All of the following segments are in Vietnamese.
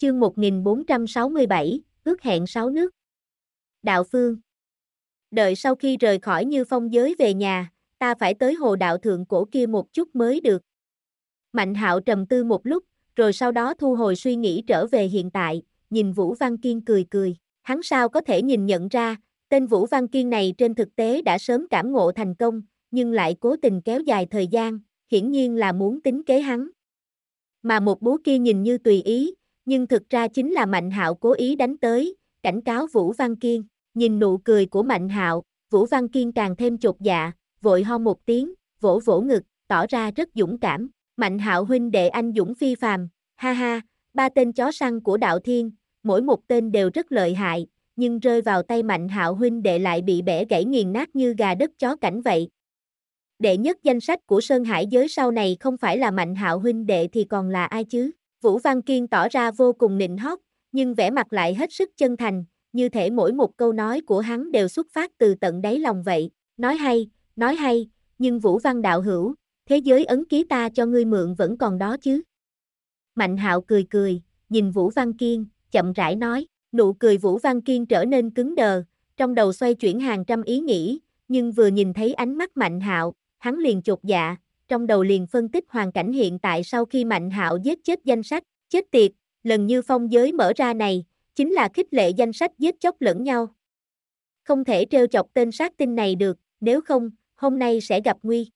Chương 1467, ước hẹn sáu nước. Đạo Phương Đợi sau khi rời khỏi Như Phong giới về nhà, ta phải tới hồ đạo thượng cổ kia một chút mới được. Mạnh hạo trầm tư một lúc, rồi sau đó thu hồi suy nghĩ trở về hiện tại, nhìn Vũ Văn Kiên cười cười. Hắn sao có thể nhìn nhận ra, tên Vũ Văn Kiên này trên thực tế đã sớm cảm ngộ thành công, nhưng lại cố tình kéo dài thời gian, hiển nhiên là muốn tính kế hắn. Mà một bố kia nhìn như tùy ý, nhưng thực ra chính là Mạnh Hạo cố ý đánh tới, cảnh cáo Vũ Văn Kiên. Nhìn nụ cười của Mạnh Hạo, Vũ Văn Kiên càng thêm chột dạ, vội ho một tiếng, vỗ vỗ ngực, tỏ ra rất dũng cảm. Mạnh Hạo huynh đệ anh dũng phi phàm, ha ha, ba tên chó săn của đạo thiên, mỗi một tên đều rất lợi hại, nhưng rơi vào tay Mạnh Hạo huynh đệ lại bị bẻ gãy nghiền nát như gà đất chó cảnh vậy. Đệ nhất danh sách của Sơn Hải giới sau này không phải là Mạnh Hạo huynh đệ thì còn là ai chứ? Vũ Văn Kiên tỏ ra vô cùng nịnh hót, nhưng vẻ mặt lại hết sức chân thành, như thể mỗi một câu nói của hắn đều xuất phát từ tận đáy lòng vậy. Nói hay, nói hay, nhưng Vũ Văn đạo hữu, thế giới ấn ký ta cho ngươi mượn vẫn còn đó chứ. Mạnh hạo cười cười, nhìn Vũ Văn Kiên, chậm rãi nói, nụ cười Vũ Văn Kiên trở nên cứng đờ, trong đầu xoay chuyển hàng trăm ý nghĩ, nhưng vừa nhìn thấy ánh mắt Mạnh hạo, hắn liền chột dạ, trong đầu liền phân tích hoàn cảnh hiện tại sau khi Mạnh Hạo giết chết danh sách, chết tiệt, lần như phong giới mở ra này, chính là khích lệ danh sách giết chóc lẫn nhau. Không thể trêu chọc tên sát tinh này được, nếu không, hôm nay sẽ gặp nguy.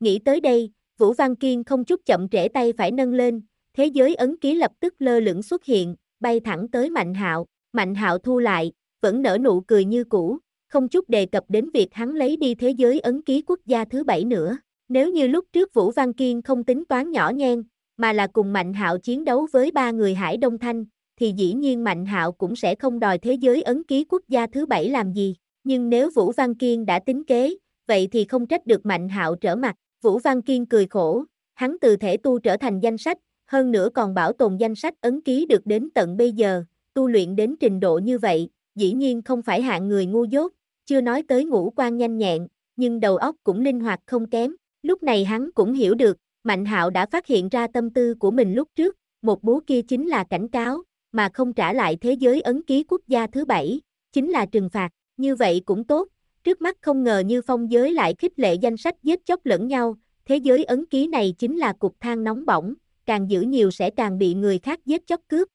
Nghĩ tới đây, Vũ Văn Kiên không chút chậm trễ tay phải nâng lên, thế giới ấn ký lập tức lơ lửng xuất hiện, bay thẳng tới Mạnh Hạo, Mạnh Hạo thu lại, vẫn nở nụ cười như cũ, không chút đề cập đến việc hắn lấy đi thế giới ấn ký quốc gia thứ bảy nữa. Nếu như lúc trước Vũ Văn Kiên không tính toán nhỏ nhen, mà là cùng Mạnh Hạo chiến đấu với ba người Hải Đông Thanh, thì dĩ nhiên Mạnh Hạo cũng sẽ không đòi thế giới ấn ký quốc gia thứ bảy làm gì. Nhưng nếu Vũ Văn Kiên đã tính kế, vậy thì không trách được Mạnh Hạo trở mặt. Vũ Văn Kiên cười khổ, hắn từ thể tu trở thành danh sách, hơn nữa còn bảo tồn danh sách ấn ký được đến tận bây giờ, tu luyện đến trình độ như vậy, dĩ nhiên không phải hạng người ngu dốt, chưa nói tới ngũ quan nhanh nhẹn, nhưng đầu óc cũng linh hoạt không kém. Lúc này hắn cũng hiểu được, Mạnh Hạo đã phát hiện ra tâm tư của mình lúc trước, một búa kia chính là cảnh cáo, mà không trả lại thế giới ấn ký quốc gia thứ bảy, chính là trừng phạt, như vậy cũng tốt, trước mắt không ngờ như phong giới lại khích lệ danh sách giết chóc lẫn nhau, thế giới ấn ký này chính là cục than nóng bỏng, càng giữ nhiều sẽ càng bị người khác giết chóc cướp.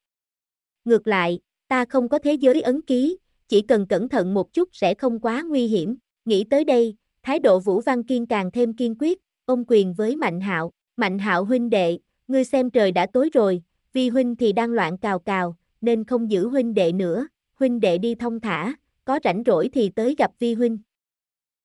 Ngược lại, ta không có thế giới ấn ký, chỉ cần cẩn thận một chút sẽ không quá nguy hiểm, nghĩ tới đây, Thái độ Vũ Văn Kiên càng thêm kiên quyết, ôm quyền với Mạnh Hạo, "Mạnh Hạo huynh đệ, ngươi xem trời đã tối rồi, vi huynh thì đang loạn cào cào, nên không giữ huynh đệ nữa, huynh đệ đi thông thả, có rảnh rỗi thì tới gặp vi huynh."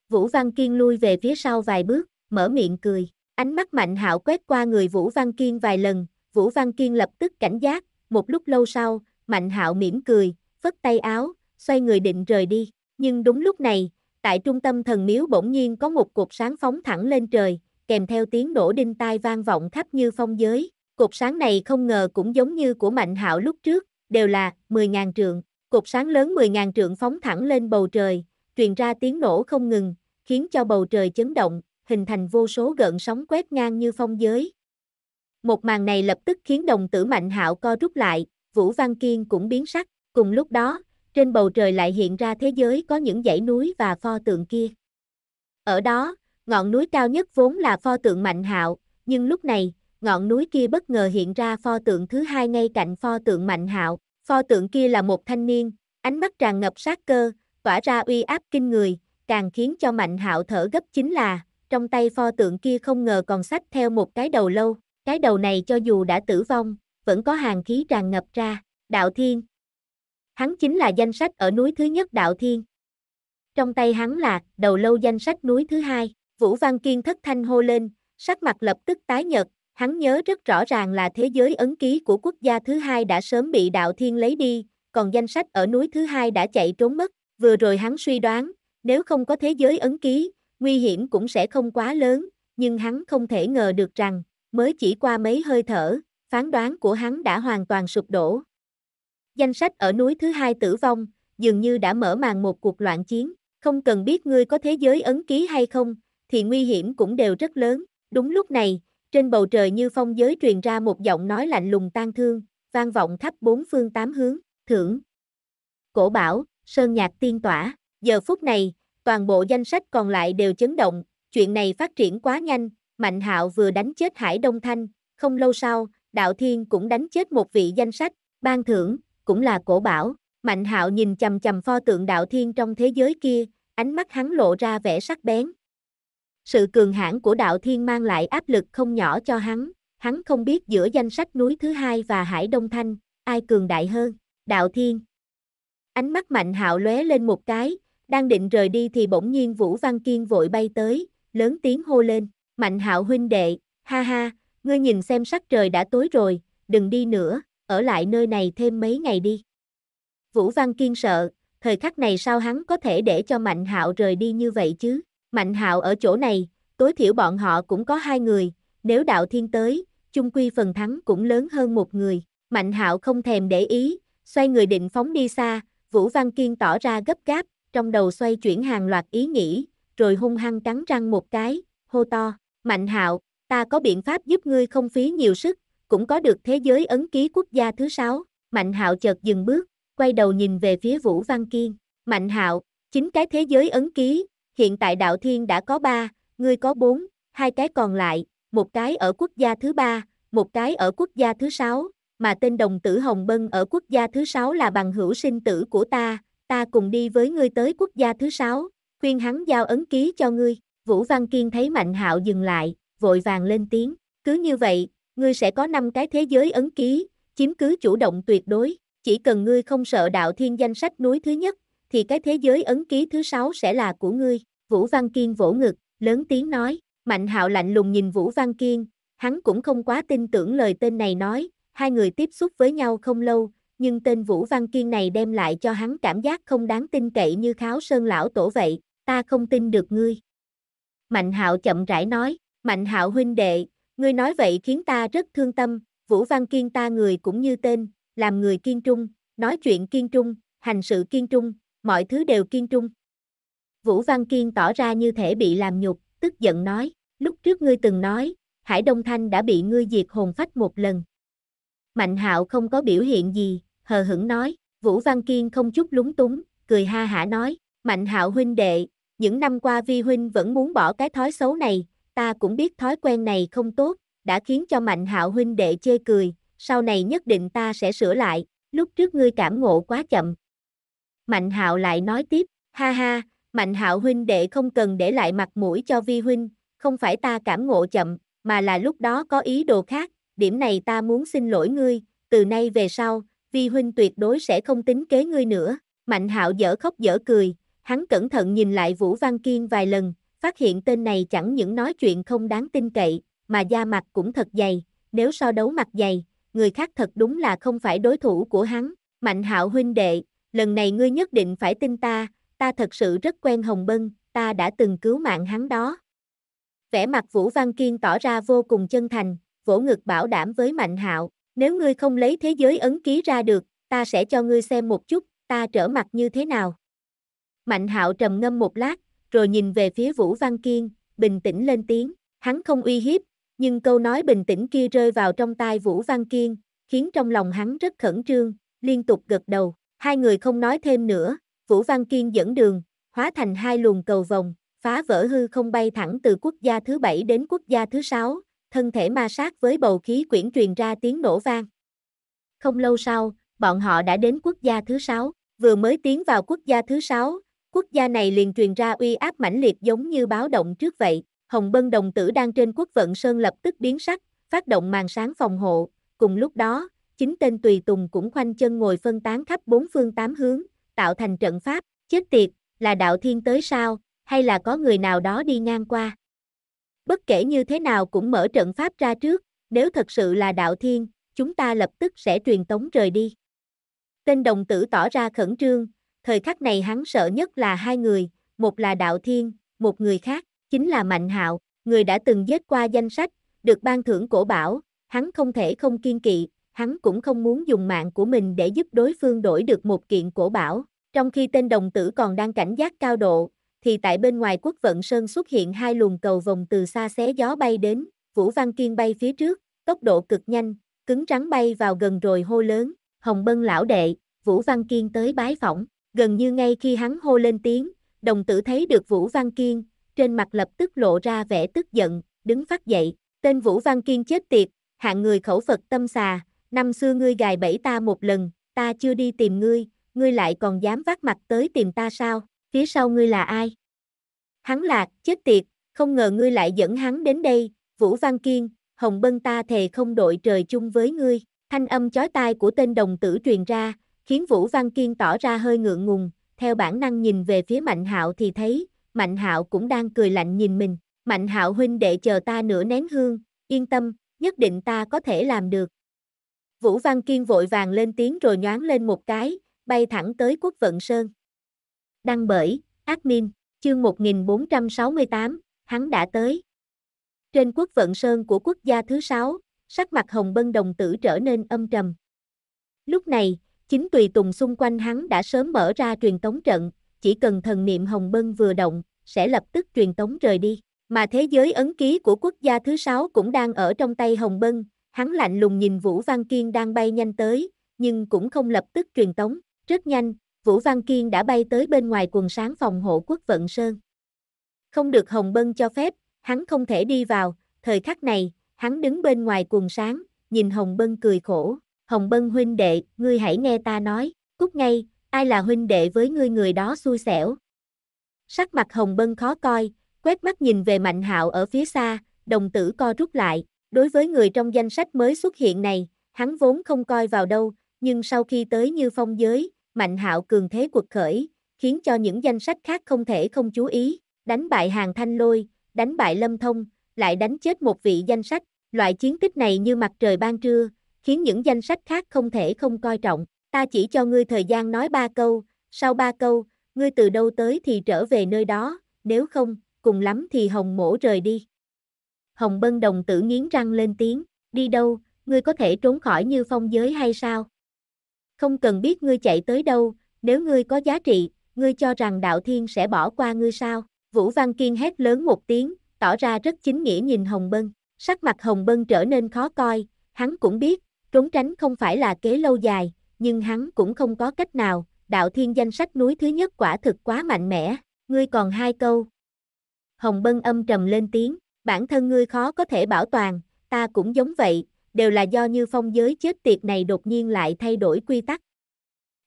Vũ Văn Kiên lui về phía sau vài bước, mở miệng cười, ánh mắt Mạnh Hạo quét qua người Vũ Văn Kiên vài lần, Vũ Văn Kiên lập tức cảnh giác, một lúc lâu sau, Mạnh Hạo mỉm cười, phất tay áo, xoay người định rời đi, nhưng đúng lúc này, Tại trung tâm thần miếu bỗng nhiên có một cột sáng phóng thẳng lên trời, kèm theo tiếng nổ đinh tai vang vọng khắp như phong giới. Cột sáng này không ngờ cũng giống như của Mạnh Hạo lúc trước, đều là 10.000 trượng. Cột sáng lớn 10.000 trượng phóng thẳng lên bầu trời, truyền ra tiếng nổ không ngừng, khiến cho bầu trời chấn động, hình thành vô số gợn sóng quét ngang như phong giới. Một màn này lập tức khiến đồng tử Mạnh Hạo co rút lại, Vũ Văn Kiên cũng biến sắc, cùng lúc đó, trên bầu trời lại hiện ra thế giới có những dãy núi và pho tượng kia. Ở đó, ngọn núi cao nhất vốn là pho tượng Mạnh Hạo, nhưng lúc này, ngọn núi kia bất ngờ hiện ra pho tượng thứ hai ngay cạnh pho tượng Mạnh Hạo. Pho tượng kia là một thanh niên, ánh mắt tràn ngập sát cơ, tỏa ra uy áp kinh người, càng khiến cho Mạnh Hạo thở gấp chính là, trong tay pho tượng kia không ngờ còn sách theo một cái đầu lâu, cái đầu này cho dù đã tử vong, vẫn có hàng khí tràn ngập ra, đạo thiên, Hắn chính là danh sách ở núi thứ nhất Đạo Thiên. Trong tay hắn là đầu lâu danh sách núi thứ hai, Vũ Văn Kiên thất thanh hô lên, sắc mặt lập tức tái nhợt, hắn nhớ rất rõ ràng là thế giới ấn ký của quốc gia thứ hai đã sớm bị Đạo Thiên lấy đi, còn danh sách ở núi thứ hai đã chạy trốn mất, vừa rồi hắn suy đoán, nếu không có thế giới ấn ký, nguy hiểm cũng sẽ không quá lớn, nhưng hắn không thể ngờ được rằng, mới chỉ qua mấy hơi thở, phán đoán của hắn đã hoàn toàn sụp đổ. Danh sách ở núi thứ hai tử vong, dường như đã mở màn một cuộc loạn chiến, không cần biết ngươi có thế giới ấn ký hay không, thì nguy hiểm cũng đều rất lớn. Đúng lúc này, trên bầu trời như phong giới truyền ra một giọng nói lạnh lùng tan thương, vang vọng khắp bốn phương tám hướng, thưởng. Cổ bảo, sơn nhạc tiên tỏa, giờ phút này, toàn bộ danh sách còn lại đều chấn động, chuyện này phát triển quá nhanh, Mạnh Hạo vừa đánh chết Hải Đông Thanh, không lâu sau, Đạo Thiên cũng đánh chết một vị danh sách, ban thưởng, cũng là cổ bảo. Mạnh hạo nhìn chầm chầm pho tượng đạo thiên trong thế giới kia, ánh mắt hắn lộ ra vẻ sắc bén. Sự cường hãn của đạo thiên mang lại áp lực không nhỏ cho hắn, hắn không biết giữa danh sách núi thứ hai và hải đông thanh, ai cường đại hơn, đạo thiên. Ánh mắt mạnh hạo lóe lên một cái, đang định rời đi thì bỗng nhiên Vũ Văn Kiên vội bay tới, lớn tiếng hô lên, mạnh hạo huynh đệ, ha ha, ngươi nhìn xem sắc trời đã tối rồi, đừng đi nữa, ở lại nơi này thêm mấy ngày đi. Vũ Văn Kiên sợ, thời khắc này sao hắn có thể để cho Mạnh Hạo rời đi như vậy chứ? Mạnh Hạo ở chỗ này, tối thiểu bọn họ cũng có hai người, nếu đạo thiên tới, chung quy phần thắng cũng lớn hơn một người. Mạnh Hạo không thèm để ý, xoay người định phóng đi xa, Vũ Văn Kiên tỏ ra gấp gáp, trong đầu xoay chuyển hàng loạt ý nghĩ, rồi hung hăng cắn răng một cái, hô to, Mạnh Hạo, ta có biện pháp giúp ngươi không phí nhiều sức, cũng có được thế giới ấn ký quốc gia thứ sáu. Mạnh Hạo chợt dừng bước, quay đầu nhìn về phía Vũ Văn Kiên. Mạnh Hạo, chính cái thế giới ấn ký, hiện tại đạo thiên đã có ba, ngươi có bốn, hai cái còn lại, một cái ở quốc gia thứ ba, một cái ở quốc gia thứ sáu, mà tên đồng tử Hồng Bân ở quốc gia thứ sáu là bằng hữu sinh tử của ta, ta cùng đi với ngươi tới quốc gia thứ sáu, khuyên hắn giao ấn ký cho ngươi. Vũ Văn Kiên thấy Mạnh Hạo dừng lại, vội vàng lên tiếng, cứ như vậy, ngươi sẽ có năm cái thế giới ấn ký, chiếm cứ chủ động tuyệt đối, chỉ cần ngươi không sợ đạo thiên danh sách núi thứ nhất, thì cái thế giới ấn ký thứ sáu sẽ là của ngươi. Vũ Văn Kiên vỗ ngực, lớn tiếng nói, Mạnh Hạo lạnh lùng nhìn Vũ Văn Kiên, hắn cũng không quá tin tưởng lời tên này nói, hai người tiếp xúc với nhau không lâu, nhưng tên Vũ Văn Kiên này đem lại cho hắn cảm giác không đáng tin cậy như Kháo Sơn lão tổ vậy, ta không tin được ngươi. Mạnh Hạo chậm rãi nói, Mạnh Hạo huynh đệ, Ngươi nói vậy khiến ta rất thương tâm, Vũ Văn Kiên ta người cũng như tên, làm người kiên trung, nói chuyện kiên trung, hành sự kiên trung, mọi thứ đều kiên trung. Vũ Văn Kiên tỏ ra như thể bị làm nhục, tức giận nói, lúc trước ngươi từng nói, Hải Đông Thanh đã bị ngươi diệt hồn phách một lần. Mạnh Hạo không có biểu hiện gì, hờ hững nói, Vũ Văn Kiên không chút lúng túng, cười ha hả nói, Mạnh Hạo huynh đệ, những năm qua vi huynh vẫn muốn bỏ cái thói xấu này, ta cũng biết thói quen này không tốt, đã khiến cho Mạnh Hạo huynh đệ chê cười, sau này nhất định ta sẽ sửa lại, lúc trước ngươi cảm ngộ quá chậm. Mạnh Hạo lại nói tiếp, ha ha, Mạnh Hạo huynh đệ không cần để lại mặt mũi cho vi huynh, không phải ta cảm ngộ chậm, mà là lúc đó có ý đồ khác, điểm này ta muốn xin lỗi ngươi, từ nay về sau, vi huynh tuyệt đối sẽ không tính kế ngươi nữa. Mạnh Hạo dở khóc dở cười, hắn cẩn thận nhìn lại Vũ Văn Kiên vài lần, phát hiện tên này chẳng những nói chuyện không đáng tin cậy, mà da mặt cũng thật dày, nếu so đấu mặt dày, người khác thật đúng là không phải đối thủ của hắn. Mạnh hạo huynh đệ, lần này ngươi nhất định phải tin ta, ta thật sự rất quen Hồng Bân, ta đã từng cứu mạng hắn đó. Vẻ mặt Vũ Văn Kiên tỏ ra vô cùng chân thành, vỗ ngực bảo đảm với Mạnh hạo, nếu ngươi không lấy thế giới ấn ký ra được, ta sẽ cho ngươi xem một chút, ta trở mặt như thế nào. Mạnh hạo trầm ngâm một lát, rồi nhìn về phía Vũ Văn Kiên, bình tĩnh lên tiếng, hắn không uy hiếp, nhưng câu nói bình tĩnh kia rơi vào trong tai Vũ Văn Kiên, khiến trong lòng hắn rất khẩn trương, liên tục gật đầu, hai người không nói thêm nữa, Vũ Văn Kiên dẫn đường, hóa thành hai luồng cầu vòng, phá vỡ hư không bay thẳng từ quốc gia thứ bảy đến quốc gia thứ sáu, thân thể ma sát với bầu khí quyển truyền ra tiếng nổ vang. Không lâu sau, bọn họ đã đến quốc gia thứ sáu, vừa mới tiến vào quốc gia thứ sáu, Quốc gia này liền truyền ra uy áp mãnh liệt giống như báo động trước vậy, Hồng Bân đồng tử đang trên quốc vận sơn lập tức biến sắc, phát động màn sáng phòng hộ, cùng lúc đó, chính tên tùy tùng cũng khoanh chân ngồi phân tán khắp bốn phương tám hướng, tạo thành trận pháp, chết tiệt, là đạo thiên tới sao, hay là có người nào đó đi ngang qua. Bất kể như thế nào cũng mở trận pháp ra trước, nếu thật sự là đạo thiên, chúng ta lập tức sẽ truyền tống rời đi. Tên đồng tử tỏ ra khẩn trương, Thời khắc này hắn sợ nhất là hai người, một là Đạo Thiên, một người khác, chính là Mạnh Hạo, người đã từng giết qua danh sách, được ban thưởng cổ bảo, hắn không thể không kiên kỵ, hắn cũng không muốn dùng mạng của mình để giúp đối phương đổi được một kiện cổ bảo. Trong khi tên đồng tử còn đang cảnh giác cao độ, thì tại bên ngoài quốc vận sơn xuất hiện hai luồng cầu vòng từ xa xé gió bay đến, Vũ Văn Kiên bay phía trước, tốc độ cực nhanh, cứng rắn bay vào gần rồi hô lớn, Hồng Bân lão đệ, Vũ Văn Kiên tới bái phỏng. Gần như ngay khi hắn hô lên tiếng, đồng tử thấy được Vũ Văn Kiên, trên mặt lập tức lộ ra vẻ tức giận, đứng phát dậy, tên Vũ Văn Kiên chết tiệt, hạng người khẩu Phật tâm xà, năm xưa ngươi gài bẫy ta một lần, ta chưa đi tìm ngươi, ngươi lại còn dám vác mặt tới tìm ta sao, phía sau ngươi là ai? Hắn lạc, chết tiệt, không ngờ ngươi lại dẫn hắn đến đây, Vũ Văn Kiên, Hồng Bân ta thề không đội trời chung với ngươi, thanh âm chói tai của tên đồng tử truyền ra, khiến Vũ Văn Kiên tỏ ra hơi ngượng ngùng, theo bản năng nhìn về phía Mạnh Hạo thì thấy, Mạnh Hạo cũng đang cười lạnh nhìn mình, Mạnh Hạo huynh đệ chờ ta nửa nén hương, yên tâm, nhất định ta có thể làm được. Vũ Văn Kiên vội vàng lên tiếng rồi nhoáng lên một cái, bay thẳng tới Quốc Vận Sơn. Đăng bởi, admin, chương 1468, hắn đã tới. Trên Quốc Vận Sơn của quốc gia thứ sáu, sắc mặt Hồng Bân Đồng Tử trở nên âm trầm. Lúc này, Chính tùy tùng xung quanh hắn đã sớm mở ra truyền tống trận, chỉ cần thần niệm hồng bân vừa động, sẽ lập tức truyền tống rời đi. Mà thế giới ấn ký của quốc gia thứ sáu cũng đang ở trong tay hồng bân, hắn lạnh lùng nhìn Vũ Văn Kiên đang bay nhanh tới, nhưng cũng không lập tức truyền tống. Rất nhanh, Vũ Văn Kiên đã bay tới bên ngoài quần sáng phòng hộ quốc vận Sơn. Không được Hồng Bân cho phép, hắn không thể đi vào, thời khắc này, hắn đứng bên ngoài quần sáng, nhìn Hồng Bân cười khổ, Hồng Bân huynh đệ, ngươi hãy nghe ta nói, cút ngay, ai là huynh đệ với ngươi người đó xui xẻo. Sắc mặt Hồng Bân khó coi, quét mắt nhìn về Mạnh Hạo ở phía xa, đồng tử co rút lại, đối với người trong danh sách mới xuất hiện này, hắn vốn không coi vào đâu, nhưng sau khi tới như phong giới, Mạnh Hạo cường thế cuộc khởi, khiến cho những danh sách khác không thể không chú ý, đánh bại hàng thanh lôi, đánh bại lâm thông, lại đánh chết một vị danh sách, loại chiến tích này như mặt trời ban trưa, khiến những danh sách khác không thể không coi trọng. Ta chỉ cho ngươi thời gian nói ba câu, sau ba câu, ngươi từ đâu tới thì trở về nơi đó, nếu không, cùng lắm thì Hồng mổ rời đi. Hồng bân đồng tử nghiến răng lên tiếng, đi đâu, ngươi có thể trốn khỏi như phong giới hay sao? Không cần biết ngươi chạy tới đâu, nếu ngươi có giá trị, ngươi cho rằng đạo thiên sẽ bỏ qua ngươi sao? Vũ Văn Kiên hét lớn một tiếng, tỏ ra rất chính nghĩa nhìn Hồng Bân. Sắc mặt Hồng Bân trở nên khó coi, hắn cũng biết, Trốn tránh không phải là kế lâu dài, nhưng hắn cũng không có cách nào, đạo thiên danh sách núi thứ nhất quả thực quá mạnh mẽ, ngươi còn hai câu. Hồng Bân âm trầm lên tiếng, bản thân ngươi khó có thể bảo toàn, ta cũng giống vậy, đều là do như phong giới chết tiệt này đột nhiên lại thay đổi quy tắc.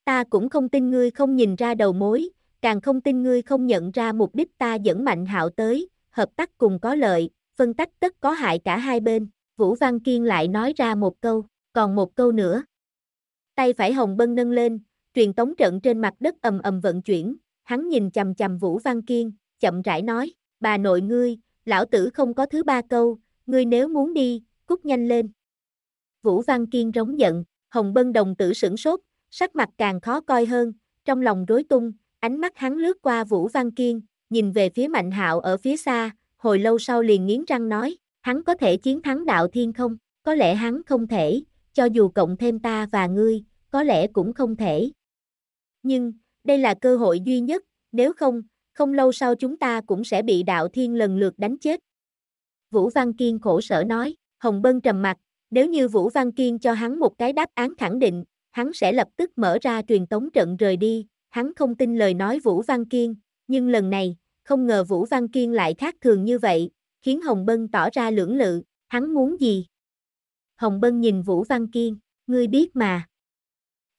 Ta cũng không tin ngươi không nhìn ra đầu mối, càng không tin ngươi không nhận ra mục đích ta dẫn mạnh hạo tới, hợp tác cùng có lợi, phân tách tất có hại cả hai bên. Vũ Văn Kiên lại nói ra một câu, còn một câu nữa. Tay phải Hồng Bân nâng lên, truyền tống trận trên mặt đất ầm ầm vận chuyển, hắn nhìn chầm chầm Vũ Văn Kiên, chậm rãi nói, bà nội ngươi, lão tử không có thứ ba câu, ngươi nếu muốn đi, cút nhanh lên. Vũ Văn Kiên rống giận, Hồng Bân đồng tử sửng sốt, sắc mặt càng khó coi hơn, trong lòng rối tung, ánh mắt hắn lướt qua Vũ Văn Kiên, nhìn về phía Mạnh Hạo ở phía xa, hồi lâu sau liền nghiến răng nói, hắn có thể chiến thắng đạo thiên không, có lẽ hắn không thể, cho dù cộng thêm ta và ngươi, có lẽ cũng không thể. Nhưng, đây là cơ hội duy nhất, nếu không, không lâu sau chúng ta cũng sẽ bị đạo thiên lần lượt đánh chết. Vũ Văn Kiên khổ sở nói, Hồng Bân trầm mặt, nếu như Vũ Văn Kiên cho hắn một cái đáp án khẳng định, hắn sẽ lập tức mở ra truyền tống trận rời đi, hắn không tin lời nói Vũ Văn Kiên, nhưng lần này, không ngờ Vũ Văn Kiên lại khác thường như vậy, khiến Hồng Bân tỏ ra lưỡng lự, hắn muốn gì? Hồng Bân nhìn Vũ Văn Kiên, ngươi biết mà.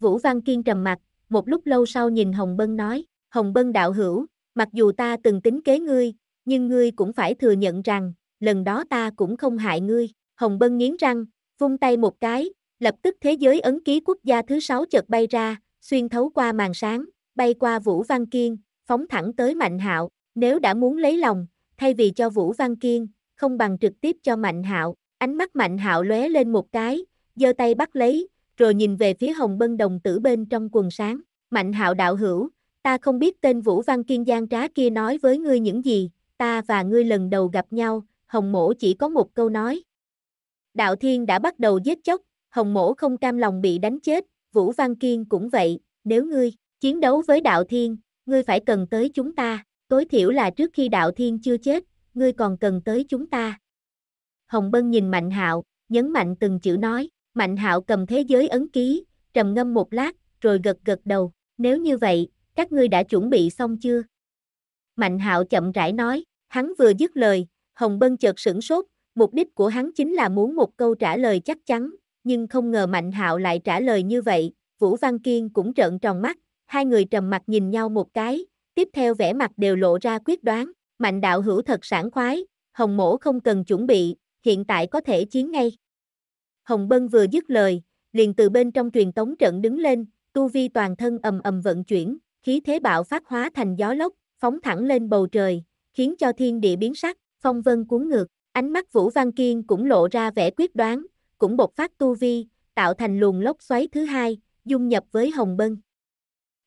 Vũ Văn Kiên trầm mặt, một lúc lâu sau nhìn Hồng Bân nói, Hồng Bân đạo hữu, mặc dù ta từng tính kế ngươi, nhưng ngươi cũng phải thừa nhận rằng, lần đó ta cũng không hại ngươi. Hồng Bân nghiến răng, vung tay một cái, lập tức thế giới ấn ký quốc gia thứ sáu chợt bay ra, xuyên thấu qua màn sáng, bay qua Vũ Văn Kiên, phóng thẳng tới Mạnh Hạo, nếu đã muốn lấy lòng, thay vì cho Vũ Văn Kiên, không bằng trực tiếp cho Mạnh Hạo. Ánh mắt Mạnh Hạo lóe lên một cái, giơ tay bắt lấy, rồi nhìn về phía Hồng Bân đồng tử bên trong quần sáng. Mạnh Hạo đạo hữu, ta không biết tên Vũ Văn Kiên Giang trá kia nói với ngươi những gì, ta và ngươi lần đầu gặp nhau, Hồng Mỗ chỉ có một câu nói. Đạo Thiên đã bắt đầu giết chóc, Hồng Mỗ không cam lòng bị đánh chết, Vũ Văn Kiên cũng vậy, nếu ngươi chiến đấu với Đạo Thiên, ngươi phải cần tới chúng ta, tối thiểu là trước khi Đạo Thiên chưa chết, ngươi còn cần tới chúng ta, Hồng Bân nhìn Mạnh Hạo, nhấn mạnh từng chữ nói, Mạnh Hạo cầm thế giới ấn ký, trầm ngâm một lát, rồi gật gật đầu, nếu như vậy, các ngươi đã chuẩn bị xong chưa? Mạnh Hạo chậm rãi nói, hắn vừa dứt lời, Hồng Bân chợt sửng sốt, mục đích của hắn chính là muốn một câu trả lời chắc chắn, nhưng không ngờ Mạnh Hạo lại trả lời như vậy, Vũ Văn Kiên cũng trợn tròn mắt, hai người trầm mặt nhìn nhau một cái, tiếp theo vẻ mặt đều lộ ra quyết đoán, Mạnh đạo hữu thật sảng khoái, Hồng Mỗ không cần chuẩn bị, hiện tại có thể chiến ngay. Hồng Bân vừa dứt lời, liền từ bên trong truyền tống trận đứng lên, tu vi toàn thân ầm ầm vận chuyển, khí thế bạo phát hóa thành gió lốc, phóng thẳng lên bầu trời, khiến cho thiên địa biến sắc, phong vân cuốn ngược, ánh mắt Vũ Văn Kiên cũng lộ ra vẻ quyết đoán, cũng bộc phát tu vi, tạo thành luồng lốc xoáy thứ hai, dung nhập với Hồng Bân.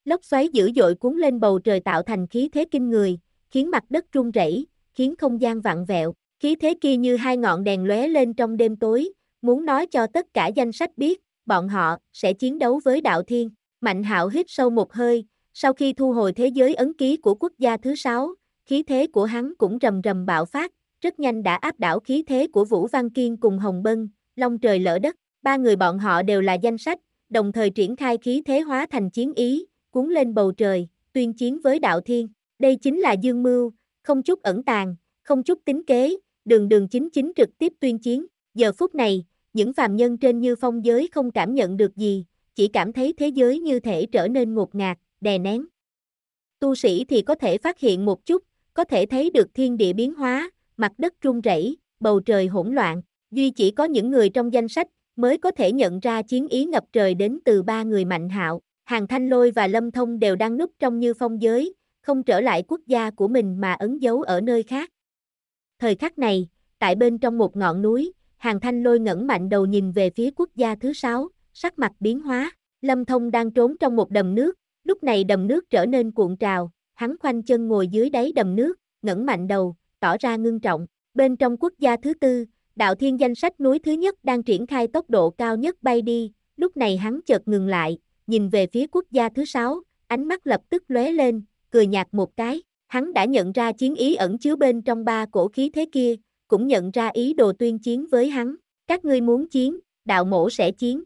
Lốc xoáy dữ dội cuốn lên bầu trời tạo thành khí thế kinh người, khiến mặt đất rung rẩy, khiến không gian vặn vẹo. Khí thế kia như hai ngọn đèn lóe lên trong đêm tối, muốn nói cho tất cả danh sách biết, bọn họ sẽ chiến đấu với đạo thiên. Mạnh hạo hít sâu một hơi, sau khi thu hồi thế giới ấn ký của quốc gia thứ sáu, khí thế của hắn cũng rầm rầm bạo phát, rất nhanh đã áp đảo khí thế của Vũ Văn Kiên cùng Hồng Bân, Long trời lỡ đất, ba người bọn họ đều là danh sách, đồng thời triển khai khí thế hóa thành chiến ý, cuốn lên bầu trời, tuyên chiến với đạo thiên. Đây chính là dương mưu, không chút ẩn tàng, không chút tính kế, đường đường chính chính trực tiếp tuyên chiến, giờ phút này, những phàm nhân trên như phong giới không cảm nhận được gì, chỉ cảm thấy thế giới như thể trở nên ngột ngạt, đè nén. Tu sĩ thì có thể phát hiện một chút, có thể thấy được thiên địa biến hóa, mặt đất rung rẩy, bầu trời hỗn loạn, duy chỉ có những người trong danh sách mới có thể nhận ra chiến ý ngập trời đến từ ba người mạnh hạo, Hàng Thanh Lôi và Lâm Thông đều đang núp trong như phong giới, không trở lại quốc gia của mình mà ấn giấu ở nơi khác. Thời khắc này, tại bên trong một ngọn núi, hàng thanh lôi ngẩng mạnh đầu nhìn về phía quốc gia thứ sáu, sắc mặt biến hóa. Lâm Thông đang trốn trong một đầm nước, lúc này đầm nước trở nên cuộn trào, hắn khoanh chân ngồi dưới đáy đầm nước, ngẩng mạnh đầu, tỏ ra ngưng trọng. Bên trong quốc gia thứ tư, đạo thiên danh sách núi thứ nhất đang triển khai tốc độ cao nhất bay đi, lúc này hắn chợt ngừng lại, nhìn về phía quốc gia thứ sáu, ánh mắt lập tức lóe lên, cười nhạt một cái. Hắn đã nhận ra chiến ý ẩn chứa bên trong ba cổ khí thế kia, cũng nhận ra ý đồ tuyên chiến với hắn. Các ngươi muốn chiến, đạo mổ sẽ chiến.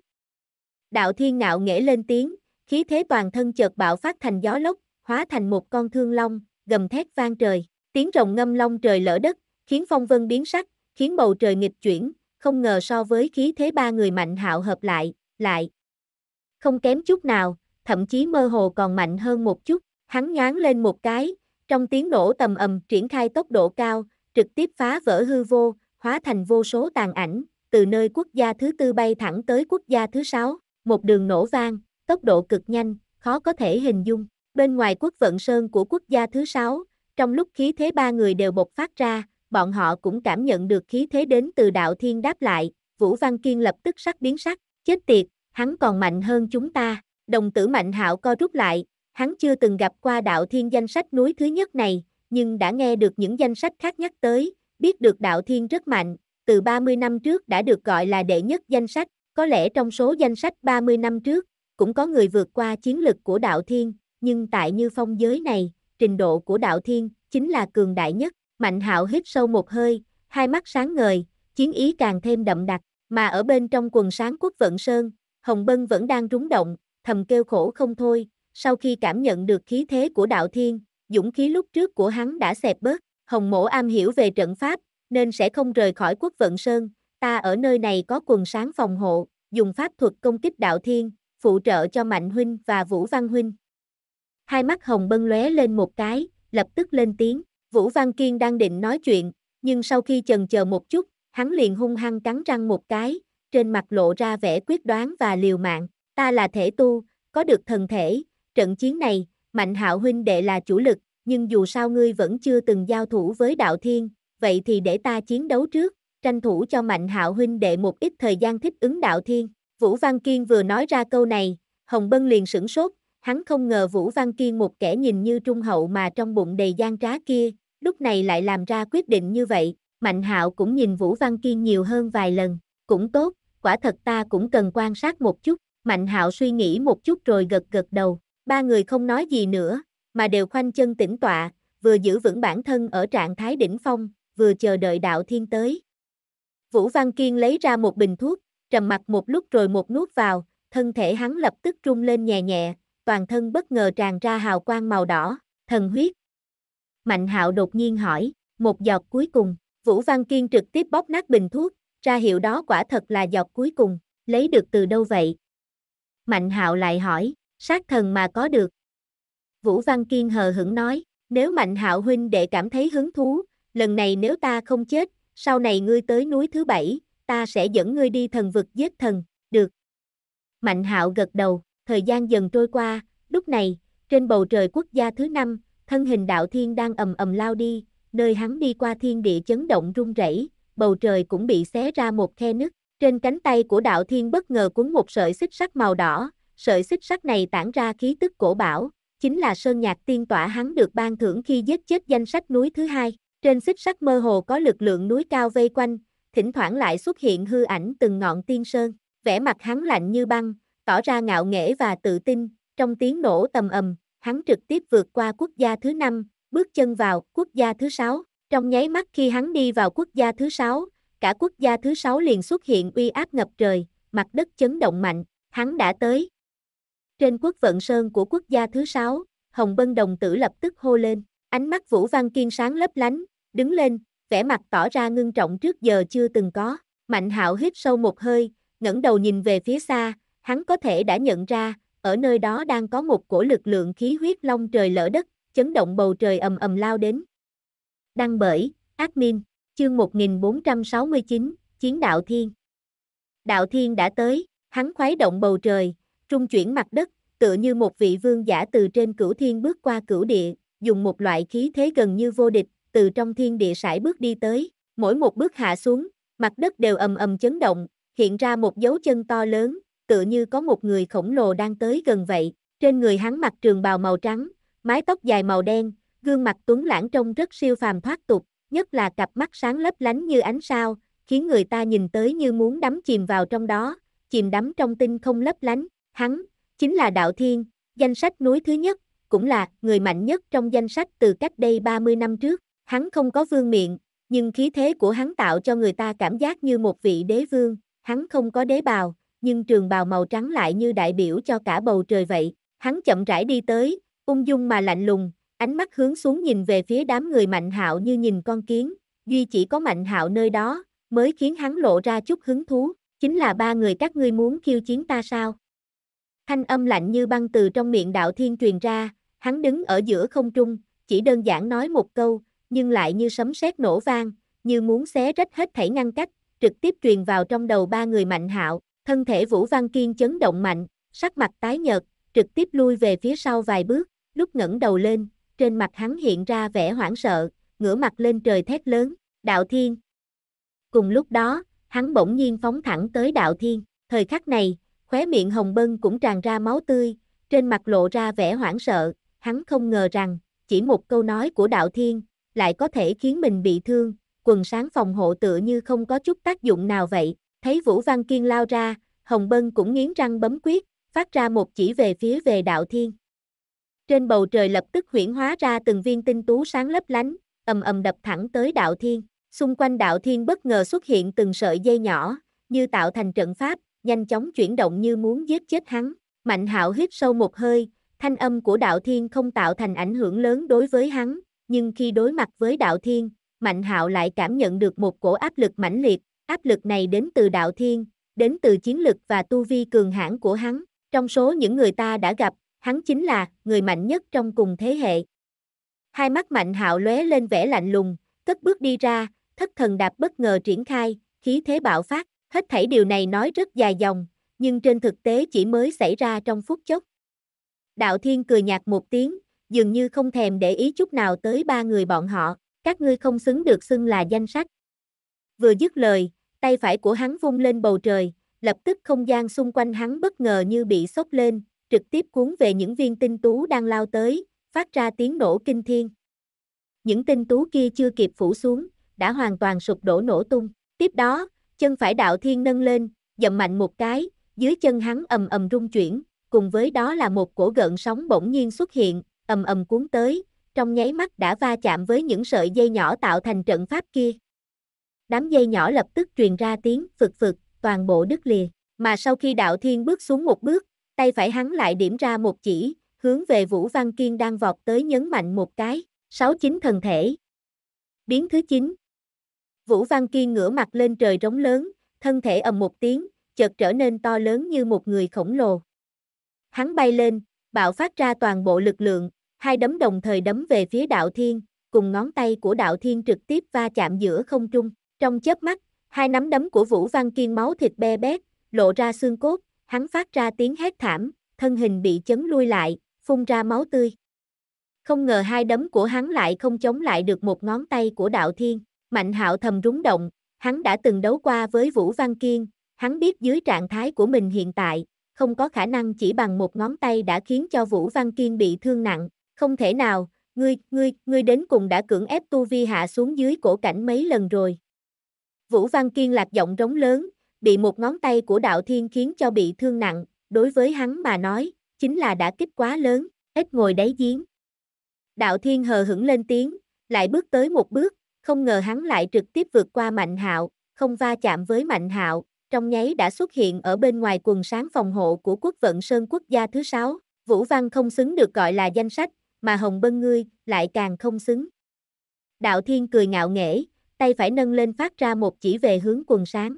Đạo thiên ngạo nghễ lên tiếng, khí thế toàn thân chợt bạo phát thành gió lốc, hóa thành một con thương long, gầm thét vang trời. Tiếng rồng ngâm long trời lỡ đất, khiến phong vân biến sắc, khiến bầu trời nghịch chuyển, không ngờ so với khí thế ba người mạnh hạo hợp lại, lại. Không kém chút nào, thậm chí mơ hồ còn mạnh hơn một chút, hắn nhán lên một cái, trong tiếng nổ tầm ầm triển khai tốc độ cao, trực tiếp phá vỡ hư vô, hóa thành vô số tàn ảnh, từ nơi quốc gia thứ tư bay thẳng tới quốc gia thứ sáu, một đường nổ vang, tốc độ cực nhanh, khó có thể hình dung. Bên ngoài quốc vận sơn của quốc gia thứ sáu, trong lúc khí thế ba người đều bộc phát ra, bọn họ cũng cảm nhận được khí thế đến từ đạo thiên đáp lại, Vũ Văn Kiên lập tức sắc biến sắc, chết tiệt, hắn còn mạnh hơn chúng ta, đồng tử mạnh hạo co rút lại, hắn chưa từng gặp qua đạo thiên danh sách núi thứ nhất này, nhưng đã nghe được những danh sách khác nhắc tới, biết được đạo thiên rất mạnh, từ 30 năm trước đã được gọi là đệ nhất danh sách, có lẽ trong số danh sách 30 năm trước, cũng có người vượt qua chiến lực của đạo thiên, nhưng tại như phong giới này, trình độ của đạo thiên chính là cường đại nhất, mạnh hạo hít sâu một hơi, hai mắt sáng ngời, chiến ý càng thêm đậm đặc, mà ở bên trong quần sáng quốc vận sơn, Hồng Bân vẫn đang rúng động, thầm kêu khổ không thôi, sau khi cảm nhận được khí thế của đạo thiên, dũng khí lúc trước của hắn đã xẹp bớt, hồng mổ am hiểu về trận pháp, nên sẽ không rời khỏi quốc vận sơn, ta ở nơi này có quần sáng phòng hộ, dùng pháp thuật công kích đạo thiên, phụ trợ cho Mạnh Huynh và Vũ Văn Huynh. Hai mắt hồng bân lóe lên một cái, lập tức lên tiếng, Vũ Văn Kiên đang định nói chuyện, nhưng sau khi chần chờ một chút, hắn liền hung hăng cắn răng một cái, trên mặt lộ ra vẻ quyết đoán và liều mạng, ta là thể tu, có được thần thể, trận chiến này, Mạnh Hạo huynh đệ là chủ lực, nhưng dù sao ngươi vẫn chưa từng giao thủ với đạo thiên, vậy thì để ta chiến đấu trước, tranh thủ cho Mạnh Hạo huynh đệ một ít thời gian thích ứng đạo thiên. Vũ Văn Kiên vừa nói ra câu này, Hồng Bân liền sửng sốt, hắn không ngờ Vũ Văn Kiên một kẻ nhìn như trung hậu mà trong bụng đầy gian trá kia, lúc này lại làm ra quyết định như vậy, Mạnh Hạo cũng nhìn Vũ Văn Kiên nhiều hơn vài lần, cũng tốt, quả thật ta cũng cần quan sát một chút, Mạnh Hạo suy nghĩ một chút rồi gật gật đầu, Ba người không nói gì nữa, mà đều khoanh chân tĩnh tọa, vừa giữ vững bản thân ở trạng thái đỉnh phong, vừa chờ đợi đạo thiên tới. Vũ Văn Kiên lấy ra một bình thuốc, trầm mặt một lúc rồi một nuốt vào, thân thể hắn lập tức trung lên nhẹ nhẹ, toàn thân bất ngờ tràn ra hào quang màu đỏ, thần huyết. Mạnh hạo đột nhiên hỏi, một giọt cuối cùng, Vũ Văn Kiên trực tiếp bóp nát bình thuốc, ra hiệu đó quả thật là giọt cuối cùng, lấy được từ đâu vậy? Mạnh hạo lại hỏi, sát thần mà có được. Vũ Văn Kiên hờ hững nói, nếu Mạnh Hạo huynh đệ cảm thấy hứng thú, lần này nếu ta không chết, sau này ngươi tới núi thứ bảy, ta sẽ dẫn ngươi đi thần vực giết thần, được. Mạnh Hạo gật đầu, thời gian dần trôi qua, lúc này, trên bầu trời quốc gia thứ năm, thân hình đạo thiên đang ầm ầm lao đi, nơi hắn đi qua thiên địa chấn động rung rẩy, bầu trời cũng bị xé ra một khe nứt. Trên cánh tay của đạo thiên bất ngờ cuốn một sợi xích sắt màu đỏ, sợi xích sắt này tản ra khí tức cổ bảo, chính là sơn nhạc tiên tỏa hắn được ban thưởng khi giết chết danh sách núi thứ hai. Trên xích sắt mơ hồ có lực lượng núi cao vây quanh, thỉnh thoảng lại xuất hiện hư ảnh từng ngọn tiên sơn, vẻ mặt hắn lạnh như băng, tỏ ra ngạo nghễ và tự tin, trong tiếng nổ tầm ầm, hắn trực tiếp vượt qua quốc gia thứ năm, bước chân vào quốc gia thứ sáu. Trong nháy mắt khi hắn đi vào quốc gia thứ sáu, cả quốc gia thứ sáu liền xuất hiện uy áp ngập trời, mặt đất chấn động mạnh, hắn đã tới. Trên quốc vận sơn của quốc gia thứ sáu, Hồng Bân đồng tử lập tức hô lên, ánh mắt Vũ Văn Kiên sáng lấp lánh, đứng lên, vẻ mặt tỏ ra ngưng trọng trước giờ chưa từng có. Mạnh Hạo hít sâu một hơi, ngẩng đầu nhìn về phía xa, hắn có thể đã nhận ra, ở nơi đó đang có một cổ lực lượng khí huyết long trời lở đất, chấn động bầu trời ầm ầm lao đến. Đăng bởi, admin, chương 1469, Chiến Đạo Thiên. Đạo Thiên đã tới, hắn khoái động bầu trời, trung chuyển mặt đất, tựa như một vị vương giả từ trên cửu thiên bước qua cửu địa, dùng một loại khí thế gần như vô địch, từ trong thiên địa sải bước đi tới, mỗi một bước hạ xuống, mặt đất đều ầm ầm chấn động, hiện ra một dấu chân to lớn, tựa như có một người khổng lồ đang tới gần vậy, trên người hắn mặc trường bào màu trắng, mái tóc dài màu đen, gương mặt tuấn lãng trông rất siêu phàm thoát tục, nhất là cặp mắt sáng lấp lánh như ánh sao, khiến người ta nhìn tới như muốn đắm chìm vào trong đó, chìm đắm trong tinh không lấp lánh, Hắn, chính là Đạo Thiên, danh sách núi thứ nhất, cũng là người mạnh nhất trong danh sách từ cách đây 30 năm trước. Hắn không có vương miệng nhưng khí thế của hắn tạo cho người ta cảm giác như một vị đế vương. Hắn không có đế bào, nhưng trường bào màu trắng lại như đại biểu cho cả bầu trời vậy. Hắn chậm rãi đi tới, ung dung mà lạnh lùng, ánh mắt hướng xuống nhìn về phía đám người mạnh hạo như nhìn con kiến. Duy chỉ có mạnh hạo nơi đó, mới khiến hắn lộ ra chút hứng thú. Chính là ba người các ngươi muốn khiêu chiến ta sao? Thanh âm lạnh như băng từ trong miệng đạo thiên truyền ra, hắn đứng ở giữa không trung, chỉ đơn giản nói một câu, nhưng lại như sấm sét nổ vang, như muốn xé rách hết thảy ngăn cách, trực tiếp truyền vào trong đầu ba người mạnh hạo, thân thể Vũ Văn Kiên chấn động mạnh, sắc mặt tái nhợt, trực tiếp lui về phía sau vài bước, lúc ngẩng đầu lên, trên mặt hắn hiện ra vẻ hoảng sợ, ngửa mặt lên trời thét lớn, đạo thiên. Cùng lúc đó, hắn bỗng nhiên phóng thẳng tới đạo thiên, thời khắc này, khóe miệng hồng bân cũng tràn ra máu tươi, trên mặt lộ ra vẻ hoảng sợ, hắn không ngờ rằng, chỉ một câu nói của đạo thiên, lại có thể khiến mình bị thương, quần sáng phòng hộ tựa như không có chút tác dụng nào vậy, thấy Vũ Văn Kiên lao ra, Hồng Bân cũng nghiến răng bấm quyết, phát ra một chỉ về phía về đạo thiên. Trên bầu trời lập tức huyển hóa ra từng viên tinh tú sáng lấp lánh, ầm ầm đập thẳng tới đạo thiên, xung quanh đạo thiên bất ngờ xuất hiện từng sợi dây nhỏ, như tạo thành trận pháp, nhanh chóng chuyển động như muốn giết chết hắn. Mạnh hạo hít sâu một hơi, thanh âm của đạo thiên không tạo thành ảnh hưởng lớn đối với hắn, nhưng khi đối mặt với đạo thiên, mạnh hạo lại cảm nhận được một cổ áp lực mãnh liệt, áp lực này đến từ đạo thiên, đến từ chiến lực và tu vi cường hãn của hắn. Trong số những người ta đã gặp, hắn chính là người mạnh nhất trong cùng thế hệ. Hai mắt mạnh hạo lóe lên vẻ lạnh lùng, cất bước đi ra, thất thần đạp bất ngờ triển khai, khí thế bạo phát. Hết thảy điều này nói rất dài dòng, nhưng trên thực tế chỉ mới xảy ra trong phút chốc. Đạo Thiên cười nhạt một tiếng, dường như không thèm để ý chút nào tới ba người bọn họ, các ngươi không xứng được xưng là danh sách. Vừa dứt lời, tay phải của hắn vung lên bầu trời, lập tức không gian xung quanh hắn bất ngờ như bị sốc lên, trực tiếp cuốn về những viên tinh tú đang lao tới, phát ra tiếng nổ kinh thiên. Những tinh tú kia chưa kịp phủ xuống, đã hoàn toàn sụp đổ nổ tung. Tiếp đó, Chân phải đạo thiên nâng lên, dậm mạnh một cái, dưới chân hắn ầm ầm rung chuyển, cùng với đó là một cổ gợn sóng bỗng nhiên xuất hiện, ầm ầm cuốn tới, trong nháy mắt đã va chạm với những sợi dây nhỏ tạo thành trận pháp kia. Đám dây nhỏ lập tức truyền ra tiếng phực phực, toàn bộ đứt lìa, mà sau khi đạo thiên bước xuống một bước, tay phải hắn lại điểm ra một chỉ, hướng về Vũ Văn Kiên đang vọt tới nhấn mạnh một cái, sáu chín thần thể. Biến thứ 9, Vũ Văn Kiên ngửa mặt lên trời rống lớn, thân thể ầm một tiếng, chợt trở nên to lớn như một người khổng lồ. Hắn bay lên, bạo phát ra toàn bộ lực lượng, hai đấm đồng thời đấm về phía đạo thiên, cùng ngón tay của đạo thiên trực tiếp va chạm giữa không trung. Trong chớp mắt, hai nắm đấm của Vũ Văn Kiên máu thịt be bét, lộ ra xương cốt, hắn phát ra tiếng hét thảm, thân hình bị chấn lui lại, phun ra máu tươi. Không ngờ hai đấm của hắn lại không chống lại được một ngón tay của đạo thiên. Mạnh hạo thầm rúng động, hắn đã từng đấu qua với Vũ Văn Kiên, hắn biết dưới trạng thái của mình hiện tại, không có khả năng chỉ bằng một ngón tay đã khiến cho Vũ Văn Kiên bị thương nặng, không thể nào, ngươi, ngươi, ngươi đến cùng đã cưỡng ép tu vi hạ xuống dưới cổ cảnh mấy lần rồi. Vũ Văn Kiên lạc giọng rống lớn, bị một ngón tay của đạo thiên khiến cho bị thương nặng, đối với hắn mà nói, chính là đã kích quá lớn, ít ngồi đáy giếng. Đạo thiên hờ hững lên tiếng, lại bước tới một bước, không ngờ hắn lại trực tiếp vượt qua Mạnh Hạo, không va chạm với Mạnh Hạo, trong nháy đã xuất hiện ở bên ngoài quần sáng phòng hộ của quốc vận Sơn quốc gia thứ sáu. Vũ Văn không xứng được gọi là danh sách, mà Hồng Bân ngươi lại càng không xứng. Đạo Thiên cười ngạo nghễ, tay phải nâng lên phát ra một chỉ về hướng quần sáng.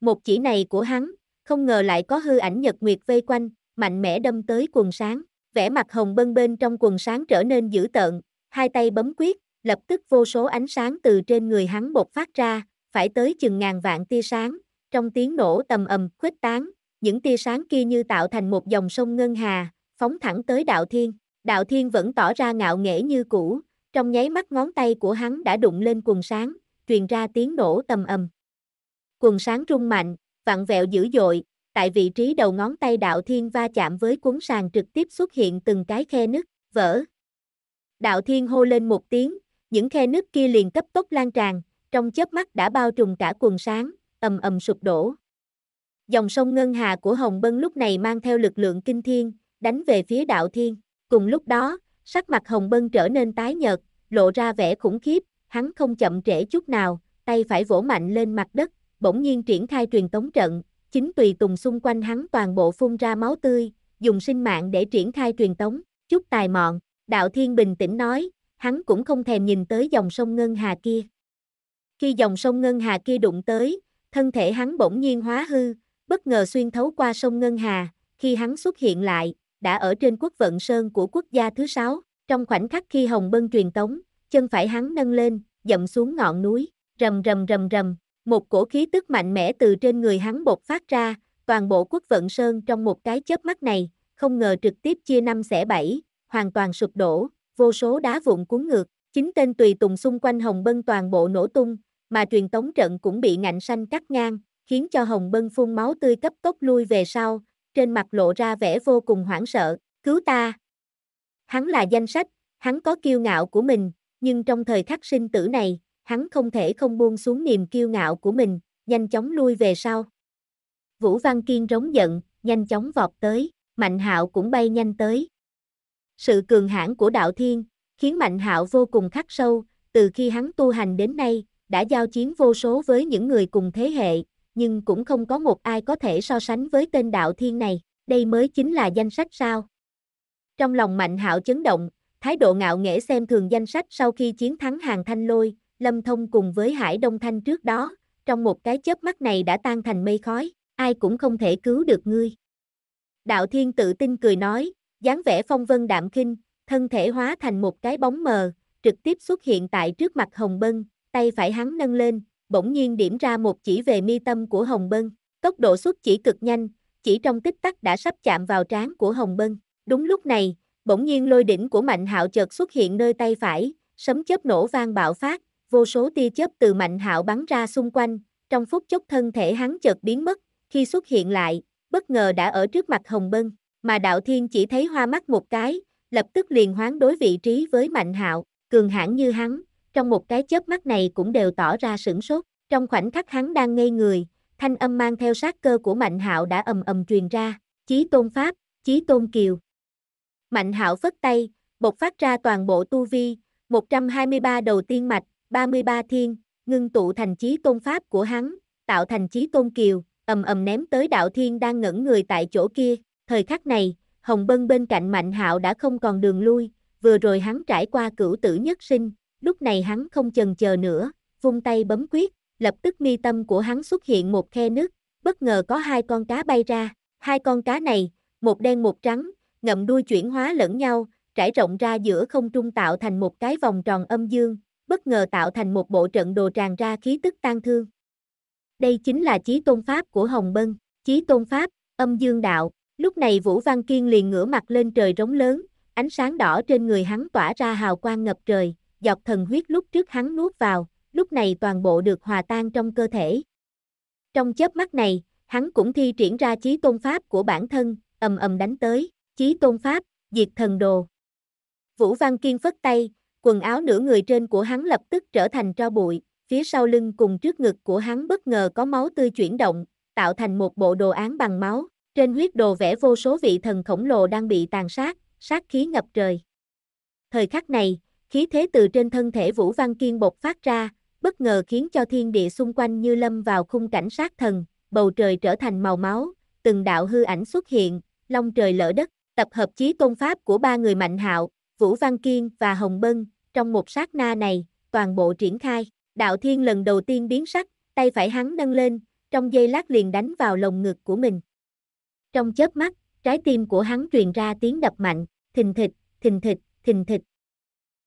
Một chỉ này của hắn, không ngờ lại có hư ảnh nhật nguyệt vây quanh, mạnh mẽ đâm tới quần sáng, vẻ mặt Hồng Bân bên trong quần sáng trở nên dữ tợn, hai tay bấm quyết, lập tức vô số ánh sáng từ trên người hắn bộc phát ra, phải tới chừng ngàn vạn tia sáng, trong tiếng nổ tầm ầm khuếch tán, những tia sáng kia như tạo thành một dòng sông ngân hà, phóng thẳng tới đạo thiên. Đạo thiên vẫn tỏ ra ngạo nghễ như cũ, trong nháy mắt ngón tay của hắn đã đụng lên quần sáng, truyền ra tiếng nổ tầm ầm. Quần sáng rung mạnh, vặn vẹo dữ dội, tại vị trí đầu ngón tay đạo thiên va chạm với cuốn sàn trực tiếp xuất hiện từng cái khe nứt, vỡ. Đạo thiên hô lên một tiếng, những khe nước kia liền cấp tốc lan tràn, trong chớp mắt đã bao trùm cả quần sáng, ầm ầm sụp đổ. Dòng sông Ngân Hà của Hồng Bân lúc này mang theo lực lượng kinh thiên, đánh về phía đạo thiên. Cùng lúc đó, sắc mặt Hồng Bân trở nên tái nhợt, lộ ra vẻ khủng khiếp, hắn không chậm trễ chút nào, tay phải vỗ mạnh lên mặt đất, bỗng nhiên triển khai truyền tống trận, chính tùy tùng xung quanh hắn toàn bộ phun ra máu tươi, dùng sinh mạng để triển khai truyền tống, chút tài mọn, đạo thiên bình tĩnh nói, hắn cũng không thèm nhìn tới dòng sông Ngân Hà kia. Khi dòng sông Ngân Hà kia đụng tới, thân thể hắn bỗng nhiên hóa hư, bất ngờ xuyên thấu qua sông Ngân Hà, khi hắn xuất hiện lại, đã ở trên quốc vận sơn của quốc gia thứ sáu, trong khoảnh khắc khi Hồng Bân truyền tống, chân phải hắn nâng lên, dậm xuống ngọn núi, rầm rầm rầm rầm, một cổ khí tức mạnh mẽ từ trên người hắn bột phát ra, toàn bộ quốc vận sơn trong một cái chớp mắt này, không ngờ trực tiếp chia năm xẻ bảy, hoàn toàn sụp đổ, vô số đá vụn cuốn ngược, chính tên tùy tùng xung quanh Hồng Bân toàn bộ nổ tung, mà truyền tống trận cũng bị ngạnh xanh cắt ngang, khiến cho Hồng Bân phun máu tươi cấp tốc lui về sau, trên mặt lộ ra vẻ vô cùng hoảng sợ, cứu ta. Hắn là danh sách, hắn có kiêu ngạo của mình, nhưng trong thời khắc sinh tử này, hắn không thể không buông xuống niềm kiêu ngạo của mình, nhanh chóng lui về sau. Vũ Văn Kiên rống giận, nhanh chóng vọt tới, Mạnh Hạo cũng bay nhanh tới, sự cường hãn của đạo thiên, khiến Mạnh Hạo vô cùng khắc sâu, từ khi hắn tu hành đến nay, đã giao chiến vô số với những người cùng thế hệ, nhưng cũng không có một ai có thể so sánh với tên đạo thiên này, đây mới chính là danh sách sao. Trong lòng Mạnh Hạo chấn động, thái độ ngạo nghễ xem thường danh sách sau khi chiến thắng hàng thanh lôi, Lâm Thông cùng với Hải Đông Thanh trước đó, trong một cái chớp mắt này đã tan thành mây khói, ai cũng không thể cứu được ngươi. Đạo Thiên tự tin cười nói, dáng vẻ phong vân đạm kinh, thân thể hóa thành một cái bóng mờ, trực tiếp xuất hiện tại trước mặt Hồng Bân, tay phải hắn nâng lên, bỗng nhiên điểm ra một chỉ về mi tâm của Hồng Bân, tốc độ xuất chỉ cực nhanh, chỉ trong tích tắc đã sắp chạm vào trán của Hồng Bân. Đúng lúc này, bỗng nhiên lôi đỉnh của Mạnh Hạo chợt xuất hiện nơi tay phải, sấm chớp nổ vang bạo phát, vô số tia chớp từ Mạnh Hạo bắn ra xung quanh, trong phút chốc thân thể hắn chợt biến mất, khi xuất hiện lại, bất ngờ đã ở trước mặt Hồng Bân mà đạo thiên chỉ thấy hoa mắt một cái, lập tức liền hoán đối vị trí với mạnh hạo, cường hãn như hắn, trong một cái chớp mắt này cũng đều tỏ ra sửng sốt, trong khoảnh khắc hắn đang ngây người, thanh âm mang theo sát cơ của mạnh hạo đã ầm ầm truyền ra, chí tôn pháp, chí tôn kiều. Mạnh hạo phất tay, bộc phát ra toàn bộ tu vi, 123 đầu tiên mạch, 33 thiên, ngưng tụ thành chí tôn pháp của hắn, tạo thành chí tôn kiều, ầm ầm ném tới đạo thiên đang ngẩn người tại chỗ kia. Thời khắc này, Hồng Bân bên cạnh Mạnh Hạo đã không còn đường lui, vừa rồi hắn trải qua cửu tử nhất sinh, lúc này hắn không chần chờ nữa, vung tay bấm quyết, lập tức mi tâm của hắn xuất hiện một khe nước, bất ngờ có hai con cá bay ra, hai con cá này, một đen một trắng, ngậm đuôi chuyển hóa lẫn nhau, trải rộng ra giữa không trung tạo thành một cái vòng tròn âm dương, bất ngờ tạo thành một bộ trận đồ tràn ra khí tức tan thương. Đây chính là chí tôn pháp của Hồng Bân, chí tôn pháp, âm dương đạo, Lúc này Vũ Văn Kiên liền ngửa mặt lên trời rống lớn, ánh sáng đỏ trên người hắn tỏa ra hào quang ngập trời, dọc thần huyết lúc trước hắn nuốt vào, lúc này toàn bộ được hòa tan trong cơ thể. Trong chớp mắt này, hắn cũng thi triển ra chí tôn pháp của bản thân, ầm ầm đánh tới, chí tôn pháp, diệt thần đồ. Vũ Văn Kiên phất tay, quần áo nửa người trên của hắn lập tức trở thành tro bụi, phía sau lưng cùng trước ngực của hắn bất ngờ có máu tươi chuyển động, tạo thành một bộ đồ án bằng máu, trên huyết đồ vẽ vô số vị thần khổng lồ đang bị tàn sát, sát khí ngập trời. Thời khắc này, khí thế từ trên thân thể Vũ Văn Kiên bộc phát ra, bất ngờ khiến cho thiên địa xung quanh như lâm vào khung cảnh sát thần, bầu trời trở thành màu máu, từng đạo hư ảnh xuất hiện, long trời lở đất, tập hợp chí tôn pháp của ba người Mạnh Hạo, Vũ Văn Kiên và Hồng Bân, trong một sát na này, toàn bộ triển khai, đạo thiên lần đầu tiên biến sắc, tay phải hắn nâng lên, trong giây lát liền đánh vào lồng ngực của mình. Trong chớp mắt, trái tim của hắn truyền ra tiếng đập mạnh, thình thịch, thình thịch, thình thịch.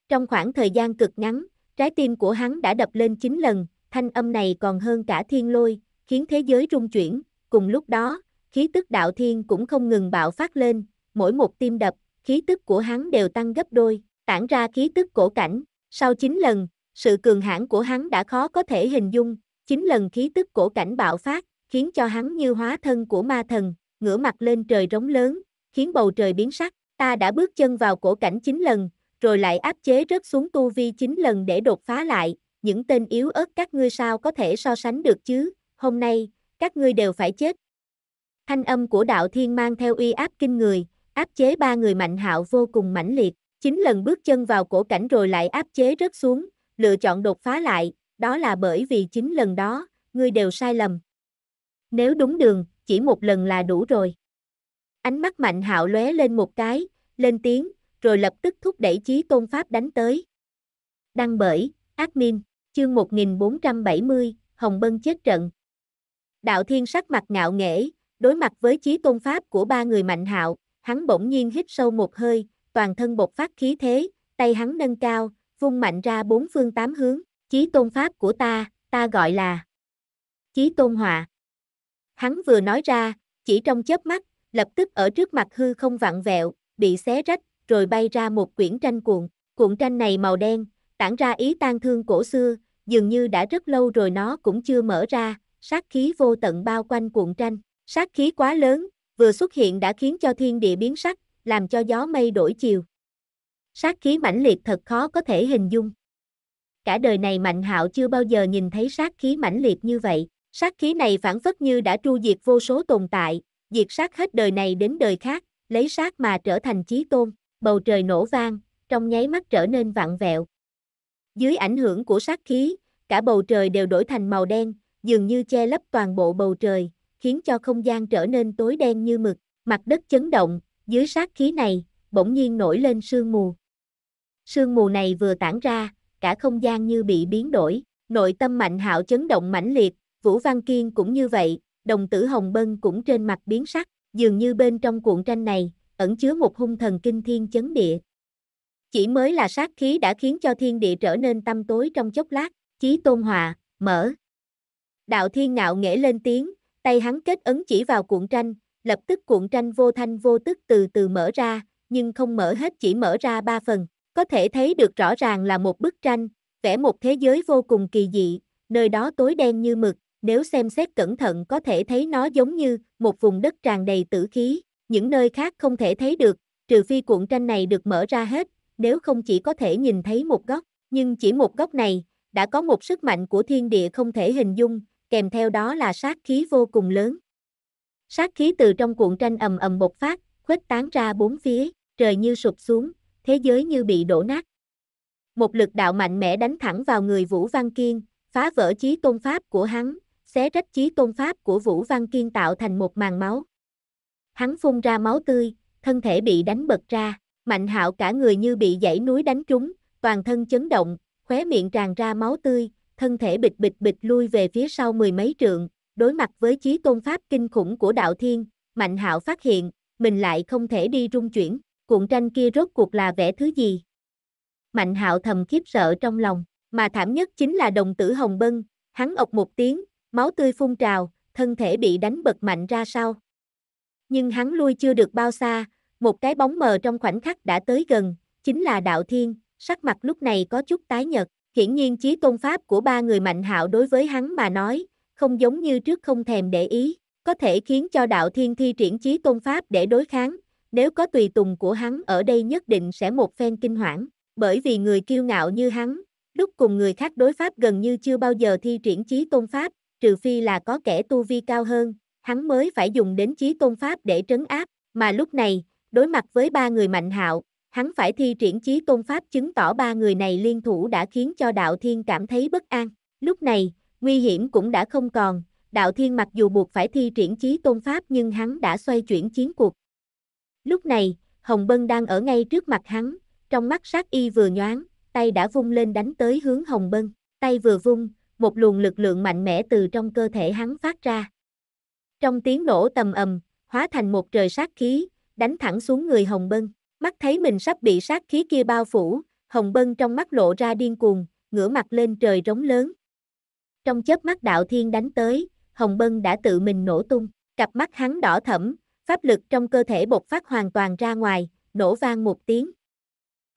Trong khoảng thời gian cực ngắn, trái tim của hắn đã đập lên 9 lần, thanh âm này còn hơn cả thiên lôi, khiến thế giới rung chuyển, cùng lúc đó, khí tức đạo thiên cũng không ngừng bạo phát lên, mỗi một tim đập, khí tức của hắn đều tăng gấp đôi, tản ra khí tức cổ cảnh, sau 9 lần, sự cường hãn của hắn đã khó có thể hình dung, 9 lần khí tức cổ cảnh bạo phát, khiến cho hắn như hóa thân của ma thần, ngửa mặt lên trời rống lớn, khiến bầu trời biến sắc, ta đã bước chân vào cổ cảnh 9 lần, rồi lại áp chế rớt xuống tu vi 9 lần để đột phá lại, những tên yếu ớt các ngươi sao có thể so sánh được chứ, hôm nay, các ngươi đều phải chết. Thanh âm của đạo thiên mang theo uy áp kinh người, áp chế ba người mạnh hạo vô cùng mãnh liệt, 9 lần bước chân vào cổ cảnh rồi lại áp chế rớt xuống, lựa chọn đột phá lại, đó là bởi vì 9 lần đó, ngươi đều sai lầm. Nếu đúng đường, chỉ một lần là đủ rồi. Ánh mắt Mạnh Hạo lóe lên một cái, lên tiếng, rồi lập tức thúc đẩy chí tôn pháp đánh tới. Đăng bởi, admin, chương 1470, Hồng Bân chết trận. Đạo Thiên sắc mặt ngạo nghễ, đối mặt với chí tôn pháp của ba người Mạnh Hạo, hắn bỗng nhiên hít sâu một hơi, toàn thân bộc phát khí thế, tay hắn nâng cao, vung mạnh ra bốn phương tám hướng, chí tôn pháp của ta, ta gọi là Chí tôn họa. Hắn vừa nói ra, chỉ trong chớp mắt, lập tức ở trước mặt hư không vặn vẹo, bị xé rách, rồi bay ra một quyển tranh cuộn. Cuộn tranh này màu đen, tản ra ý tang thương cổ xưa, dường như đã rất lâu rồi nó cũng chưa mở ra, sát khí vô tận bao quanh cuộn tranh. Sát khí quá lớn, vừa xuất hiện đã khiến cho thiên địa biến sắc, làm cho gió mây đổi chiều. Sát khí mãnh liệt thật khó có thể hình dung. Cả đời này Mạnh Hạo chưa bao giờ nhìn thấy sát khí mãnh liệt như vậy. Sát khí này phản phất như đã tru diệt vô số tồn tại, diệt sát hết đời này đến đời khác, lấy sát mà trở thành chí tôn, bầu trời nổ vang, trong nháy mắt trở nên vặn vẹo. Dưới ảnh hưởng của sát khí, cả bầu trời đều đổi thành màu đen, dường như che lấp toàn bộ bầu trời, khiến cho không gian trở nên tối đen như mực, mặt đất chấn động, dưới sát khí này, bỗng nhiên nổi lên sương mù. Sương mù này vừa tản ra, cả không gian như bị biến đổi, nội tâm mạnh hạo chấn động mãnh liệt, Vũ Văn Kiên cũng như vậy, đồng tử Hồng Bân cũng trên mặt biến sắc, dường như bên trong cuộn tranh này, ẩn chứa một hung thần kinh thiên chấn địa. Chỉ mới là sát khí đã khiến cho thiên địa trở nên tâm tối trong chốc lát, chí tôn hòa, mở. Đạo thiên ngạo nghễ lên tiếng, tay hắn kết ấn chỉ vào cuộn tranh, lập tức cuộn tranh vô thanh vô tức từ từ mở ra, nhưng không mở hết chỉ mở ra ba phần, có thể thấy được rõ ràng là một bức tranh, vẽ một thế giới vô cùng kỳ dị, nơi đó tối đen như mực, nếu xem xét cẩn thận có thể thấy nó giống như một vùng đất tràn đầy tử khí, những nơi khác không thể thấy được, trừ phi cuộn tranh này được mở ra hết, nếu không chỉ có thể nhìn thấy một góc, nhưng chỉ một góc này, đã có một sức mạnh của thiên địa không thể hình dung, kèm theo đó là sát khí vô cùng lớn. Sát khí từ trong cuộn tranh ầm ầm bộc phát, khuếch tán ra bốn phía, trời như sụp xuống, thế giới như bị đổ nát. Một lực đạo mạnh mẽ đánh thẳng vào người Vũ Văn Kiên, phá vỡ chí tôn pháp của hắn, xé rách chí tôn pháp của Vũ Văn Kiên tạo thành một màn máu. Hắn phun ra máu tươi, thân thể bị đánh bật ra, Mạnh Hạo cả người như bị dãy núi đánh trúng, toàn thân chấn động, khóe miệng tràn ra máu tươi, thân thể bịch bịch bịch lui về phía sau mười mấy trượng, đối mặt với chí tôn pháp kinh khủng của đạo thiên, Mạnh Hạo phát hiện, mình lại không thể đi rung chuyển, cuộn tranh kia rốt cuộc là vẽ thứ gì? Mạnh Hạo thầm khiếp sợ trong lòng, mà thảm nhất chính là đồng tử Hồng Bân, hắn ọc một tiếng, máu tươi phun trào, thân thể bị đánh bật mạnh ra sau. Nhưng hắn lui chưa được bao xa, một cái bóng mờ trong khoảnh khắc đã tới gần, chính là đạo thiên, sắc mặt lúc này có chút tái nhợt, hiển nhiên chí tôn pháp của ba người mạnh hạo đối với hắn mà nói, không giống như trước không thèm để ý, có thể khiến cho đạo thiên thi triển chí tôn pháp để đối kháng, nếu có tùy tùng của hắn ở đây nhất định sẽ một phen kinh hoảng, bởi vì người kiêu ngạo như hắn, lúc cùng người khác đối pháp gần như chưa bao giờ thi triển chí tôn pháp, trừ phi là có kẻ tu vi cao hơn, hắn mới phải dùng đến chí tôn pháp để trấn áp, mà lúc này, đối mặt với ba người mạnh hạo, hắn phải thi triển chí tôn pháp chứng tỏ ba người này liên thủ đã khiến cho đạo thiên cảm thấy bất an. Lúc này, nguy hiểm cũng đã không còn, đạo thiên mặc dù buộc phải thi triển chí tôn pháp nhưng hắn đã xoay chuyển chiến cuộc. Lúc này, Hồng Bân đang ở ngay trước mặt hắn, trong mắt sát y vừa nhoáng, tay đã vung lên đánh tới hướng Hồng Bân, tay vừa vung, một luồng lực lượng mạnh mẽ từ trong cơ thể hắn phát ra. Trong tiếng nổ tầm ầm, hóa thành một trời sát khí, đánh thẳng xuống người Hồng Bân. Mắt thấy mình sắp bị sát khí kia bao phủ, Hồng Bân trong mắt lộ ra điên cuồng, ngửa mặt lên trời rống lớn. Trong chớp mắt đạo thiên đánh tới, Hồng Bân đã tự mình nổ tung, cặp mắt hắn đỏ thẫm, pháp lực trong cơ thể bộc phát hoàn toàn ra ngoài, nổ vang một tiếng.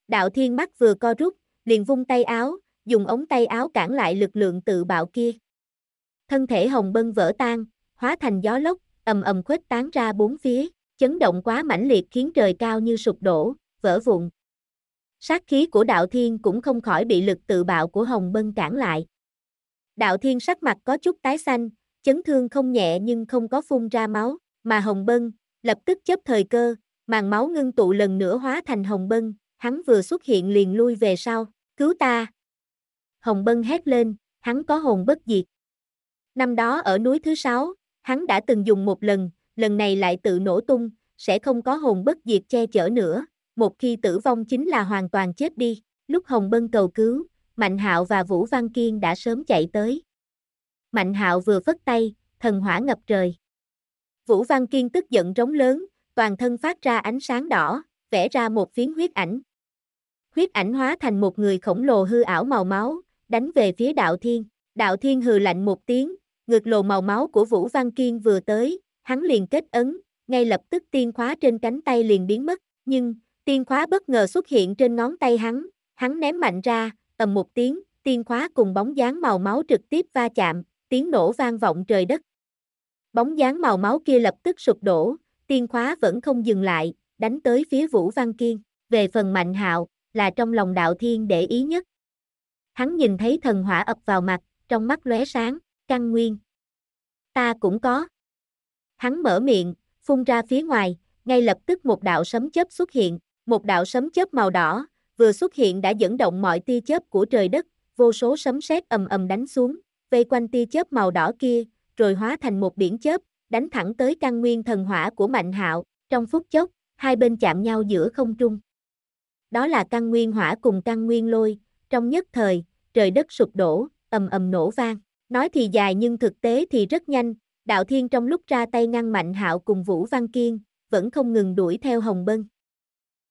Đạo thiên mắt vừa co rút, liền vung tay áo, dùng ống tay áo cản lại lực lượng tự bạo kia. Thân thể hồng bân vỡ tan, hóa thành gió lốc, ầm ầm khuếch tán ra bốn phía, chấn động quá mãnh liệt khiến trời cao như sụp đổ, vỡ vụn. Sát khí của đạo thiên cũng không khỏi bị lực tự bạo của hồng bân cản lại. Đạo thiên sắc mặt có chút tái xanh, chấn thương không nhẹ nhưng không có phun ra máu, mà hồng bân, lập tức chấp thời cơ, màn máu ngưng tụ lần nữa hóa thành hồng bân, hắn vừa xuất hiện liền lui về sau, cứu ta, Hồng Bân hét lên, hắn có hồn bất diệt. Năm đó ở núi thứ sáu, hắn đã từng dùng một lần, lần này lại tự nổ tung, sẽ không có hồn bất diệt che chở nữa, một khi tử vong chính là hoàn toàn chết đi. Lúc Hồng Bân cầu cứu, Mạnh Hạo và Vũ Văn Kiên đã sớm chạy tới. Mạnh Hạo vừa phất tay, thần hỏa ngập trời. Vũ Văn Kiên tức giận trống lớn, toàn thân phát ra ánh sáng đỏ, vẽ ra một phiến huyết ảnh. Huyết ảnh hóa thành một người khổng lồ hư ảo màu máu, đánh về phía đạo thiên. Đạo thiên hừ lạnh một tiếng, ngược lồ màu máu của Vũ Văn Kiên vừa tới, hắn liền kết ấn, ngay lập tức tiên khóa trên cánh tay liền biến mất, nhưng, tiên khóa bất ngờ xuất hiện trên ngón tay hắn, hắn ném mạnh ra, tầm một tiếng, tiên khóa cùng bóng dáng màu máu trực tiếp va chạm, tiếng nổ vang vọng trời đất. Bóng dáng màu máu kia lập tức sụp đổ, tiên khóa vẫn không dừng lại, đánh tới phía Vũ Văn Kiên. Về phần Mạnh Hạo, là trong lòng Đạo Thiên để ý nhất, hắn nhìn thấy thần hỏa ập vào mặt, trong mắt lóe sáng, căn nguyên. Ta cũng có. Hắn mở miệng, phun ra phía ngoài, ngay lập tức một đạo sấm chớp xuất hiện, một đạo sấm chớp màu đỏ, vừa xuất hiện đã dẫn động mọi tia chớp của trời đất, vô số sấm sét ầm ầm đánh xuống, vây quanh tia chớp màu đỏ kia, rồi hóa thành một biển chớp, đánh thẳng tới căn nguyên thần hỏa của Mạnh Hạo, trong phút chốc, hai bên chạm nhau giữa không trung. Đó là căn nguyên hỏa cùng căn nguyên lôi, trong nhất thời, trời đất sụp đổ, ầm ầm nổ vang. Nói thì dài nhưng thực tế thì rất nhanh, Đạo Thiên trong lúc ra tay ngăn Mạnh Hạo cùng Vũ Văn Kiên, vẫn không ngừng đuổi theo Hồng Bân.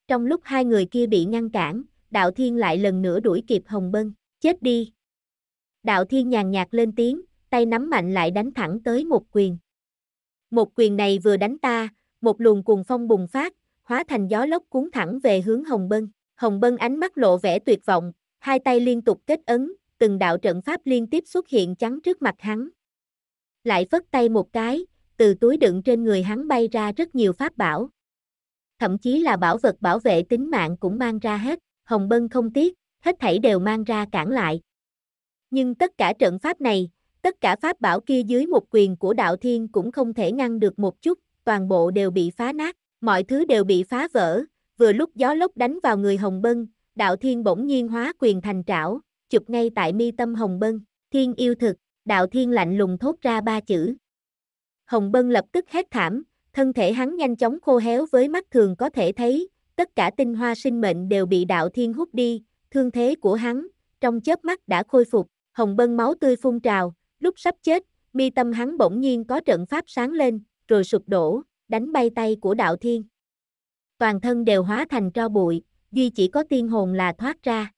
Trong lúc hai người kia bị ngăn cản, Đạo Thiên lại lần nữa đuổi kịp Hồng Bân, chết đi. Đạo Thiên nhàn nhạt lên tiếng, tay nắm mạnh lại đánh thẳng tới một quyền. Một quyền này vừa đánh ta, một luồng cuồng phong bùng phát, hóa thành gió lốc cuốn thẳng về hướng Hồng Bân. Hồng Bân ánh mắt lộ vẻ tuyệt vọng, hai tay liên tục kết ấn, từng đạo trận pháp liên tiếp xuất hiện chắn trước mặt hắn. Lại phất tay một cái, từ túi đựng trên người hắn bay ra rất nhiều pháp bảo. Thậm chí là bảo vật bảo vệ tính mạng cũng mang ra hết, Hồng Bân không tiếc, hết thảy đều mang ra cản lại. Nhưng tất cả trận pháp này, tất cả pháp bảo kia dưới một quyền của đạo thiên cũng không thể ngăn được một chút, toàn bộ đều bị phá nát, mọi thứ đều bị phá vỡ, vừa lúc gió lốc đánh vào người Hồng Bân, đạo thiên bỗng nhiên hóa quyền thành trảo, chụp ngay tại mi tâm Hồng Bân, thiên yêu thực, đạo thiên lạnh lùng thốt ra ba chữ. Hồng Bân lập tức hét thảm, thân thể hắn nhanh chóng khô héo với mắt thường có thể thấy, tất cả tinh hoa sinh mệnh đều bị đạo thiên hút đi, thương thế của hắn, trong chớp mắt đã khôi phục, Hồng Bân máu tươi phun trào, lúc sắp chết, mi tâm hắn bỗng nhiên có trận pháp sáng lên, rồi sụp đổ, đánh bay tay của đạo thiên. Toàn thân đều hóa thành tro bụi, duy chỉ có tiên hồn là thoát ra.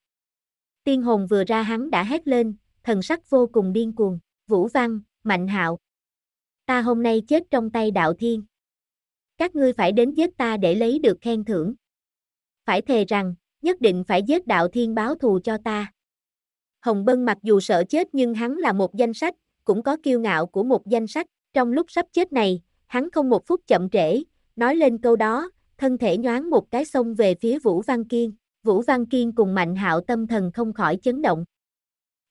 Tiên hồn vừa ra hắn đã hét lên, thần sắc vô cùng điên cuồng, Vũ Văn, Mạnh Hạo. Ta hôm nay chết trong tay đạo thiên. Các ngươi phải đến giết ta để lấy được khen thưởng. Phải thề rằng, nhất định phải giết đạo thiên báo thù cho ta. Hồng Bân mặc dù sợ chết nhưng hắn là một danh sách, cũng có kiêu ngạo của một danh sách, trong lúc sắp chết này, hắn không một phút chậm trễ, nói lên câu đó, thân thể nhoáng một cái xông về phía Vũ Văn Kiên, Vũ Văn Kiên cùng Mạnh Hạo tâm thần không khỏi chấn động.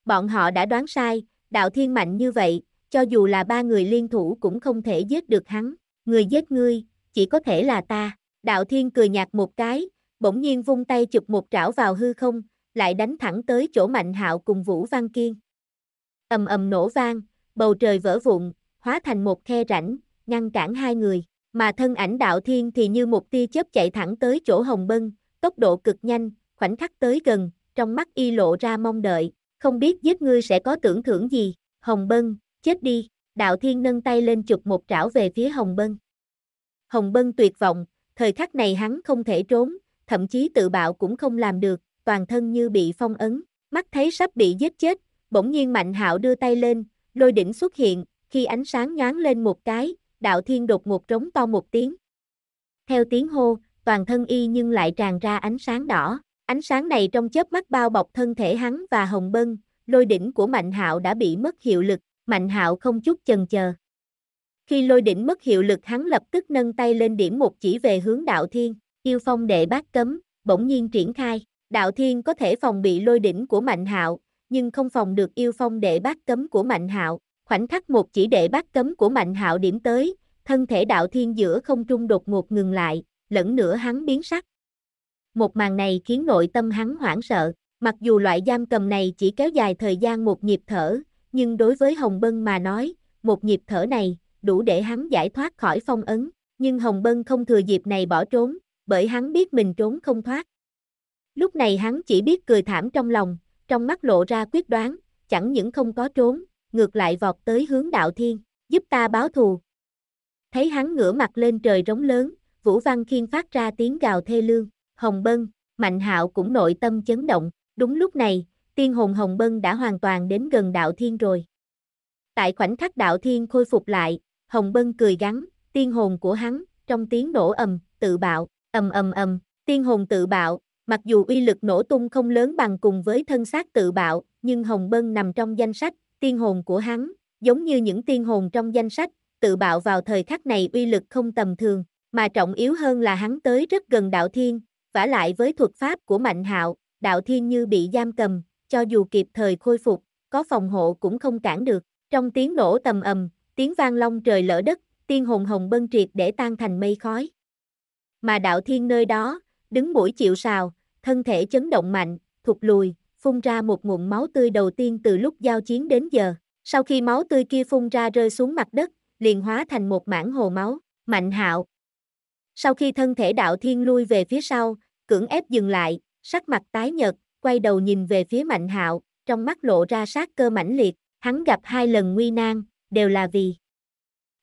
Bọn họ đã đoán sai, đạo thiên mạnh như vậy, cho dù là ba người liên thủ cũng không thể giết được hắn, người giết ngươi, chỉ có thể là ta. Đạo thiên cười nhạt một cái, bỗng nhiên vung tay chụp một trảo vào hư không, lại đánh thẳng tới chỗ Mạnh Hạo cùng Vũ Văn Kiên. Ầm ầm nổ vang, bầu trời vỡ vụn, hóa thành một khe rãnh, ngăn cản hai người mà thân ảnh đạo thiên thì như một tia chớp chạy thẳng tới chỗ hồng bân, tốc độ cực nhanh, khoảnh khắc tới gần, trong mắt y lộ ra mong đợi, không biết giết ngươi sẽ có tưởng thưởng gì, hồng bân, chết đi, đạo thiên nâng tay lên chụp một trảo về phía hồng bân. Hồng bân tuyệt vọng, thời khắc này hắn không thể trốn, thậm chí tự bạo cũng không làm được, toàn thân như bị phong ấn, mắt thấy sắp bị giết chết, bỗng nhiên mạnh hạo đưa tay lên, lôi đỉnh xuất hiện, khi ánh sáng nhoáng lên một cái, đạo thiên đột ngột trống to một tiếng. Theo tiếng hô, toàn thân y nhưng lại tràn ra ánh sáng đỏ. Ánh sáng này trong chớp mắt bao bọc thân thể hắn và hồng bân, lôi đỉnh của Mạnh Hạo đã bị mất hiệu lực, Mạnh Hạo không chút chần chờ. Khi lôi đỉnh mất hiệu lực hắn lập tức nâng tay lên điểm một chỉ về hướng đạo thiên, yêu phong đệ bát cấm, bỗng nhiên triển khai. Đạo thiên có thể phòng bị lôi đỉnh của Mạnh Hạo, nhưng không phòng được yêu phong đệ bát cấm của Mạnh Hạo. Khoảnh khắc một chỉ đệ bát cấm của Mạnh Hạo điểm tới, thân thể đạo thiên giữa không trung đột ngột ngừng lại, lẫn nữa hắn biến sắc. Một màn này khiến nội tâm hắn hoảng sợ, mặc dù loại giam cầm này chỉ kéo dài thời gian một nhịp thở, nhưng đối với Hồng Bân mà nói, một nhịp thở này đủ để hắn giải thoát khỏi phong ấn, nhưng Hồng Bân không thừa dịp này bỏ trốn, bởi hắn biết mình trốn không thoát. Lúc này hắn chỉ biết cười thảm trong lòng, trong mắt lộ ra quyết đoán, chẳng những không có trốn, ngược lại vọt tới hướng đạo thiên, giúp ta báo thù. Thấy hắn ngửa mặt lên trời rống lớn, Vũ Văn Khiên phát ra tiếng gào thê lương, Hồng Bân, Mạnh Hạo cũng nội tâm chấn động, đúng lúc này, tiên hồn Hồng Bân đã hoàn toàn đến gần đạo thiên rồi. Tại khoảnh khắc đạo thiên khôi phục lại, Hồng Bân cười gắn, tiên hồn của hắn, trong tiếng nổ ầm, tự bạo, ầm ầm ầm, tiên hồn tự bạo, mặc dù uy lực nổ tung không lớn bằng cùng với thân xác tự bạo, nhưng Hồng Bân nằm trong danh sách tiên hồn của hắn, giống như những tiên hồn trong danh sách, tự bạo vào thời khắc này uy lực không tầm thường, mà trọng yếu hơn là hắn tới rất gần đạo thiên, vả lại với thuật pháp của Mạnh Hạo, đạo thiên như bị giam cầm, cho dù kịp thời khôi phục, có phòng hộ cũng không cản được. Trong tiếng nổ tầm ầm, tiếng vang long trời lỡ đất, tiên hồn hồng bân triệt để tan thành mây khói. Mà đạo thiên nơi đó, đứng mũi chịu sào, thân thể chấn động mạnh, thụt lùi, phun ra một ngụm máu tươi đầu tiên từ lúc giao chiến đến giờ. Sau khi máu tươi kia phun ra rơi xuống mặt đất, liền hóa thành một mảng hồ máu, mạnh hạo. Sau khi thân thể đạo thiên lui về phía sau, cưỡng ép dừng lại, sắc mặt tái nhợt, quay đầu nhìn về phía mạnh hạo, trong mắt lộ ra sát cơ mãnh liệt, hắn gặp hai lần nguy nan, đều là vì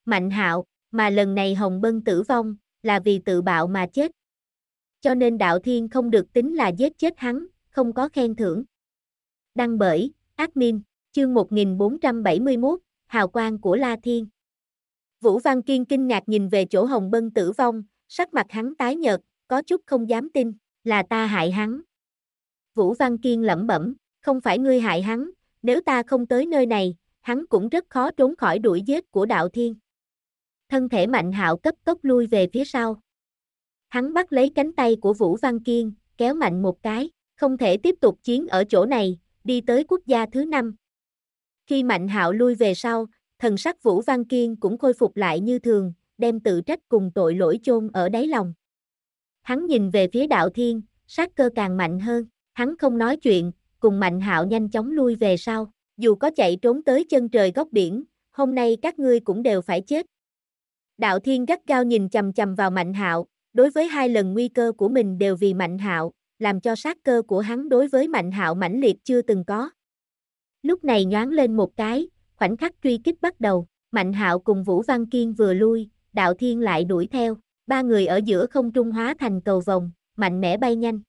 mạnh hạo, mà lần này hồng bân tử vong, là vì tự bạo mà chết. Cho nên đạo thiên không được tính là giết chết hắn, không có khen thưởng. Đăng bởi, admin, chương 1471, hào quang của La Thiên. Vũ Văn Kiên kinh ngạc nhìn về chỗ Hồng Bân tử vong, sắc mặt hắn tái nhợt, có chút không dám tin, là ta hại hắn. Vũ Văn Kiên lẩm bẩm, không phải ngươi hại hắn, nếu ta không tới nơi này, hắn cũng rất khó trốn khỏi đuổi giết của đạo thiên. Thân thể mạnh hạo cấp tốc lui về phía sau. Hắn bắt lấy cánh tay của Vũ Văn Kiên, kéo mạnh một cái. Không thể tiếp tục chiến ở chỗ này, đi tới quốc gia thứ năm. Khi Mạnh Hạo lui về sau, thần sắc Vũ Văn Kiên cũng khôi phục lại như thường, đem tự trách cùng tội lỗi chôn ở đáy lòng. Hắn nhìn về phía đạo thiên, sát cơ càng mạnh hơn, hắn không nói chuyện, cùng Mạnh Hạo nhanh chóng lui về sau, dù có chạy trốn tới chân trời góc biển, hôm nay các ngươi cũng đều phải chết. Đạo Thiên gắt gao nhìn chằm chằm vào Mạnh Hạo, đối với hai lần nguy cơ của mình đều vì Mạnh Hạo, làm cho sát cơ của hắn đối với Mạnh Hạo mãnh liệt chưa từng có. Lúc này nhoáng lên một cái, khoảnh khắc truy kích bắt đầu, Mạnh Hạo cùng Vũ Văn Kiên vừa lui, Đạo Thiên lại đuổi theo, ba người ở giữa không trung hóa thành cầu vòng, mạnh mẽ bay nhanh.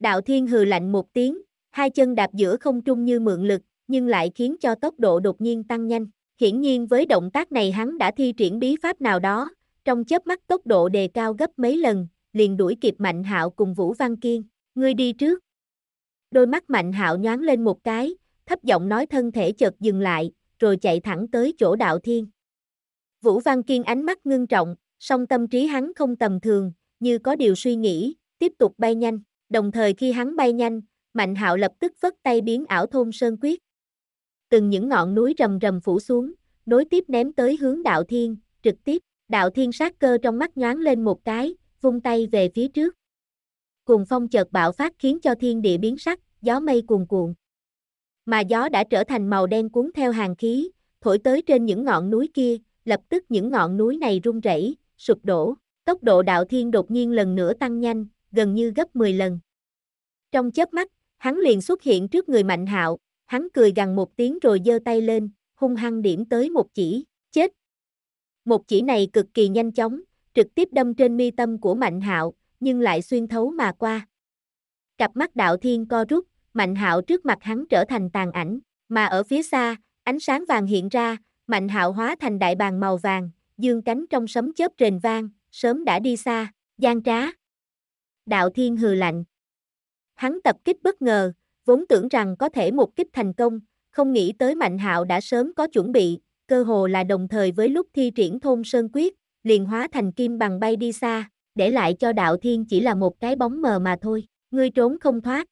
Đạo Thiên hừ lạnh một tiếng, hai chân đạp giữa không trung như mượn lực, nhưng lại khiến cho tốc độ đột nhiên tăng nhanh. Hiển nhiên với động tác này hắn đã thi triển bí pháp nào đó, trong chớp mắt tốc độ đề cao gấp mấy lần, liền đuổi kịp Mạnh Hạo cùng Vũ Văn Kiên, ngươi đi trước. Đôi mắt Mạnh Hạo nhoáng lên một cái, thấp giọng nói thân thể chợt dừng lại, rồi chạy thẳng tới chỗ đạo thiên. Vũ Văn Kiên ánh mắt ngưng trọng, song tâm trí hắn không tầm thường, như có điều suy nghĩ, tiếp tục bay nhanh, đồng thời khi hắn bay nhanh, Mạnh Hạo lập tức vất tay biến ảo thôn sơn quyết. Từng những ngọn núi rầm rầm phủ xuống, nối tiếp ném tới hướng đạo thiên, trực tiếp, đạo thiên sát cơ trong mắt nhoáng lên một cái, vung tay về phía trước. Cùng phong chợt bạo phát khiến cho thiên địa biến sắc, gió mây cuồn cuộn. Mà gió đã trở thành màu đen cuốn theo hàng khí, thổi tới trên những ngọn núi kia, lập tức những ngọn núi này rung rẩy, sụp đổ. Tốc độ đạo thiên đột nhiên lần nữa tăng nhanh, gần như gấp 10 lần. Trong chớp mắt, hắn liền xuất hiện trước người Mạnh Hạo, hắn cười gằn một tiếng rồi giơ tay lên, hung hăng điểm tới một chỉ, chết. Một chỉ này cực kỳ nhanh chóng, trực tiếp đâm trên mi tâm của Mạnh Hạo, nhưng lại xuyên thấu mà qua. Cặp mắt đạo thiên co rút, Mạnh Hạo trước mặt hắn trở thành tàn ảnh, mà ở phía xa, ánh sáng vàng hiện ra, Mạnh Hạo hóa thành đại bàng màu vàng, dương cánh trong sấm chớp rền vang, sớm đã đi xa, gian trá. Đạo thiên hừ lạnh. Hắn tập kích bất ngờ, vốn tưởng rằng có thể một kích thành công, không nghĩ tới Mạnh Hạo đã sớm có chuẩn bị, cơ hồ là đồng thời với lúc thi triển thôn sơn quyết, liền hóa thành kim bằng bay đi xa, để lại cho đạo thiên chỉ là một cái bóng mờ mà thôi, ngươi trốn không thoát.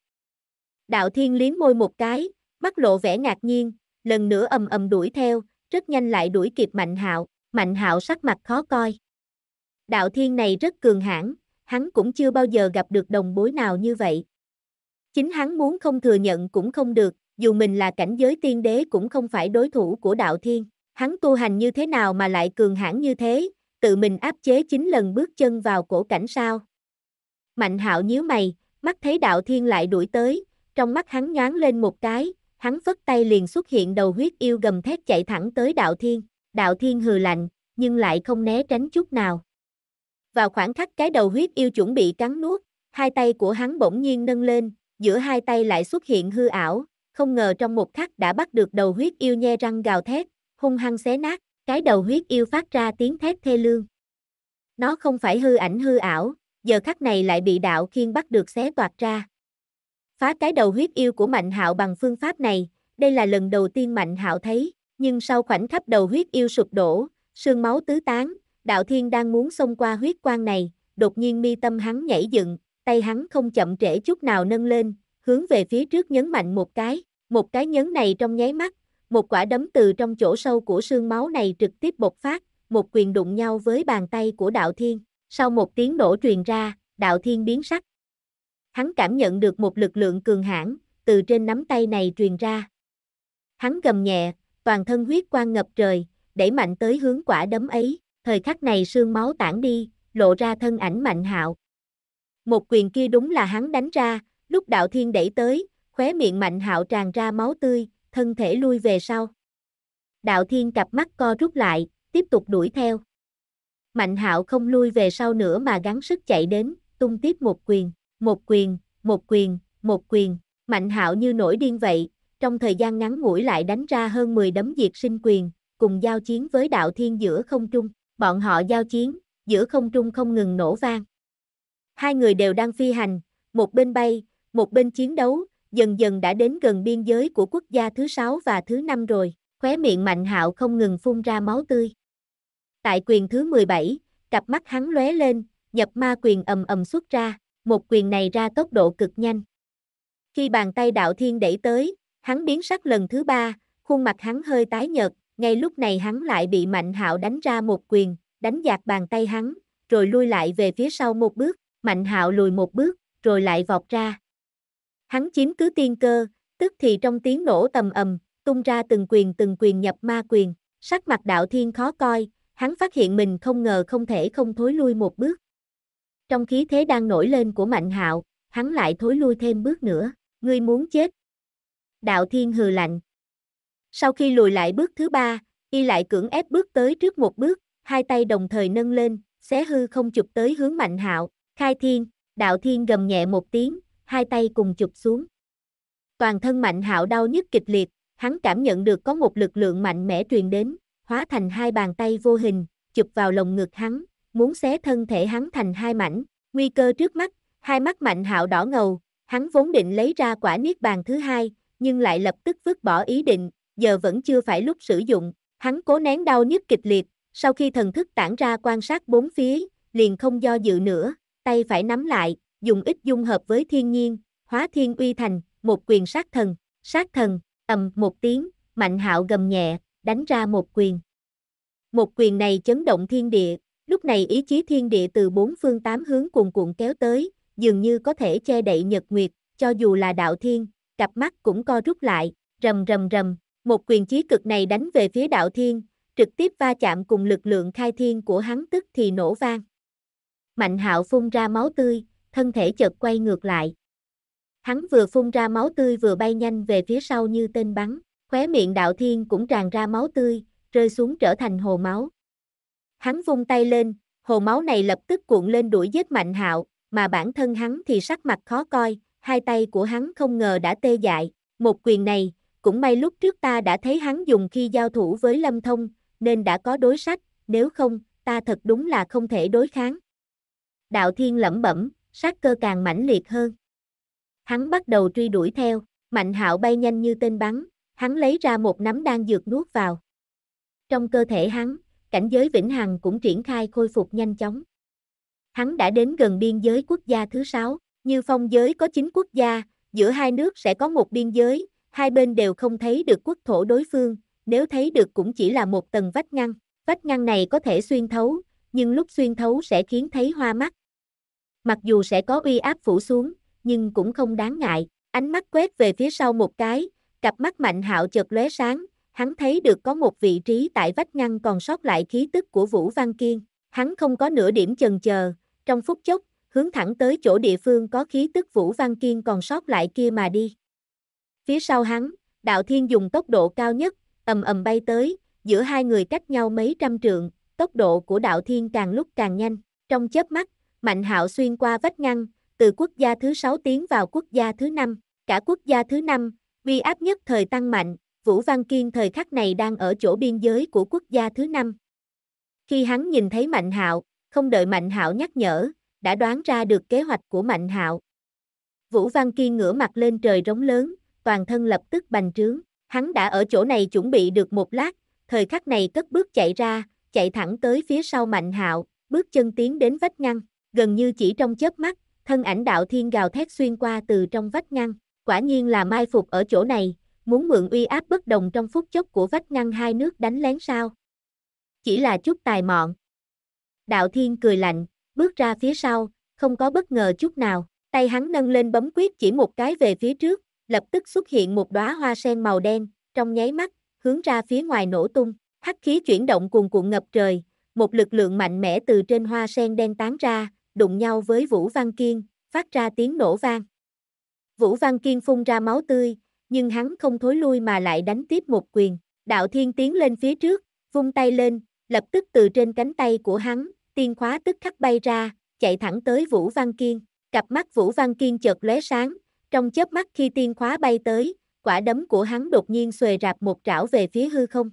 Đạo thiên liếm môi một cái, mắt lộ vẻ ngạc nhiên, lần nữa ầm ầm đuổi theo, rất nhanh lại đuổi kịp mạnh hạo, mạnh hạo sắc mặt khó coi. Đạo thiên này rất cường hãn, hắn cũng chưa bao giờ gặp được đồng bối nào như vậy. Chính hắn muốn không thừa nhận cũng không được, dù mình là cảnh giới tiên đế cũng không phải đối thủ của đạo thiên. Hắn tu hành như thế nào mà lại cường hãn như thế, tự mình áp chế chín lần bước chân vào cổ cảnh sao. Mạnh hạo nhíu mày, mắt thấy đạo thiên lại đuổi tới, trong mắt hắn nhoáng lên một cái, hắn phất tay liền xuất hiện đầu huyết yêu gầm thét chạy thẳng tới đạo thiên, đạo thiên hừ lạnh, nhưng lại không né tránh chút nào. Vào khoảng khắc cái đầu huyết yêu chuẩn bị cắn nuốt, hai tay của hắn bỗng nhiên nâng lên, giữa hai tay lại xuất hiện hư ảo, không ngờ trong một khắc đã bắt được đầu huyết yêu nhe răng gào thét, hung hăng xé nát. Cái đầu huyết yêu phát ra tiếng thét thê lương. Nó không phải hư ảnh hư ảo, giờ khắc này lại bị đạo khiên bắt được xé toạc ra. Phá cái đầu huyết yêu của Mạnh Hạo bằng phương pháp này, đây là lần đầu tiên Mạnh Hạo thấy, nhưng sau khoảnh khắc đầu huyết yêu sụp đổ, sương máu tứ tán, đạo thiên đang muốn xông qua huyết quang này, đột nhiên mi tâm hắn nhảy dựng, tay hắn không chậm trễ chút nào nâng lên, hướng về phía trước nhấn mạnh một cái, một cái nhấn này trong nháy mắt, một quả đấm từ trong chỗ sâu của sương máu này trực tiếp bộc phát, một quyền đụng nhau với bàn tay của đạo thiên. Sau một tiếng nổ truyền ra, đạo thiên biến sắc. Hắn cảm nhận được một lực lượng cường hãn từ trên nắm tay này truyền ra. Hắn gầm nhẹ, toàn thân huyết quang ngập trời, đẩy mạnh tới hướng quả đấm ấy, thời khắc này sương máu tản đi, lộ ra thân ảnh mạnh hạo. Một quyền kia đúng là hắn đánh ra, lúc đạo thiên đẩy tới, khóe miệng mạnh hạo tràn ra máu tươi, thân thể lui về sau. Đạo thiên cặp mắt co rút lại, tiếp tục đuổi theo. Mạnh hạo không lui về sau nữa mà gắng sức chạy đến, tung tiếp một quyền, một quyền, một quyền, một quyền. Mạnh hạo như nổi điên vậy, trong thời gian ngắn ngủi lại đánh ra hơn 10 đấm diệt sinh quyền, cùng giao chiến với đạo thiên giữa không trung. Bọn họ giao chiến, giữa không trung không ngừng nổ vang. Hai người đều đang phi hành, một bên bay, một bên chiến đấu, dần dần đã đến gần biên giới của quốc gia thứ sáu và thứ năm rồi, khóe miệng Mạnh Hạo không ngừng phun ra máu tươi. Tại quyền thứ 17, cặp mắt hắn lóe lên, nhập ma quyền ầm ầm xuất ra, một quyền này ra tốc độ cực nhanh. Khi bàn tay đạo thiên đẩy tới, hắn biến sắc lần thứ ba, khuôn mặt hắn hơi tái nhợt, ngay lúc này hắn lại bị Mạnh Hạo đánh ra một quyền, đánh giạt bàn tay hắn, rồi lui lại về phía sau một bước, Mạnh Hạo lùi một bước, rồi lại vọt ra, Hắn chiếm cứ tiên cơ, tức thì trong tiếng nổ tầm ầm, tung ra từng quyền từng quyền nhập ma quyền, sắc mặt đạo thiên khó coi, hắn phát hiện mình không ngờ không thể không thối lui một bước. Trong khí thế đang nổi lên của Mạnh Hạo, hắn lại thối lui thêm bước nữa, ngươi muốn chết. Đạo thiên hừ lạnh. Sau khi lùi lại bước thứ ba, y lại cưỡng ép bước tới trước một bước, hai tay đồng thời nâng lên, xé hư không chụp tới hướng Mạnh Hạo, khai thiên, đạo thiên gầm nhẹ một tiếng, hai tay cùng chụp xuống. Toàn thân Mạnh Hạo đau nhức kịch liệt, hắn cảm nhận được có một lực lượng mạnh mẽ truyền đến, hóa thành hai bàn tay vô hình, chụp vào lồng ngực hắn, muốn xé thân thể hắn thành hai mảnh, nguy cơ trước mắt, hai mắt Mạnh Hạo đỏ ngầu, hắn vốn định lấy ra quả niết bàn thứ hai, nhưng lại lập tức vứt bỏ ý định, giờ vẫn chưa phải lúc sử dụng, hắn cố nén đau nhức kịch liệt, sau khi thần thức tản ra quan sát bốn phía, liền không do dự nữa, tay phải nắm lại, dùng ít dung hợp với thiên nhiên, hóa thiên uy thành, một quyền sát thần, sát thần, ầm một tiếng, mạnh hạo gầm nhẹ, đánh ra một quyền. Một quyền này chấn động thiên địa, lúc này ý chí thiên địa từ bốn phương tám hướng cuồn cuộn kéo tới, dường như có thể che đậy nhật nguyệt, cho dù là đạo thiên, cặp mắt cũng co rút lại, rầm rầm rầm, một quyền chí cực này đánh về phía đạo thiên, trực tiếp va chạm cùng lực lượng khai thiên của hắn tức thì nổ vang. Mạnh hạo phun ra máu tươi, thân thể chợt quay ngược lại. Hắn vừa phun ra máu tươi vừa bay nhanh về phía sau như tên bắn, khóe miệng đạo thiên cũng tràn ra máu tươi, rơi xuống trở thành hồ máu. Hắn vung tay lên, hồ máu này lập tức cuộn lên đuổi giết mạnh hạo, mà bản thân hắn thì sắc mặt khó coi, hai tay của hắn không ngờ đã tê dại, một quyền này, cũng may lúc trước ta đã thấy hắn dùng khi giao thủ với Lâm Thông, nên đã có đối sách, nếu không, ta thật đúng là không thể đối kháng. Đạo Thiên lẩm bẩm, sát cơ càng mãnh liệt hơn. Hắn bắt đầu truy đuổi theo, Mạnh Hạo bay nhanh như tên bắn, hắn lấy ra một nắm đan dược nuốt vào. Trong cơ thể hắn, cảnh giới vĩnh hằng cũng triển khai khôi phục nhanh chóng. Hắn đã đến gần biên giới quốc gia thứ sáu, như phong giới có 9 quốc gia, giữa hai nước sẽ có một biên giới, hai bên đều không thấy được quốc thổ đối phương, nếu thấy được cũng chỉ là một tầng vách ngăn. Vách ngăn này có thể xuyên thấu, nhưng lúc xuyên thấu sẽ khiến thấy hoa mắt, Mặc dù sẽ có uy áp phủ xuống, nhưng cũng không đáng ngại. Ánh mắt quét về phía sau một cái, cặp mắt Mạnh Hạo chợt lóe sáng, hắn thấy được có một vị trí tại vách ngăn còn sót lại khí tức của Vũ Văn Kiên. Hắn không có nửa điểm chần chờ, trong phút chốc, hướng thẳng tới chỗ địa phương có khí tức Vũ Văn Kiên còn sót lại kia mà đi. Phía sau hắn, Đạo Thiên dùng tốc độ cao nhất, ầm ầm bay tới, giữa hai người cách nhau mấy trăm trượng, tốc độ của Đạo Thiên càng lúc càng nhanh, trong chớp mắt, Mạnh Hạo xuyên qua vách ngăn, từ quốc gia thứ 6 tiến vào quốc gia thứ 5, cả quốc gia thứ 5, uy áp nhất thời tăng mạnh, Vũ Văn Kiên thời khắc này đang ở chỗ biên giới của quốc gia thứ 5. Khi hắn nhìn thấy Mạnh Hạo, không đợi Mạnh Hạo nhắc nhở, đã đoán ra được kế hoạch của Mạnh Hạo. Vũ Văn Kiên ngửa mặt lên trời rống lớn, toàn thân lập tức bành trướng, hắn đã ở chỗ này chuẩn bị được một lát, thời khắc này cất bước chạy ra, chạy thẳng tới phía sau Mạnh Hạo, bước chân tiến đến vách ngăn gần như chỉ trong chớp mắt, thân ảnh đạo thiên gào thét xuyên qua từ trong vách ngăn, quả nhiên là mai phục ở chỗ này, muốn mượn uy áp bất đồng trong phút chốc của vách ngăn hai nước đánh lén sao. Chỉ là chút tài mọn. Đạo thiên cười lạnh, bước ra phía sau, không có bất ngờ chút nào, tay hắn nâng lên bấm quyết chỉ một cái về phía trước, lập tức xuất hiện một đóa hoa sen màu đen, trong nháy mắt, hướng ra phía ngoài nổ tung, hắc khí chuyển động cuồn cuộn ngập trời, một lực lượng mạnh mẽ từ trên hoa sen đen tán ra, đụng nhau với Vũ Văn Kiên, phát ra tiếng nổ vang. Vũ Văn Kiên phun ra máu tươi, nhưng hắn không thối lui mà lại đánh tiếp một quyền. Đạo thiên tiến lên phía trước, vung tay lên, lập tức từ trên cánh tay của hắn, tiên khóa tức khắc bay ra, chạy thẳng tới Vũ Văn Kiên. Cặp mắt Vũ Văn Kiên chợt lóe sáng, trong chớp mắt khi tiên khóa bay tới, quả đấm của hắn đột nhiên xuề rạp một trảo về phía hư không.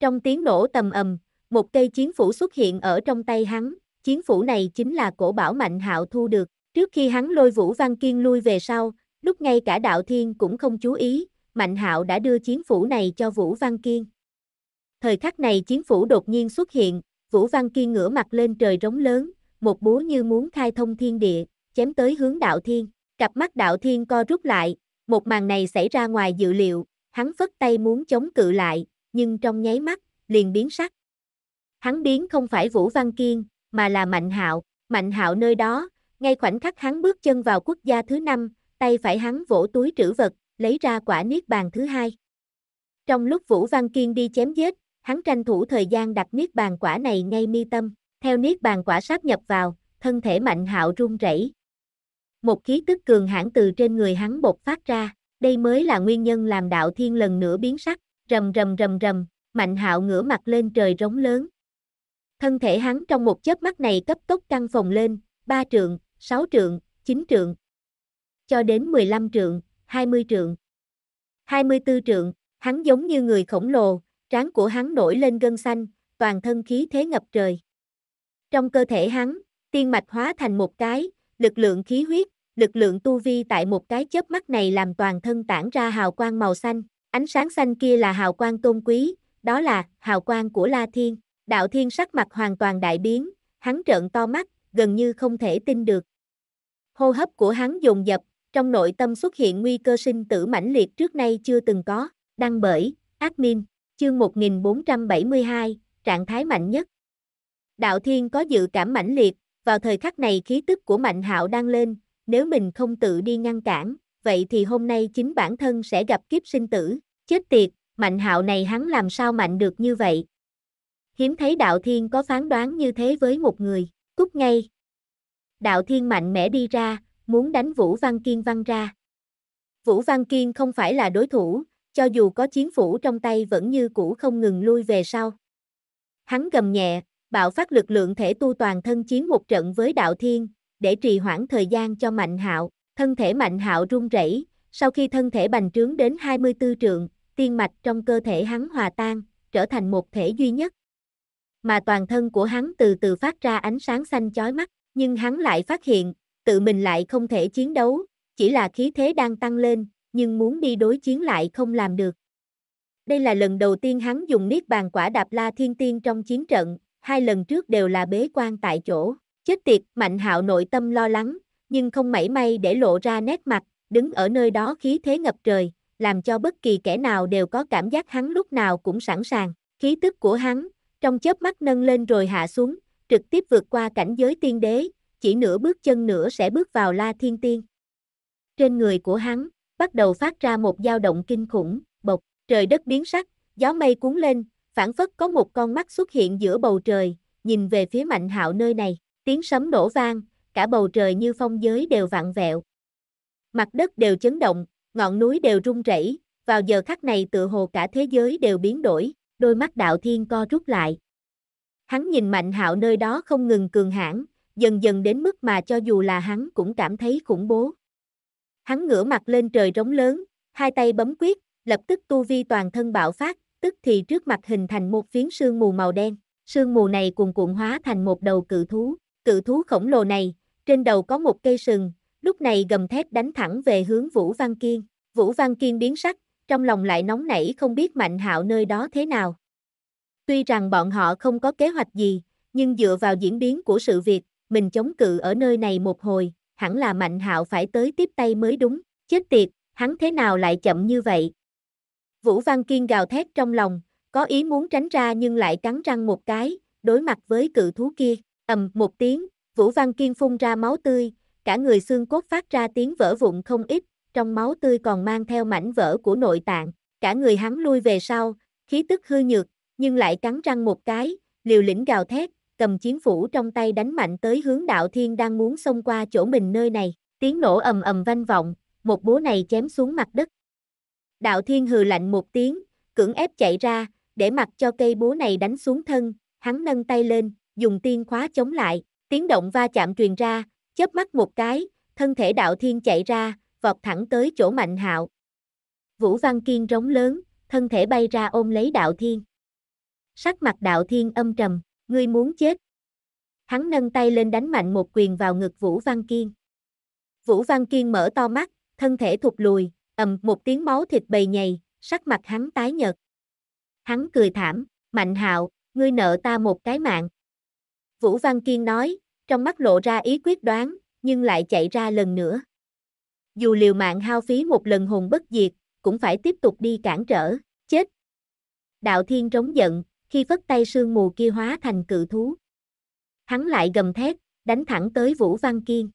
Trong tiếng nổ tầm ầm, một cây chiến phủ xuất hiện ở trong tay hắn, chiến phủ này chính là cổ bảo mạnh hạo thu được. Trước khi hắn lôi Vũ Văn Kiên lui về sau, lúc ngay cả đạo thiên cũng không chú ý, mạnh hạo đã đưa chiến phủ này cho Vũ Văn Kiên. Thời khắc này chiến phủ đột nhiên xuất hiện, Vũ Văn Kiên ngửa mặt lên trời rống lớn, một búa như muốn khai thông thiên địa, chém tới hướng đạo thiên. Cặp mắt đạo thiên co rút lại, một màn này xảy ra ngoài dự liệu, hắn phất tay muốn chống cự lại, nhưng trong nháy mắt, liền biến sắc. Hắn biến không phải Vũ Văn Kiên, mà là Mạnh Hạo, Mạnh Hạo nơi đó, ngay khoảnh khắc hắn bước chân vào quốc gia thứ năm, tay phải hắn vỗ túi trữ vật, lấy ra quả niết bàn thứ hai. Trong lúc Vũ Văn Kiên đi chém giết, hắn tranh thủ thời gian đặt niết bàn quả này ngay mi tâm, theo niết bàn quả sáp nhập vào, thân thể Mạnh Hạo run rẩy. Một khí tức cường hãn từ trên người hắn bộc phát ra, đây mới là nguyên nhân làm đạo thiên lần nữa biến sắc, rầm rầm rầm rầm, Mạnh Hạo ngửa mặt lên trời rống lớn, Thân thể hắn trong một chớp mắt này cấp tốc căng phồng lên, 3 trượng, 6 trượng, 9 trượng. Cho đến 15 trượng, 20 trượng. 24 trượng, hắn giống như người khổng lồ, trán của hắn nổi lên gân xanh, toàn thân khí thế ngập trời. Trong cơ thể hắn, tiên mạch hóa thành một cái, lực lượng khí huyết, lực lượng tu vi tại một cái chớp mắt này làm toàn thân tản ra hào quang màu xanh, ánh sáng xanh kia là hào quang tôn quý, đó là hào quang của La Thiên. Đạo thiên sắc mặt hoàn toàn đại biến, hắn trợn to mắt, gần như không thể tin được. Hô hấp của hắn dồn dập, trong nội tâm xuất hiện nguy cơ sinh tử mãnh liệt trước nay chưa từng có, đăng bởi, admin, chương 1472, trạng thái mạnh nhất. Đạo thiên có dự cảm mãnh liệt, vào thời khắc này khí tức của mạnh hạo đang lên, nếu mình không tự đi ngăn cản, vậy thì hôm nay chính bản thân sẽ gặp kiếp sinh tử, chết tiệt, mạnh hạo này hắn làm sao mạnh được như vậy hiếm thấy đạo thiên có phán đoán như thế với một người, cút ngay. Đạo thiên mạnh mẽ đi ra, muốn đánh Vũ Văn Kiên văn ra. Vũ Văn Kiên không phải là đối thủ, cho dù có chiến phủ trong tay vẫn như cũ không ngừng lui về sau. Hắn gầm nhẹ, bạo phát lực lượng thể tu toàn thân chiến một trận với đạo thiên, để trì hoãn thời gian cho Mạnh Hạo. Thân thể Mạnh Hạo run rẩy, sau khi thân thể bành trướng đến 24 trượng, tiên mạch trong cơ thể hắn hòa tan, trở thành một thể duy nhất, mà toàn thân của hắn từ từ phát ra ánh sáng xanh chói mắt, nhưng hắn lại phát hiện, tự mình lại không thể chiến đấu, chỉ là khí thế đang tăng lên, nhưng muốn đi đối chiến lại không làm được. Đây là lần đầu tiên hắn dùng niết bàn quả đạp la thiên tiên trong chiến trận, hai lần trước đều là bế quan tại chỗ. Chết tiệt, Mạnh Hạo nội tâm lo lắng, nhưng không mảy may để lộ ra nét mặt, đứng ở nơi đó khí thế ngập trời, làm cho bất kỳ kẻ nào đều có cảm giác hắn lúc nào cũng sẵn sàng. Khí tức của hắn, trong chớp mắt nâng lên rồi hạ xuống, trực tiếp vượt qua cảnh giới tiên đế, chỉ nửa bước chân nữa sẽ bước vào La Thiên Tiên. Trên người của hắn, bắt đầu phát ra một dao động kinh khủng, bộc, trời đất biến sắc, gió mây cuốn lên, phản phất có một con mắt xuất hiện giữa bầu trời, nhìn về phía Mạnh Hạo nơi này, tiếng sấm nổ vang, cả bầu trời như phong giới đều vặn vẹo. Mặt đất đều chấn động, ngọn núi đều rung rẩy, vào giờ khắc này tự hồ cả thế giới đều biến đổi, đôi mắt đạo thiên co rút lại. Hắn nhìn mạnh hạo nơi đó không ngừng cường hãn, dần dần đến mức mà cho dù là hắn cũng cảm thấy khủng bố. Hắn ngửa mặt lên trời rống lớn, hai tay bấm quyết, lập tức tu vi toàn thân bạo phát, tức thì trước mặt hình thành một phiến sương mù màu đen, sương mù này cuồn cuộn hóa thành một đầu cự thú, cự thú khổng lồ này, trên đầu có một cây sừng, lúc này gầm thét đánh thẳng về hướng Vũ Văn Kiên, Vũ Văn Kiên biến sắc, trong lòng lại nóng nảy không biết Mạnh Hạo nơi đó thế nào. Tuy rằng bọn họ không có kế hoạch gì, nhưng dựa vào diễn biến của sự việc, mình chống cự ở nơi này một hồi, hẳn là Mạnh Hạo phải tới tiếp tay mới đúng, chết tiệt, hắn thế nào lại chậm như vậy. Vũ Văn Kiên gào thét trong lòng, có ý muốn tránh ra nhưng lại cắn răng một cái, đối mặt với cự thú kia, ầm một tiếng, Vũ Văn Kiên phun ra máu tươi, cả người xương cốt phát ra tiếng vỡ vụn không ít, trong máu tươi còn mang theo mảnh vỡ của nội tạng, cả người hắn lui về sau, khí tức hư nhược, nhưng lại cắn răng một cái, liều lĩnh gào thét, cầm chiến phủ trong tay đánh mạnh tới hướng đạo thiên đang muốn xông qua chỗ mình nơi này, tiếng nổ ầm ầm vang vọng, một búa này chém xuống mặt đất. Đạo thiên hừ lạnh một tiếng, cưỡng ép chạy ra, để mặc cho cây búa này đánh xuống thân, hắn nâng tay lên, dùng tiên khóa chống lại, tiếng động va chạm truyền ra, chớp mắt một cái, thân thể đạo thiên chạy ra, vọt thẳng tới chỗ Mạnh Hạo. Vũ Văn Kiên rống lớn, thân thể bay ra ôm lấy Đạo Thiên. Sắc mặt Đạo Thiên âm trầm, ngươi muốn chết. Hắn nâng tay lên đánh mạnh một quyền vào ngực Vũ Văn Kiên. Vũ Văn Kiên mở to mắt, thân thể thụt lùi, ầm một tiếng máu thịt bầy nhầy, sắc mặt hắn tái nhợt. Hắn cười thảm, Mạnh Hạo, ngươi nợ ta một cái mạng. Vũ Văn Kiên nói, trong mắt lộ ra ý quyết đoán, nhưng lại chạy ra lần nữa dù liều mạng hao phí một lần hồn bất diệt, cũng phải tiếp tục đi cản trở, chết. Đạo thiên trống giận, khi phất tay sương mù kia hóa thành cự thú. Hắn lại gầm thét, đánh thẳng tới Vũ Văn Kiên.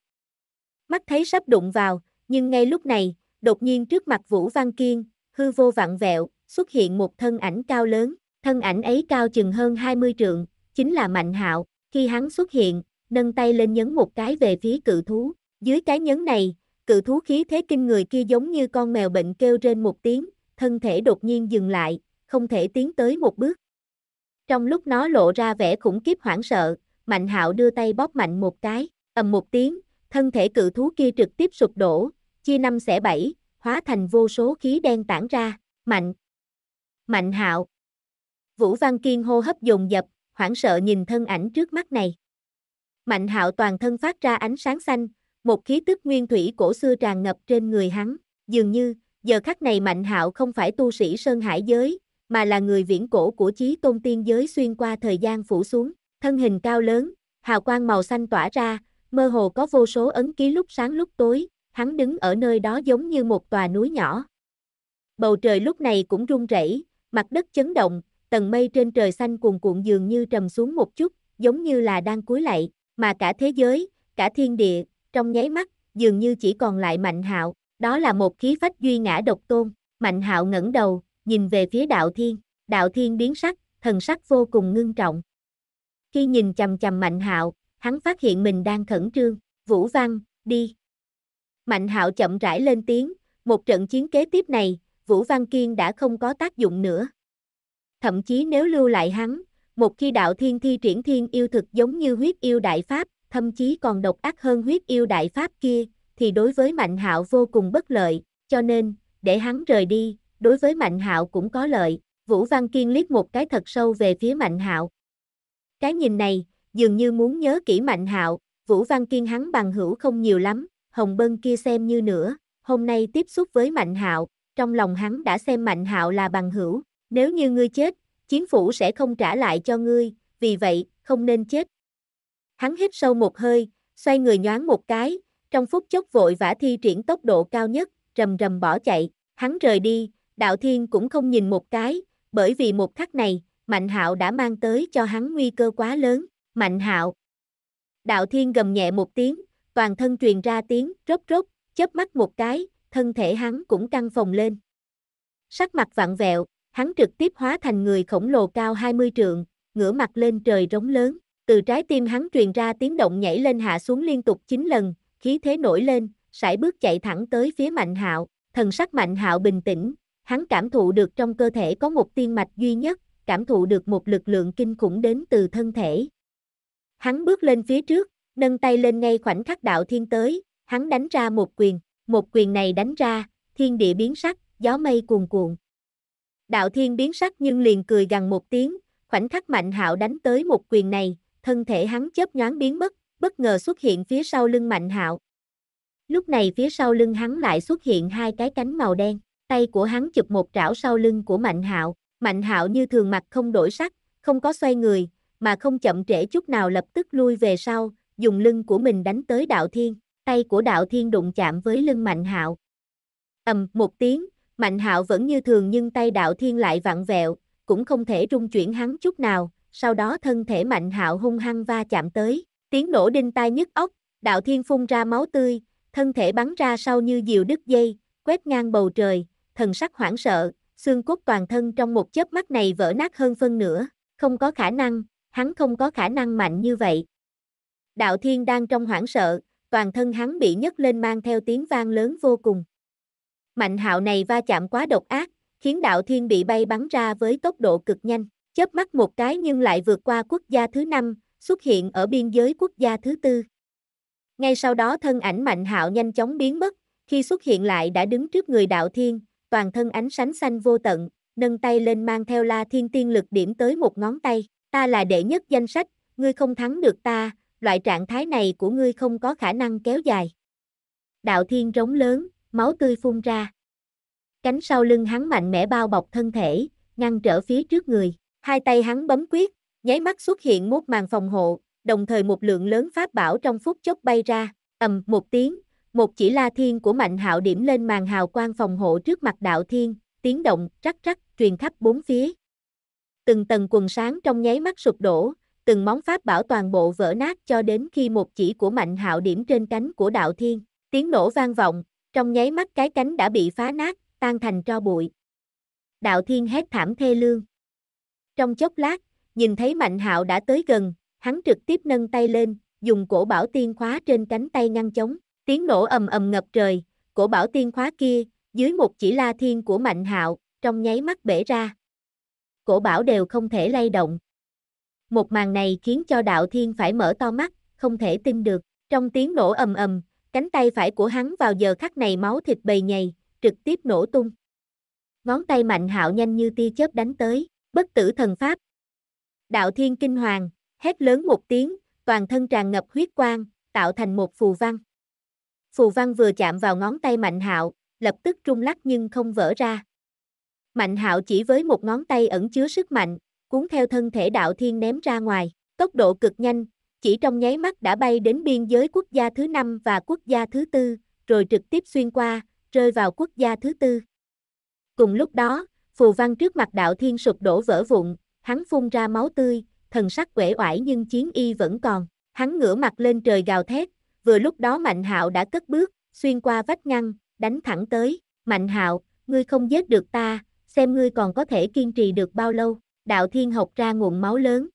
Mắt thấy sắp đụng vào, nhưng ngay lúc này, đột nhiên trước mặt Vũ Văn Kiên, hư vô vặn vẹo, xuất hiện một thân ảnh cao lớn, thân ảnh ấy cao chừng hơn 20 trượng, chính là Mạnh Hạo, khi hắn xuất hiện, nâng tay lên nhấn một cái về phía cự thú, dưới cái nhấn này, cự thú khí thế kinh người kia giống như con mèo bệnh kêu trên một tiếng, thân thể đột nhiên dừng lại, không thể tiến tới một bước. Trong lúc nó lộ ra vẻ khủng khiếp hoảng sợ, Mạnh Hạo đưa tay bóp mạnh một cái, ầm một tiếng, thân thể cự thú kia trực tiếp sụp đổ, chia năm xẻ bảy, hóa thành vô số khí đen tản ra, mạnh. Mạnh Hạo. Vũ Văn Kiên hô hấp dồn dập, hoảng sợ nhìn thân ảnh trước mắt này. Mạnh Hạo toàn thân phát ra ánh sáng xanh, một khí tức nguyên thủy cổ xưa tràn ngập trên người hắn, dường như, giờ khắc này Mạnh Hạo không phải tu sĩ Sơn Hải giới, mà là người viễn cổ của chí tôn tiên giới xuyên qua thời gian phủ xuống, thân hình cao lớn, hào quang màu xanh tỏa ra, mơ hồ có vô số ấn ký lúc sáng lúc tối, hắn đứng ở nơi đó giống như một tòa núi nhỏ. Bầu trời lúc này cũng rung rẩy, mặt đất chấn động, tầng mây trên trời xanh cuồn cuộn dường như trầm xuống một chút, giống như là đang cúi lạy, mà cả thế giới, cả thiên địa, trong nháy mắt, dường như chỉ còn lại Mạnh Hạo, đó là một khí phách duy ngã độc tôn. Mạnh Hạo ngẩng đầu, nhìn về phía Đạo Thiên, Đạo Thiên biến sắc, thần sắc vô cùng ngưng trọng. Khi nhìn chằm chằm Mạnh Hạo, hắn phát hiện mình đang khẩn trương, "Vũ Văn, đi." Mạnh Hạo chậm rãi lên tiếng, một trận chiến kế tiếp này, Vũ Văn Kiên đã không có tác dụng nữa. Thậm chí nếu lưu lại hắn, một khi đạo thiên thi triển thiên yêu thực giống như huyết yêu đại pháp, thậm chí còn độc ác hơn huyết yêu đại pháp kia, thì đối với Mạnh Hạo vô cùng bất lợi, cho nên, để hắn rời đi, đối với Mạnh Hạo cũng có lợi. Vũ Văn Kiên liếc một cái thật sâu về phía Mạnh Hạo. Cái nhìn này, dường như muốn nhớ kỹ Mạnh Hạo, Vũ Văn Kiên hắn bằng hữu không nhiều lắm, Hồng Bân kia xem như nữa, hôm nay tiếp xúc với Mạnh Hạo, trong lòng hắn đã xem Mạnh Hạo là bằng hữu, nếu như ngươi chết, chiến phủ sẽ không trả lại cho ngươi, vì vậy, không nên chết, Hắn hít sâu một hơi, xoay người nhoáng một cái, trong phút chốc vội vã thi triển tốc độ cao nhất, rầm rầm bỏ chạy, hắn rời đi, đạo thiên cũng không nhìn một cái, bởi vì một khắc này, Mạnh Hạo đã mang tới cho hắn nguy cơ quá lớn, Mạnh Hạo. Đạo thiên gầm nhẹ một tiếng, toàn thân truyền ra tiếng rốt rốt, chớp mắt một cái, thân thể hắn cũng căng phồng lên. Sắc mặt vặn vẹo, hắn trực tiếp hóa thành người khổng lồ cao 20 trượng, ngửa mặt lên trời rống lớn. Từ trái tim hắn truyền ra tiếng động nhảy lên hạ xuống liên tục 9 lần, khí thế nổi lên, sải bước chạy thẳng tới phía Mạnh Hạo, thần sắc Mạnh Hạo bình tĩnh, hắn cảm thụ được trong cơ thể có một tiên mạch duy nhất, cảm thụ được một lực lượng kinh khủng đến từ thân thể. Hắn bước lên phía trước, nâng tay lên ngay khoảnh khắc đạo thiên tới, hắn đánh ra một quyền, một quyền này đánh ra, thiên địa biến sắc, gió mây cuồn cuộn. Đạo thiên biến sắc nhưng liền cười gằn một tiếng, khoảnh khắc mạnh hạo đánh tới một quyền này, thân thể hắn chớp nhoáng biến mất, bất ngờ xuất hiện phía sau lưng Mạnh Hạo. Lúc này phía sau lưng hắn lại xuất hiện hai cái cánh màu đen, tay của hắn chụp một trảo sau lưng của Mạnh Hạo, Mạnh Hạo như thường mặt không đổi sắc, không có xoay người, mà không chậm trễ chút nào lập tức lui về sau, dùng lưng của mình đánh tới Đạo Thiên, tay của Đạo Thiên đụng chạm với lưng Mạnh Hạo. Ầm một tiếng, Mạnh Hạo vẫn như thường nhưng tay Đạo Thiên lại vặn vẹo, cũng không thể rung chuyển hắn chút nào, sau đó thân thể mạnh hạo hung hăng va chạm tới, tiếng nổ đinh tai nhức óc, đạo thiên phun ra máu tươi, thân thể bắn ra sau như diều đứt dây, quét ngang bầu trời, thần sắc hoảng sợ, xương cốt toàn thân trong một chớp mắt này vỡ nát hơn phân nửa, không có khả năng, hắn không có khả năng mạnh như vậy. Đạo thiên đang trong hoảng sợ, toàn thân hắn bị nhấc lên mang theo tiếng vang lớn vô cùng. Mạnh hạo này va chạm quá độc ác, khiến đạo thiên bị bay bắn ra với tốc độ cực nhanh chớp mắt một cái nhưng lại vượt qua quốc gia thứ năm, xuất hiện ở biên giới quốc gia thứ tư. Ngay sau đó thân ảnh Mạnh Hạo nhanh chóng biến mất, khi xuất hiện lại đã đứng trước người đạo thiên, toàn thân ánh sánh xanh vô tận, nâng tay lên mang theo la thiên tiên lực điểm tới một ngón tay, ta là đệ nhất danh sách, ngươi không thắng được ta, loại trạng thái này của ngươi không có khả năng kéo dài. Đạo thiên rống lớn, máu tươi phun ra. Cánh sau lưng hắn mạnh mẽ bao bọc thân thể, ngăn trở phía trước người. Hai tay hắn bấm quyết, nháy mắt xuất hiện một màn phòng hộ, đồng thời một lượng lớn pháp bảo trong phút chốc bay ra, ầm một tiếng, một chỉ la thiên của Mạnh Hạo điểm lên màn hào quang phòng hộ trước mặt đạo thiên, tiếng động rắc rắc truyền khắp bốn phía. Từng tầng quần sáng trong nháy mắt sụp đổ, từng món pháp bảo toàn bộ vỡ nát cho đến khi một chỉ của Mạnh Hạo điểm trên cánh của đạo thiên, tiếng nổ vang vọng, trong nháy mắt cái cánh đã bị phá nát, tan thành tro bụi. Đạo thiên hét thảm thê lương. Trong chốc lát, nhìn thấy Mạnh Hạo đã tới gần, hắn trực tiếp nâng tay lên, dùng cổ bảo tiên khóa trên cánh tay ngăn chống, tiếng nổ ầm ầm ngập trời, cổ bảo tiên khóa kia, dưới một chỉ la thiên của Mạnh Hạo, trong nháy mắt bể ra. Cổ bảo đều không thể lay động. Một màn này khiến cho đạo thiên phải mở to mắt, không thể tin được. Trong tiếng nổ ầm ầm, cánh tay phải của hắn vào giờ khắc này máu thịt bầy nhầy, trực tiếp nổ tung. Ngón tay mạnh hạo nhanh như tia chớp đánh tới bất tử thần pháp. Đạo thiên kinh hoàng, hét lớn một tiếng, toàn thân tràn ngập huyết quang, tạo thành một phù văn. Phù văn vừa chạm vào ngón tay Mạnh Hạo, lập tức rung lắc nhưng không vỡ ra. Mạnh Hạo chỉ với một ngón tay ẩn chứa sức mạnh, cuốn theo thân thể đạo thiên ném ra ngoài, tốc độ cực nhanh, chỉ trong nháy mắt đã bay đến biên giới quốc gia thứ năm và quốc gia thứ tư, rồi trực tiếp xuyên qua, rơi vào quốc gia thứ tư. Cùng lúc đó, phù văn trước mặt đạo thiên sụp đổ vỡ vụn, hắn phun ra máu tươi, thần sắc quể oải nhưng chiến y vẫn còn, hắn ngửa mặt lên trời gào thét, vừa lúc đó Mạnh Hạo đã cất bước, xuyên qua vách ngăn, đánh thẳng tới, Mạnh Hạo, ngươi không giết được ta, xem ngươi còn có thể kiên trì được bao lâu, đạo thiên học ra nguồn máu lớn.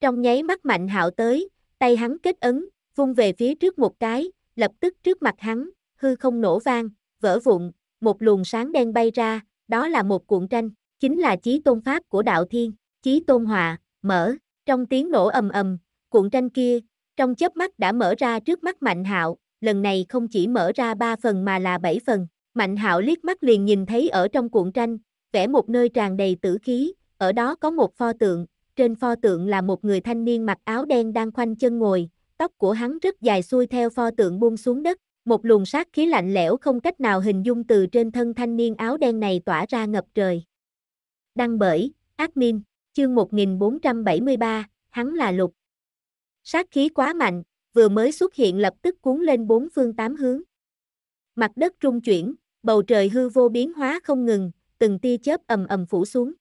Trong nháy mắt Mạnh Hạo tới, tay hắn kết ấn, vung về phía trước một cái, lập tức trước mặt hắn, hư không nổ vang, vỡ vụn, một luồng sáng đen bay ra, đó là một cuộn tranh, chính là Chí Tôn Pháp của Đạo Thiên, Chí Tôn Hòa, mở, trong tiếng nổ ầm ầm, cuộn tranh kia, trong chớp mắt đã mở ra trước mắt Mạnh Hạo, lần này không chỉ mở ra 3 phần mà là 7 phần, Mạnh Hạo liếc mắt liền nhìn thấy ở trong cuộn tranh, vẽ một nơi tràn đầy tử khí, ở đó có một pho tượng, trên pho tượng là một người thanh niên mặc áo đen đang khoanh chân ngồi, tóc của hắn rất dài xuôi theo pho tượng buông xuống đất, một luồng sát khí lạnh lẽo không cách nào hình dung từ trên thân thanh niên áo đen này tỏa ra ngập trời. Đăng bởi, Ác Min, chương 1473, hắn là lục. Sát khí quá mạnh, vừa mới xuất hiện lập tức cuốn lên bốn phương tám hướng. Mặt đất trung chuyển, bầu trời hư vô biến hóa không ngừng, từng tia chớp ầm ầm phủ xuống.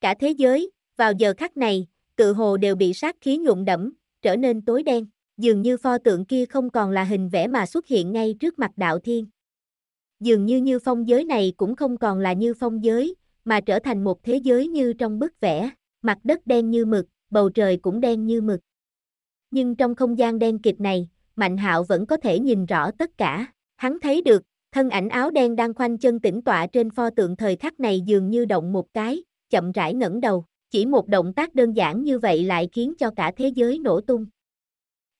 Cả thế giới, vào giờ khắc này, tự hồ đều bị sát khí nhuộm đẫm, trở nên tối đen dường như pho tượng kia không còn là hình vẽ mà xuất hiện ngay trước mặt đạo thiên. Dường như như phong giới này cũng không còn là như phong giới, mà trở thành một thế giới như trong bức vẽ, mặt đất đen như mực, bầu trời cũng đen như mực. Nhưng trong không gian đen kịt này, Mạnh Hạo vẫn có thể nhìn rõ tất cả, hắn thấy được, thân ảnh áo đen đang khoanh chân tĩnh tọa trên pho tượng thời khắc này dường như động một cái, chậm rãi ngẩng đầu, chỉ một động tác đơn giản như vậy lại khiến cho cả thế giới nổ tung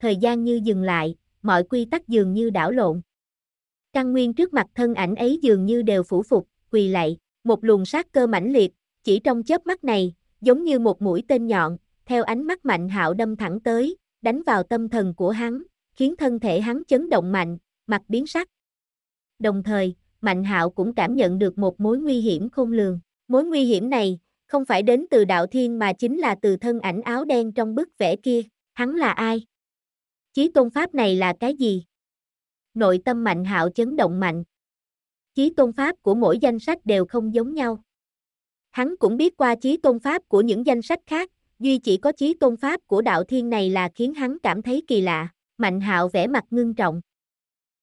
thời gian như dừng lại, mọi quy tắc dường như đảo lộn. Căn nguyên trước mặt thân ảnh ấy dường như đều phủ phục, quỳ lạy, một luồng sát cơ mãnh liệt, chỉ trong chớp mắt này, giống như một mũi tên nhọn, theo ánh mắt mạnh hạo đâm thẳng tới, đánh vào tâm thần của hắn, khiến thân thể hắn chấn động mạnh, mặt biến sắc. Đồng thời, mạnh hạo cũng cảm nhận được một mối nguy hiểm không lường. Mối nguy hiểm này, không phải đến từ đạo thiên mà chính là từ thân ảnh áo đen trong bức vẽ kia. Hắn là ai? Chí tôn pháp này là cái gì? Nội tâm mạnh hạo chấn động mạnh. Chí tôn pháp của mỗi danh sách đều không giống nhau. Hắn cũng biết qua chí tôn pháp của những danh sách khác, duy chỉ có chí tôn pháp của đạo thiên này là khiến hắn cảm thấy kỳ lạ. Mạnh hạo vẻ mặt ngưng trọng.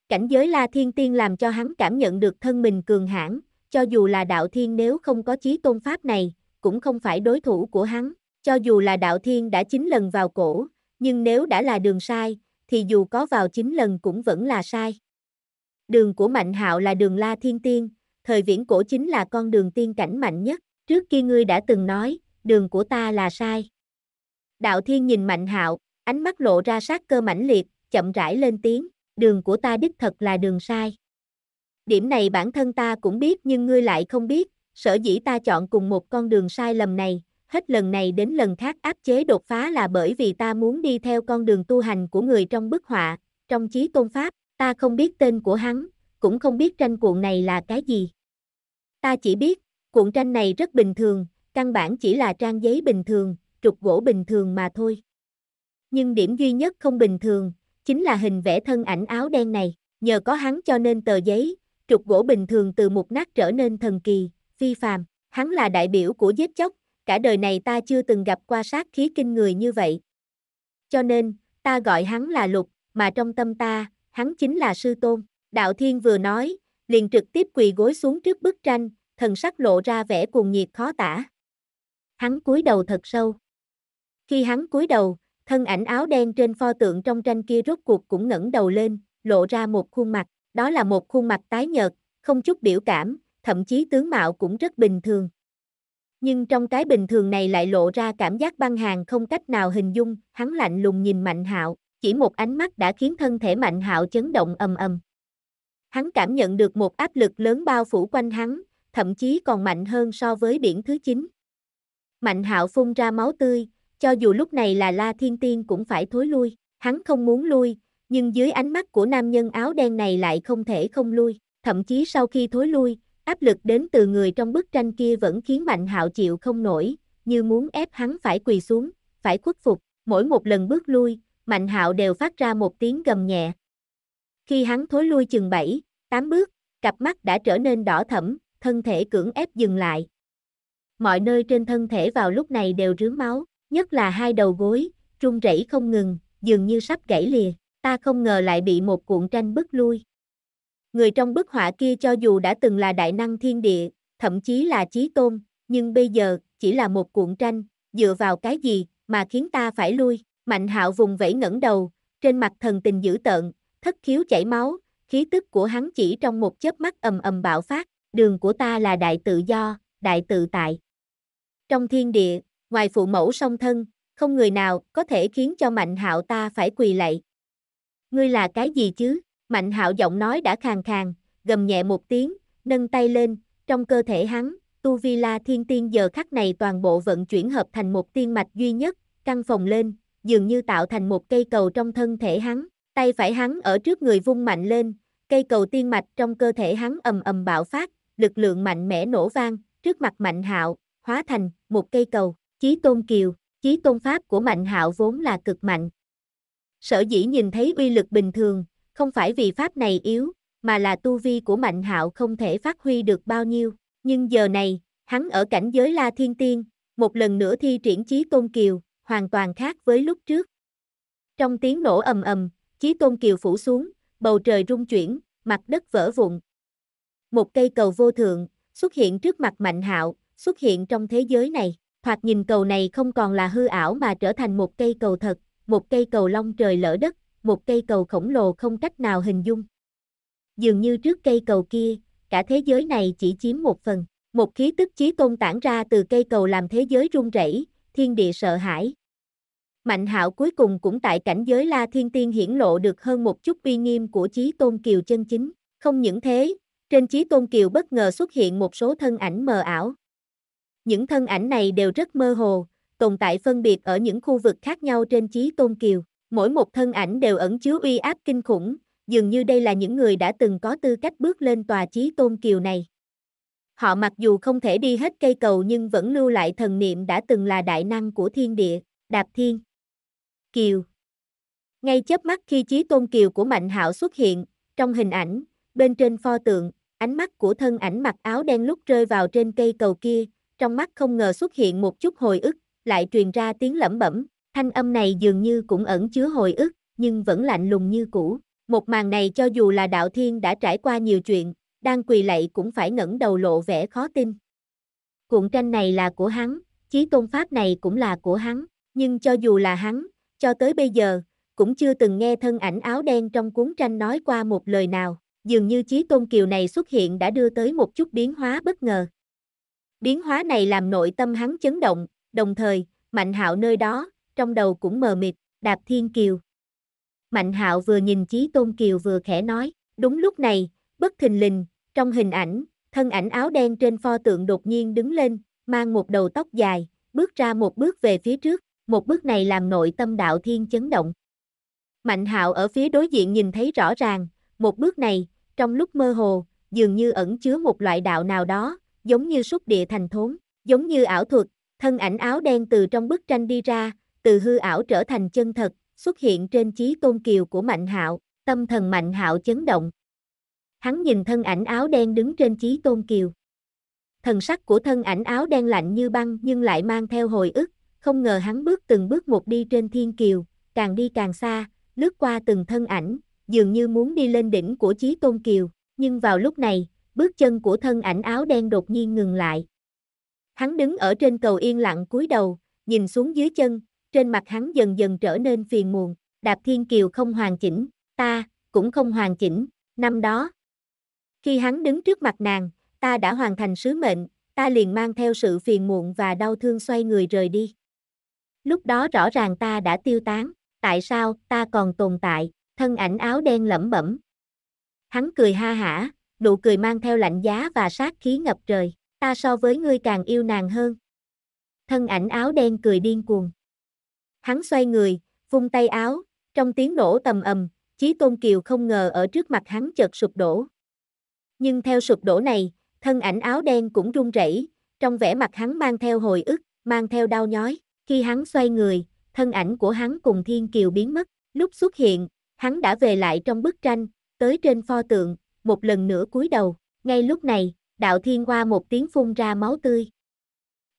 Cảnh giới la thiên tiên làm cho hắn cảm nhận được thân mình cường hãn, cho dù là đạo thiên nếu không có chí tôn pháp này, cũng không phải đối thủ của hắn. Cho dù là đạo thiên đã chín lần vào cổ, nhưng nếu đã là đường sai, thì dù có vào 9 lần cũng vẫn là sai. Đường của Mạnh Hạo là đường La Thiên Tiên, thời viễn cổ chính là con đường tiên cảnh mạnh nhất, trước kia ngươi đã từng nói, đường của ta là sai. Đạo Thiên nhìn Mạnh Hạo, ánh mắt lộ ra sát cơ mãnh liệt, chậm rãi lên tiếng, đường của ta đích thật là đường sai. Điểm này bản thân ta cũng biết nhưng ngươi lại không biết, sở dĩ ta chọn cùng một con đường sai lầm này, hết lần này đến lần khác áp chế đột phá là bởi vì ta muốn đi theo con đường tu hành của người trong bức họa, trong chí tôn pháp, ta không biết tên của hắn, cũng không biết tranh cuộn này là cái gì. Ta chỉ biết, cuộn tranh này rất bình thường, căn bản chỉ là trang giấy bình thường, trục gỗ bình thường mà thôi. Nhưng điểm duy nhất không bình thường, chính là hình vẽ thân ảnh áo đen này, nhờ có hắn cho nên tờ giấy, trục gỗ bình thường từ một nát trở nên thần kỳ, phi phàm, hắn là đại biểu của giết chóc, cả đời này ta chưa từng gặp qua sát khí kinh người như vậy. Cho nên, ta gọi hắn là lục, mà trong tâm ta, hắn chính là sư tôn. Đạo thiên vừa nói, liền trực tiếp quỳ gối xuống trước bức tranh, thần sắc lộ ra vẻ cuồng nhiệt khó tả. Hắn cúi đầu thật sâu. Khi hắn cúi đầu, thân ảnh áo đen trên pho tượng trong tranh kia rốt cuộc cũng ngẩng đầu lên, lộ ra một khuôn mặt, đó là một khuôn mặt tái nhợt, không chút biểu cảm, thậm chí tướng mạo cũng rất bình thường, nhưng trong cái bình thường này lại lộ ra cảm giác băng hàng không cách nào hình dung, hắn lạnh lùng nhìn Mạnh Hạo, chỉ một ánh mắt đã khiến thân thể Mạnh Hạo chấn động ầm ầm. Hắn cảm nhận được một áp lực lớn bao phủ quanh hắn, thậm chí còn mạnh hơn so với biển thứ 9. Mạnh Hạo phun ra máu tươi, cho dù lúc này là La Thiên Tiên cũng phải thối lui, hắn không muốn lui, nhưng dưới ánh mắt của nam nhân áo đen này lại không thể không lui, thậm chí sau khi thối lui, Áp lực đến từ người trong bức tranh kia vẫn khiến Mạnh Hạo chịu không nổi, như muốn ép hắn phải quỳ xuống, phải khuất phục. Mỗi một lần bước lui, Mạnh Hạo đều phát ra một tiếng gầm nhẹ. Khi hắn thối lui chừng 7, 8 bước, cặp mắt đã trở nên đỏ thẫm, thân thể cưỡng ép dừng lại. Mọi nơi trên thân thể vào lúc này đều rướm máu, nhất là hai đầu gối, run rẩy không ngừng, dường như sắp gãy lìa. Ta không ngờ lại bị một cuộn tranh bức lui. Người trong bức họa kia cho dù đã từng là đại năng thiên địa, thậm chí là trí tôn, nhưng bây giờ chỉ là một cuộn tranh, dựa vào cái gì mà khiến ta phải lui? Mạnh Hạo vùng vẫy ngẩng đầu, trên mặt thần tình dữ tợn, thất khiếu chảy máu, khí tức của hắn chỉ trong một chớp mắt ầm ầm bạo phát, đường của ta là đại tự do, đại tự tại. Trong thiên địa, ngoài phụ mẫu song thân, không người nào có thể khiến cho Mạnh Hạo ta phải quỳ lạy. Ngươi là cái gì chứ? Mạnh hạo giọng nói đã khàn khàn, gầm nhẹ một tiếng, nâng tay lên, trong cơ thể hắn, tu vi la thiên tiên giờ khắc này toàn bộ vận chuyển hợp thành một tiên mạch duy nhất, căng phòng lên, dường như tạo thành một cây cầu trong thân thể hắn, tay phải hắn ở trước người vung mạnh lên, cây cầu tiên mạch trong cơ thể hắn ầm ầm bạo phát, lực lượng mạnh mẽ nổ vang, trước mặt mạnh hạo, hóa thành một cây cầu, chí tôn kiều, chí tôn pháp của mạnh hạo vốn là cực mạnh. Sở dĩ nhìn thấy uy lực bình thường, không phải vì pháp này yếu, mà là tu vi của Mạnh Hạo không thể phát huy được bao nhiêu. Nhưng giờ này, hắn ở cảnh giới La Thiên Tiên, một lần nữa thi triển Chí Tôn Kiều, hoàn toàn khác với lúc trước. Trong tiếng nổ ầm ầm, Chí Tôn Kiều phủ xuống, bầu trời rung chuyển, mặt đất vỡ vụn. Một cây cầu vô thượng xuất hiện trước mặt Mạnh Hạo, xuất hiện trong thế giới này. Thoạt nhìn cầu này không còn là hư ảo mà trở thành một cây cầu thật, một cây cầu long trời lỡ đất, một cây cầu khổng lồ không cách nào hình dung. Dường như trước cây cầu kia, cả thế giới này chỉ chiếm một phần. Một khí tức chí tôn tản ra từ cây cầu làm thế giới rung rẩy, thiên địa sợ hãi. Mạnh hạo cuối cùng cũng tại cảnh giới La Thiên Tiên hiển lộ được hơn một chút uy nghiêm của chí tôn kiều chân chính. Không những thế, trên chí tôn kiều bất ngờ xuất hiện một số thân ảnh mờ ảo. Những thân ảnh này đều rất mơ hồ, tồn tại phân biệt ở những khu vực khác nhau trên chí tôn kiều. Mỗi một thân ảnh đều ẩn chứa uy áp kinh khủng, dường như đây là những người đã từng có tư cách bước lên tòa chí tôn kiều này. Họ mặc dù không thể đi hết cây cầu nhưng vẫn lưu lại thần niệm đã từng là đại năng của thiên địa, đạp thiên. Kiều Ngay chớp mắt khi chí tôn kiều của Mạnh hạo xuất hiện, trong hình ảnh, bên trên pho tượng, ánh mắt của thân ảnh mặc áo đen lúc rơi vào trên cây cầu kia, trong mắt không ngờ xuất hiện một chút hồi ức, lại truyền ra tiếng lẩm bẩm, Thanh âm này dường như cũng ẩn chứa hồi ức, nhưng vẫn lạnh lùng như cũ. Một màn này cho dù là đạo thiên đã trải qua nhiều chuyện, đang quỳ lạy cũng phải ngẩng đầu lộ vẻ khó tin. Cuộn tranh này là của hắn, chí tôn pháp này cũng là của hắn, nhưng cho dù là hắn, cho tới bây giờ, cũng chưa từng nghe thân ảnh áo đen trong cuốn tranh nói qua một lời nào. Dường như chí tôn kiều này xuất hiện đã đưa tới một chút biến hóa bất ngờ. Biến hóa này làm nội tâm hắn chấn động, đồng thời, mạnh hạo nơi đó, trong đầu cũng mờ mịt, đạp thiên kiều. Mạnh hạo vừa nhìn Chí Tôn Kiều vừa khẽ nói, đúng lúc này, bất thình lình, trong hình ảnh, thân ảnh áo đen trên pho tượng đột nhiên đứng lên, mang một đầu tóc dài, bước ra một bước về phía trước, một bước này làm nội tâm đạo thiên chấn động. Mạnh hạo ở phía đối diện nhìn thấy rõ ràng, một bước này, trong lúc mơ hồ, dường như ẩn chứa một loại đạo nào đó, giống như xúc địa thành thốn, giống như ảo thuật, thân ảnh áo đen từ trong bức tranh đi ra, từ hư ảo trở thành chân thật, xuất hiện trên trí tôn kiều của Mạnh Hạo, tâm thần Mạnh Hạo chấn động. Hắn nhìn thân ảnh áo đen đứng trên trí tôn kiều. Thần sắc của thân ảnh áo đen lạnh như băng nhưng lại mang theo hồi ức, không ngờ hắn bước từng bước một đi trên thiên kiều, càng đi càng xa, lướt qua từng thân ảnh, dường như muốn đi lên đỉnh của trí tôn kiều, nhưng vào lúc này, bước chân của thân ảnh áo đen đột nhiên ngừng lại. Hắn đứng ở trên cầu yên lặng cúi đầu, nhìn xuống dưới chân, trên mặt hắn dần dần trở nên phiền muộn, đạp thiên kiều không hoàn chỉnh, ta, cũng không hoàn chỉnh, năm đó. Khi hắn đứng trước mặt nàng, ta đã hoàn thành sứ mệnh, ta liền mang theo sự phiền muộn và đau thương xoay người rời đi. Lúc đó rõ ràng ta đã tiêu tán, tại sao ta còn tồn tại, thân ảnh áo đen lẩm bẩm. Hắn cười ha hả, nụ cười mang theo lạnh giá và sát khí ngập trời, ta so với ngươi càng yêu nàng hơn. Thân ảnh áo đen cười điên cuồng. Hắn xoay người, vung tay áo, trong tiếng nổ tầm ầm, Chí Tôn Kiều không ngờ ở trước mặt hắn chợt sụp đổ. Nhưng theo sụp đổ này, thân ảnh áo đen cũng run rẩy, trong vẻ mặt hắn mang theo hồi ức, mang theo đau nhói. Khi hắn xoay người, thân ảnh của hắn cùng Thiên Kiều biến mất. Lúc xuất hiện, hắn đã về lại trong bức tranh, tới trên pho tượng, một lần nữa cúi đầu. Ngay lúc này, đạo thiên qua một tiếng phun ra máu tươi.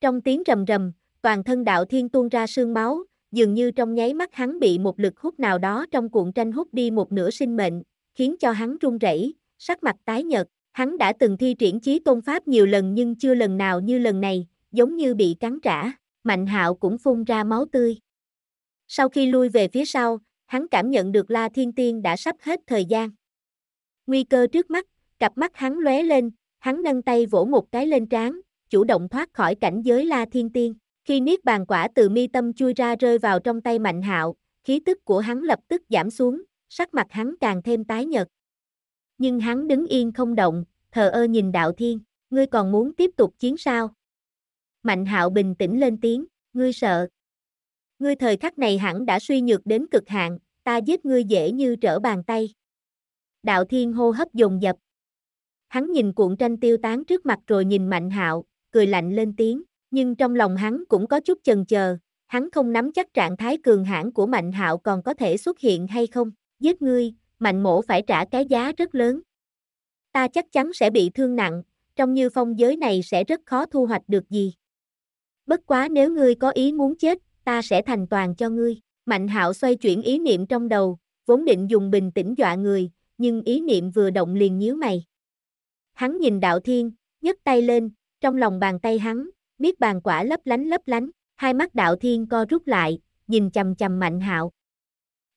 Trong tiếng rầm rầm, toàn thân đạo thiên tuôn ra sương máu, dường như trong nháy mắt hắn bị một lực hút nào đó trong cuộn tranh hút đi một nửa sinh mệnh, khiến cho hắn run rẩy, sắc mặt tái nhợt, hắn đã từng thi triển chí tôn pháp nhiều lần nhưng chưa lần nào như lần này, giống như bị cắn trả, Mạnh Hạo cũng phun ra máu tươi. Sau khi lui về phía sau, hắn cảm nhận được La Thiên Tiên đã sắp hết thời gian. Nguy cơ trước mắt, cặp mắt hắn lóe lên, hắn nâng tay vỗ một cái lên trán, chủ động thoát khỏi cảnh giới La Thiên Tiên. Khi niết bàn quả từ mi tâm chui ra rơi vào trong tay Mạnh Hạo, khí tức của hắn lập tức giảm xuống, sắc mặt hắn càng thêm tái nhợt. Nhưng hắn đứng yên không động, thờ ơ nhìn đạo thiên, ngươi còn muốn tiếp tục chiến sao? Mạnh Hạo bình tĩnh lên tiếng, ngươi sợ. Ngươi thời khắc này hẳn đã suy nhược đến cực hạn, ta giết ngươi dễ như trở bàn tay. Đạo thiên hô hấp dồn dập. Hắn nhìn cuộn tranh tiêu tán trước mặt rồi nhìn Mạnh Hạo, cười lạnh lên tiếng, nhưng trong lòng hắn cũng có chút chần chờ, hắn không nắm chắc trạng thái cường hãn của Mạnh Hạo còn có thể xuất hiện hay không. Giết ngươi, Mạnh Mỗ phải trả cái giá rất lớn. Ta chắc chắn sẽ bị thương nặng, trong như phong giới này sẽ rất khó thu hoạch được gì. Bất quá nếu ngươi có ý muốn chết, ta sẽ thành toàn cho ngươi. Mạnh Hạo xoay chuyển ý niệm trong đầu, vốn định dùng bình tĩnh dọa người, nhưng ý niệm vừa động liền nhíu mày. Hắn nhìn Đạo Thiên, nhấc tay lên, trong lòng bàn tay hắn, biết bàn quả lấp lánh lấp lánh, hai mắt đạo thiên co rút lại, nhìn chầm chầm Mạnh Hạo.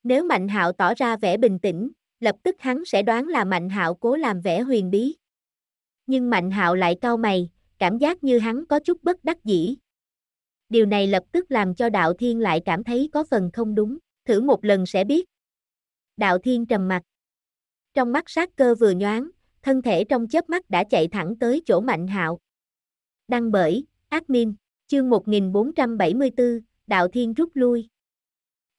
Nếu Mạnh Hạo tỏ ra vẻ bình tĩnh, lập tức hắn sẽ đoán là Mạnh Hạo cố làm vẻ huyền bí. Nhưng Mạnh Hạo lại cau mày, cảm giác như hắn có chút bất đắc dĩ. Điều này lập tức làm cho Đạo Thiên lại cảm thấy có phần không đúng, thử một lần sẽ biết. Đạo Thiên trầm mặt. Trong mắt sát cơ vừa nhoáng, thân thể trong chớp mắt đã chạy thẳng tới chỗ Mạnh Hạo. Đăng bởi Admin, chương 1474, Đạo Thiên rút lui.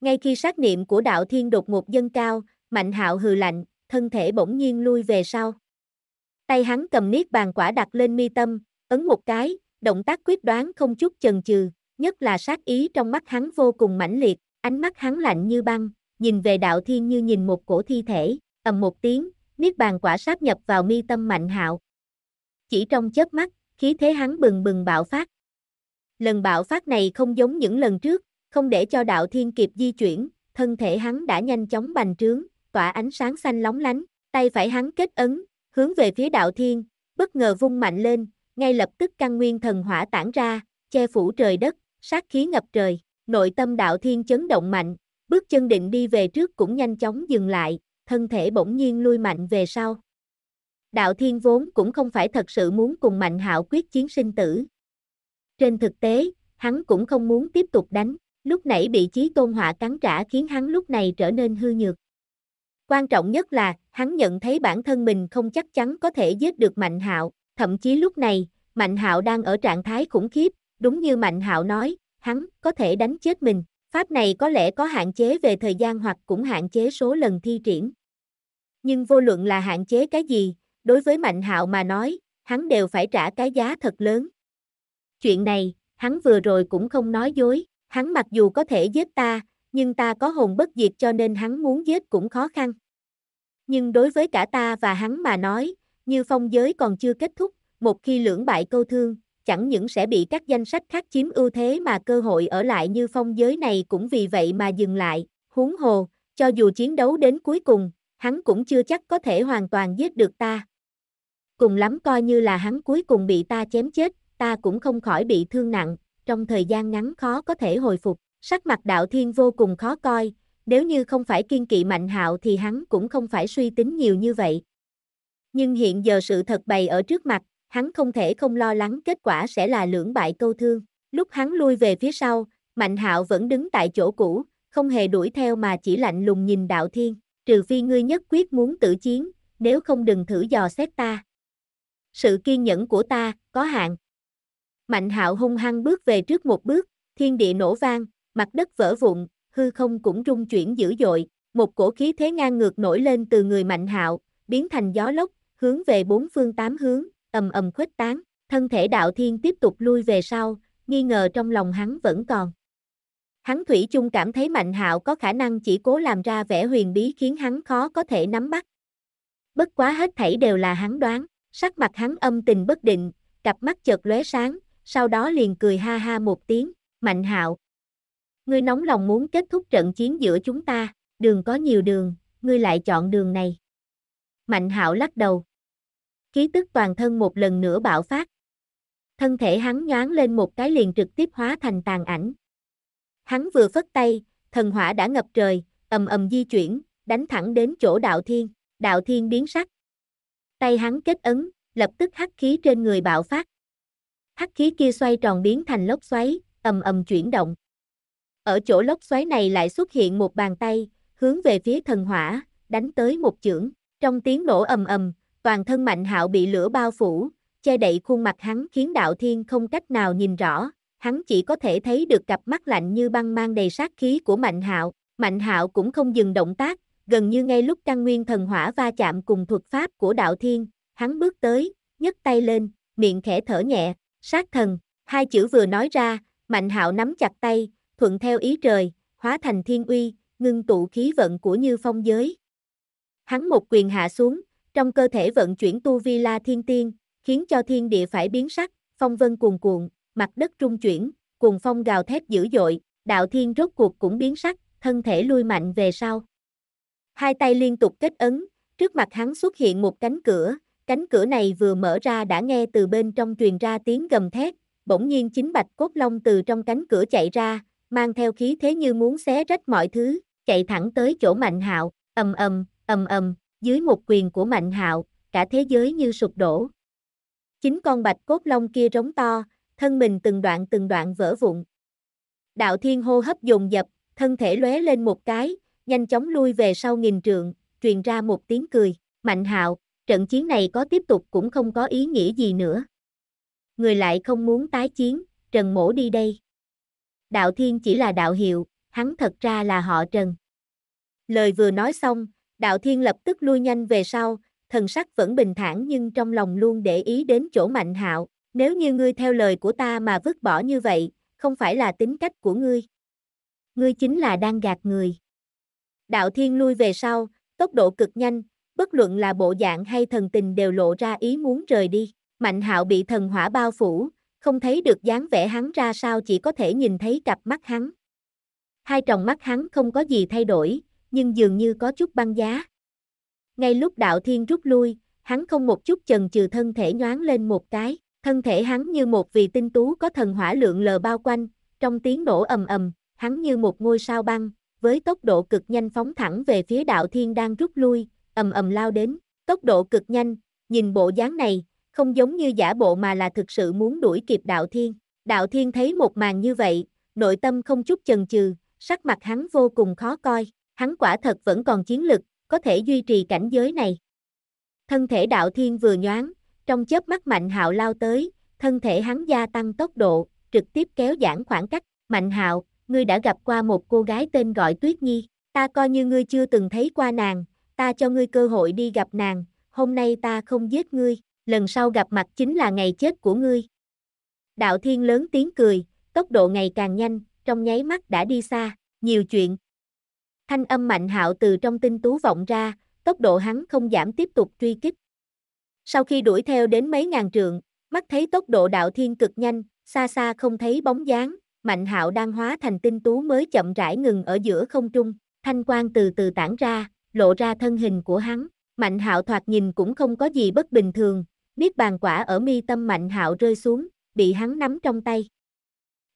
Ngay khi sát niệm của Đạo Thiên đột ngột dâng cao, Mạnh Hạo hừ lạnh, thân thể bỗng nhiên lui về sau. Tay hắn cầm niết bàn quả đặt lên mi tâm, ấn một cái, động tác quyết đoán không chút chần chừ, nhất là sát ý trong mắt hắn vô cùng mãnh liệt, ánh mắt hắn lạnh như băng, nhìn về Đạo Thiên như nhìn một cổ thi thể, ầm một tiếng, niết bàn quả sáp nhập vào mi tâm Mạnh Hạo. Chỉ trong chớp mắt, khí thế hắn bừng bừng bạo phát. Lần bạo phát này không giống những lần trước, không để cho đạo thiên kịp di chuyển, thân thể hắn đã nhanh chóng bành trướng, tỏa ánh sáng xanh lóng lánh, tay phải hắn kết ấn, hướng về phía đạo thiên, bất ngờ vung mạnh lên, ngay lập tức căn nguyên thần hỏa tản ra, che phủ trời đất, sát khí ngập trời, nội tâm đạo thiên chấn động mạnh, bước chân định đi về trước cũng nhanh chóng dừng lại, thân thể bỗng nhiên lui mạnh về sau. Đạo Thiên vốn cũng không phải thật sự muốn cùng Mạnh Hạo quyết chiến sinh tử. Trên thực tế, hắn cũng không muốn tiếp tục đánh, lúc nãy bị Chí Tôn Họa cắn trả khiến hắn lúc này trở nên hư nhược. Quan trọng nhất là, hắn nhận thấy bản thân mình không chắc chắn có thể giết được Mạnh Hạo, thậm chí lúc này, Mạnh Hạo đang ở trạng thái khủng khiếp, đúng như Mạnh Hạo nói, hắn có thể đánh chết mình, pháp này có lẽ có hạn chế về thời gian hoặc cũng hạn chế số lần thi triển. Nhưng vô luận là hạn chế cái gì, đối với Mạnh Hạo mà nói, hắn đều phải trả cái giá thật lớn. Chuyện này, hắn vừa rồi cũng không nói dối, hắn mặc dù có thể giết ta, nhưng ta có hồn bất diệt cho nên hắn muốn giết cũng khó khăn. Nhưng đối với cả ta và hắn mà nói, như phong giới còn chưa kết thúc, một khi lưỡng bại câu thương, chẳng những sẽ bị các danh sách khác chiếm ưu thế mà cơ hội ở lại như phong giới này cũng vì vậy mà dừng lại, huống hồ, cho dù chiến đấu đến cuối cùng, hắn cũng chưa chắc có thể hoàn toàn giết được ta cùng lắm coi như là hắn cuối cùng bị ta chém chết, ta cũng không khỏi bị thương nặng, trong thời gian ngắn khó có thể hồi phục. Sắc mặt đạo thiên vô cùng khó coi, nếu như không phải kiên kỵ mạnh hạo thì hắn cũng không phải suy tính nhiều như vậy. Nhưng hiện giờ sự thật bày ở trước mặt, hắn không thể không lo lắng kết quả sẽ là lưỡng bại câu thương. Lúc hắn lui về phía sau, mạnh hạo vẫn đứng tại chỗ cũ, không hề đuổi theo mà chỉ lạnh lùng nhìn đạo thiên, trừ phi ngươi nhất quyết muốn tử chiến, nếu không đừng thử dò xét ta sự kiên nhẫn của ta, có hạn. Mạnh hạo hung hăng bước về trước một bước, thiên địa nổ vang, mặt đất vỡ vụn, hư không cũng rung chuyển dữ dội, một cổ khí thế ngang ngược nổi lên từ người mạnh hạo, biến thành gió lốc, hướng về bốn phương tám hướng, ầm ầm khuếch tán, thân thể đạo thiên tiếp tục lui về sau, nghi ngờ trong lòng hắn vẫn còn. Hắn thủy chung cảm thấy mạnh hạo có khả năng chỉ cố làm ra vẻ huyền bí khiến hắn khó có thể nắm bắt. Bất quá hết thảy đều là hắn đoán. Sắc mặt hắn âm tình bất định, cặp mắt chợt lóe sáng, sau đó liền cười ha ha một tiếng, Mạnh Hạo. Ngươi nóng lòng muốn kết thúc trận chiến giữa chúng ta, đường có nhiều đường, ngươi lại chọn đường này. Mạnh Hạo lắc đầu. Khí tức toàn thân một lần nữa bạo phát. Thân thể hắn nhoáng lên một cái liền trực tiếp hóa thành tàn ảnh. Hắn vừa phất tay, thần hỏa đã ngập trời, ầm ầm di chuyển, đánh thẳng đến chỗ đạo thiên, đạo thiên biến sắc. Tay hắn kết ấn, lập tức hắc khí trên người bạo phát. Hắc khí kia xoay tròn biến thành lốc xoáy, ầm ầm chuyển động. Ở chỗ lốc xoáy này lại xuất hiện một bàn tay, hướng về phía thần hỏa, đánh tới một chưởng. Trong tiếng nổ ầm ầm, toàn thân Mạnh Hạo bị lửa bao phủ, che đậy khuôn mặt hắn khiến đạo thiên không cách nào nhìn rõ, hắn chỉ có thể thấy được cặp mắt lạnh như băng mang đầy sát khí của Mạnh Hạo. Mạnh Hạo cũng không dừng động tác, gần như ngay lúc căn nguyên thần hỏa va chạm cùng thuật pháp của đạo thiên, hắn bước tới, nhấc tay lên, miệng khẽ thở nhẹ, sát thần, hai chữ vừa nói ra, mạnh hạo nắm chặt tay, thuận theo ý trời, hóa thành thiên uy, ngưng tụ khí vận của như phong giới. Hắn một quyền hạ xuống, trong cơ thể vận chuyển tu vi la thiên tiên, khiến cho thiên địa phải biến sắc, phong vân cuồn cuộn, mặt đất trung chuyển, cuồng phong gào thét dữ dội, đạo thiên rốt cuộc cũng biến sắc, thân thể lui mạnh về sau. Hai tay liên tục kết ấn, trước mặt hắn xuất hiện một cánh cửa, cánh cửa này vừa mở ra đã nghe từ bên trong truyền ra tiếng gầm thét, bỗng nhiên chính bạch cốt long từ trong cánh cửa chạy ra, mang theo khí thế như muốn xé rách mọi thứ, chạy thẳng tới chỗ Mạnh Hạo, ầm ầm, ầm ầm, dưới một quyền của Mạnh Hạo, cả thế giới như sụp đổ. Chính con bạch cốt long kia rống to, thân mình từng đoạn từng đoạn vỡ vụn. Đạo thiên hô hấp dồn dập, thân thể lóe lên một cái, nhanh chóng lui về sau nghìn trượng, truyền ra một tiếng cười, Mạnh Hạo, trận chiến này có tiếp tục cũng không có ý nghĩa gì nữa. Người lại không muốn tái chiến, Trần Mỗ đi đây. Đạo Thiên chỉ là đạo hiệu, hắn thật ra là họ Trần. Lời vừa nói xong, Đạo Thiên lập tức lui nhanh về sau, thần sắc vẫn bình thản nhưng trong lòng luôn để ý đến chỗ Mạnh Hạo, nếu như ngươi theo lời của ta mà vứt bỏ như vậy, không phải là tính cách của ngươi. Ngươi chính là đang gạt người. Đạo thiên lui về sau, tốc độ cực nhanh, bất luận là bộ dạng hay thần tình đều lộ ra ý muốn rời đi. Mạnh hạo bị thần hỏa bao phủ, không thấy được dáng vẻ hắn ra sao chỉ có thể nhìn thấy cặp mắt hắn. Hai tròng mắt hắn không có gì thay đổi, nhưng dường như có chút băng giá. Ngay lúc đạo thiên rút lui, hắn không một chút chần chừ thân thể nhoáng lên một cái, thân thể hắn như một vị tinh tú có thần hỏa lượng lờ bao quanh, trong tiếng nổ ầm ầm, hắn như một ngôi sao băng, với tốc độ cực nhanh phóng thẳng về phía đạo thiên đang rút lui, ầm ầm lao đến, tốc độ cực nhanh, nhìn bộ dáng này, không giống như giả bộ mà là thực sự muốn đuổi kịp đạo thiên. Đạo thiên thấy một màn như vậy, nội tâm không chút chần chừ, sắc mặt hắn vô cùng khó coi, hắn quả thật vẫn còn chiến lực, có thể duy trì cảnh giới này. Thân thể đạo thiên vừa nhoáng, trong chớp mắt mạnh hạo lao tới, thân thể hắn gia tăng tốc độ, trực tiếp kéo giãn khoảng cách, mạnh hạo, ngươi đã gặp qua một cô gái tên gọi Tuyết Nhi, ta coi như ngươi chưa từng thấy qua nàng, ta cho ngươi cơ hội đi gặp nàng, hôm nay ta không giết ngươi, lần sau gặp mặt chính là ngày chết của ngươi. Đạo thiên lớn tiếng cười, tốc độ ngày càng nhanh, trong nháy mắt đã đi xa, nhiều chuyện. Thanh âm mạnh hạo từ trong tinh tú vọng ra, tốc độ hắn không giảm tiếp tục truy kích. Sau khi đuổi theo đến mấy ngàn trượng, mắt thấy tốc độ đạo thiên cực nhanh, xa xa không thấy bóng dáng, Mạnh Hạo đang hóa thành tinh tú mới chậm rãi ngừng ở giữa không trung, thanh quang từ từ tản ra, lộ ra thân hình của hắn. Mạnh Hạo thoạt nhìn cũng không có gì bất bình thường, Biết bàn quả ở mi tâm Mạnh Hạo rơi xuống, bị hắn nắm trong tay.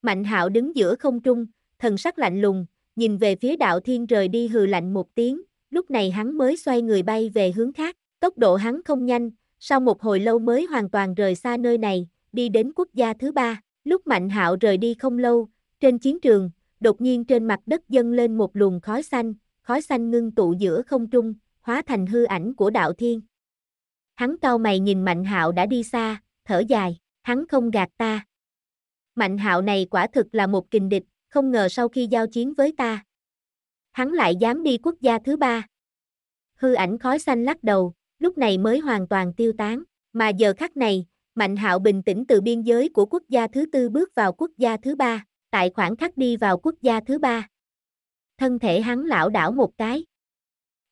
Mạnh Hạo đứng giữa không trung, thần sắc lạnh lùng, nhìn về phía đạo thiên rời đi hừ lạnh một tiếng, lúc này hắn mới xoay người bay về hướng khác, tốc độ hắn không nhanh, sau một hồi lâu mới hoàn toàn rời xa nơi này, đi đến quốc gia thứ ba. Lúc Mạnh Hạo rời đi không lâu, trên chiến trường, đột nhiên trên mặt đất dâng lên một luồng khói xanh, khói xanh ngưng tụ giữa không trung, hóa thành hư ảnh của đạo thiên. Hắn cau mày nhìn Mạnh Hạo đã đi xa, thở dài, hắn không gạt ta. Mạnh Hạo này quả thực là một kình địch, không ngờ sau khi giao chiến với ta, hắn lại dám đi quốc gia thứ ba. Hư ảnh khói xanh lắc đầu, lúc này mới hoàn toàn tiêu tán, mà giờ khắc này, Mạnh Hạo bình tĩnh từ biên giới của quốc gia thứ tư bước vào quốc gia thứ ba, tại khoảng khắc đi vào quốc gia thứ ba. Thân thể hắn lão đảo một cái.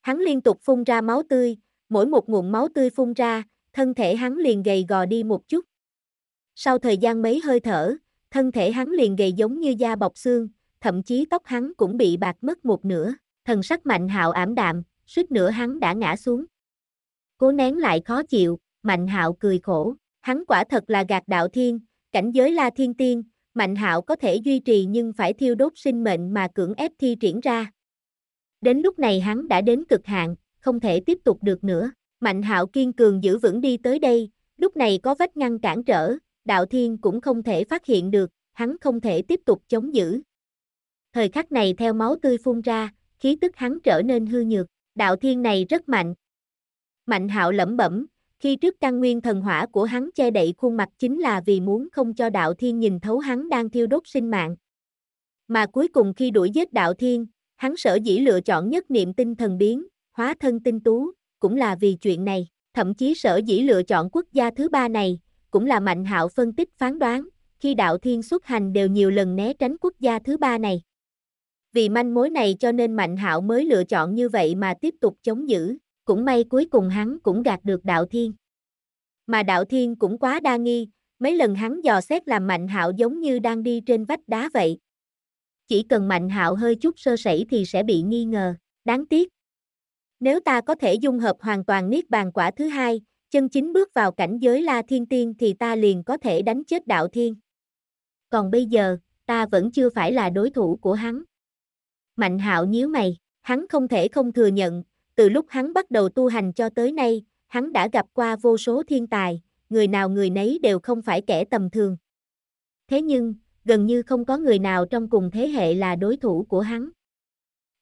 Hắn liên tục phun ra máu tươi, mỗi một nguồn máu tươi phun ra, thân thể hắn liền gầy gò đi một chút. Sau thời gian mấy hơi thở, thân thể hắn liền gầy giống như da bọc xương, thậm chí tóc hắn cũng bị bạc mất một nửa, thần sắc mạnh hạo ảm đạm, suýt nữa hắn đã ngã xuống. Cố nén lại khó chịu, mạnh hạo cười khổ. Hắn quả thật là gạt đạo thiên, cảnh giới la thiên tiên, mạnh hạo có thể duy trì nhưng phải thiêu đốt sinh mệnh mà cưỡng ép thi triển ra. Đến lúc này hắn đã đến cực hạn, không thể tiếp tục được nữa. Mạnh hạo kiên cường giữ vững đi tới đây, lúc này có vách ngăn cản trở, đạo thiên cũng không thể phát hiện được, hắn không thể tiếp tục chống giữ. Thời khắc này theo máu tươi phun ra, khí tức hắn trở nên hư nhược, đạo thiên này rất mạnh. Mạnh hạo lẩm bẩm, khi trước căn nguyên thần hỏa của hắn che đậy khuôn mặt chính là vì muốn không cho đạo thiên nhìn thấu hắn đang thiêu đốt sinh mạng. Mà cuối cùng khi đuổi giết đạo thiên, hắn sở dĩ lựa chọn nhất niệm tinh thần biến, hóa thân tinh tú, cũng là vì chuyện này, thậm chí sở dĩ lựa chọn quốc gia thứ ba này, cũng là mạnh hạo phân tích phán đoán, khi đạo thiên xuất hành đều nhiều lần né tránh quốc gia thứ ba này. Vì manh mối này cho nên Mạnh Hạo mới lựa chọn như vậy mà tiếp tục chống giữ cũng may cuối cùng hắn cũng gạt được đạo thiên. Mà đạo thiên cũng quá đa nghi, mấy lần hắn dò xét làm mạnh hạo giống như đang đi trên vách đá vậy. Chỉ cần mạnh hạo hơi chút sơ sẩy thì sẽ bị nghi ngờ, đáng tiếc. Nếu ta có thể dung hợp hoàn toàn niết bàn quả thứ hai, chân chính bước vào cảnh giới la thiên tiên thì ta liền có thể đánh chết đạo thiên. Còn bây giờ, ta vẫn chưa phải là đối thủ của hắn. Mạnh hạo nhíu mày, hắn không thể không thừa nhận, từ lúc hắn bắt đầu tu hành cho tới nay, hắn đã gặp qua vô số thiên tài, người nào người nấy đều không phải kẻ tầm thường. Thế nhưng, gần như không có người nào trong cùng thế hệ là đối thủ của hắn.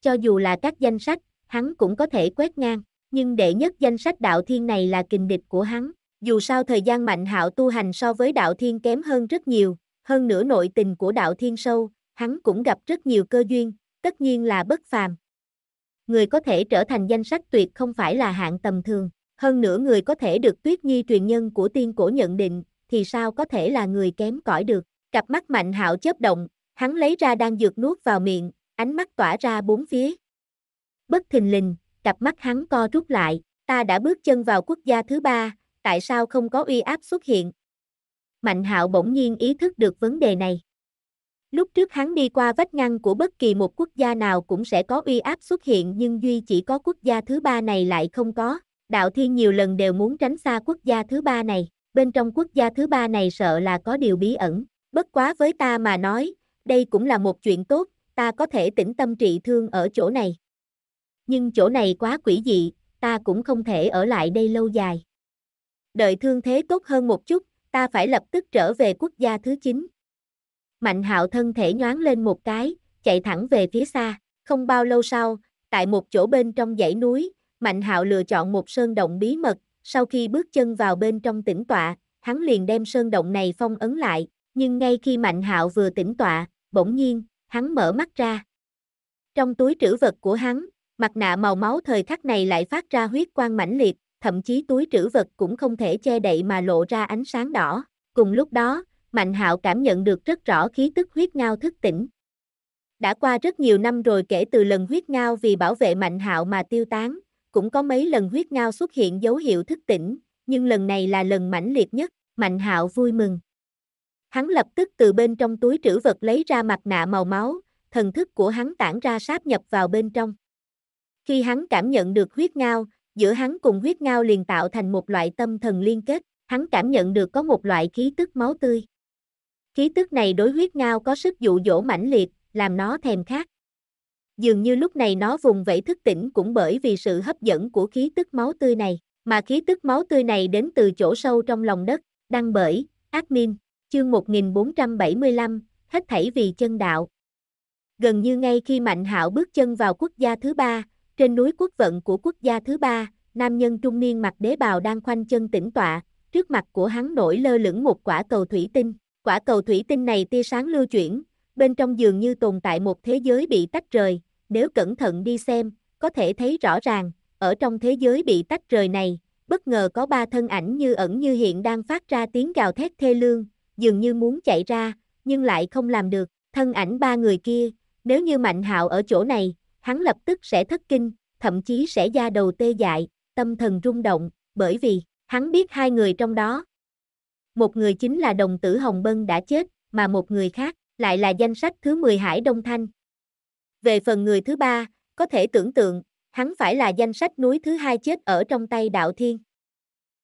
Cho dù là các danh sách, hắn cũng có thể quét ngang, nhưng đệ nhất danh sách đạo thiên này là kình địch của hắn. Dù sao thời gian mạnh hạo tu hành so với đạo thiên kém hơn rất nhiều, hơn nữa nội tình của đạo thiên sâu, hắn cũng gặp rất nhiều cơ duyên, tất nhiên là bất phàm, người có thể trở thành danh sách tuyệt không phải là hạng tầm thường. Hơn nữa người có thể được tuyết nhi truyền nhân của tiên cổ nhận định, thì sao có thể là người kém cỏi được. Cặp mắt mạnh hạo chớp động, hắn lấy ra đang dược nuốt vào miệng, ánh mắt tỏa ra bốn phía. Bất thình lình, cặp mắt hắn co rút lại, ta đã bước chân vào quốc gia thứ ba, tại sao không có uy áp xuất hiện? Mạnh hạo bỗng nhiên ý thức được vấn đề này. Lúc trước hắn đi qua vách ngăn của bất kỳ một quốc gia nào cũng sẽ có uy áp xuất hiện nhưng duy chỉ có quốc gia thứ ba này lại không có. Đạo thiên nhiều lần đều muốn tránh xa quốc gia thứ ba này, bên trong quốc gia thứ ba này sợ là có điều bí ẩn. Bất quá với ta mà nói, đây cũng là một chuyện tốt, ta có thể tĩnh tâm trị thương ở chỗ này. Nhưng chỗ này quá quỷ dị, ta cũng không thể ở lại đây lâu dài. Đợi thương thế tốt hơn một chút, ta phải lập tức trở về quốc gia thứ 9. Mạnh hạo thân thể nhoáng lên một cái, chạy thẳng về phía xa. Không bao lâu sau, tại một chỗ bên trong dãy núi, Mạnh hạo lựa chọn một sơn động bí mật. Sau khi bước chân vào bên trong tĩnh tọa, hắn liền đem sơn động này phong ấn lại. Nhưng ngay khi Mạnh hạo vừa tĩnh tọa, bỗng nhiên, hắn mở mắt ra. Trong túi trữ vật của hắn, mặt nạ màu máu thời khắc này lại phát ra huyết quang mãnh liệt, thậm chí túi trữ vật cũng không thể che đậy mà lộ ra ánh sáng đỏ. Cùng lúc đó, Mạnh Hạo cảm nhận được rất rõ khí tức huyết ngao thức tỉnh. Đã qua rất nhiều năm rồi kể từ lần huyết ngao vì bảo vệ Mạnh Hạo mà tiêu tán, cũng có mấy lần huyết ngao xuất hiện dấu hiệu thức tỉnh, nhưng lần này là lần mãnh liệt nhất, Mạnh Hạo vui mừng. Hắn lập tức từ bên trong túi trữ vật lấy ra mặt nạ màu máu, thần thức của hắn tản ra sáp nhập vào bên trong. Khi hắn cảm nhận được huyết ngao, giữa hắn cùng huyết ngao liền tạo thành một loại tâm thần liên kết, hắn cảm nhận được có một loại khí tức máu tươi. Khí tức này đối huyết ngao có sức dụ dỗ mãnh liệt, làm nó thèm khát. Dường như lúc này nó vùng vẫy thức tỉnh cũng bởi vì sự hấp dẫn của khí tức máu tươi này, mà khí tức máu tươi này đến từ chỗ sâu trong lòng đất, đăng bởi, admin, chương 1475, hết thảy vì chân đạo. Gần như ngay khi Mạnh Hạo bước chân vào quốc gia thứ ba, trên núi quốc vận của quốc gia thứ ba, nam nhân trung niên mặc đế bào đang khoanh chân tĩnh tọa, trước mặt của hắn nổi lơ lửng một quả cầu thủy tinh, Quả cầu thủy tinh này tia sáng lưu chuyển, bên trong dường như tồn tại một thế giới bị tách rời, nếu cẩn thận đi xem, có thể thấy rõ ràng, ở trong thế giới bị tách rời này, bất ngờ có ba thân ảnh như ẩn như hiện đang phát ra tiếng gào thét thê lương, dường như muốn chạy ra, nhưng lại không làm được, thân ảnh ba người kia, nếu như Mạnh Hạo ở chỗ này, hắn lập tức sẽ thất kinh, thậm chí sẽ da đầu tê dại, tâm thần rung động, bởi vì, hắn biết hai người trong đó, một người chính là đồng tử Hồng Bân đã chết, mà một người khác lại là danh sách thứ 10 Hải Đông Thanh. Về phần người thứ ba, có thể tưởng tượng, hắn phải là danh sách núi thứ hai chết ở trong tay Đạo Thiên.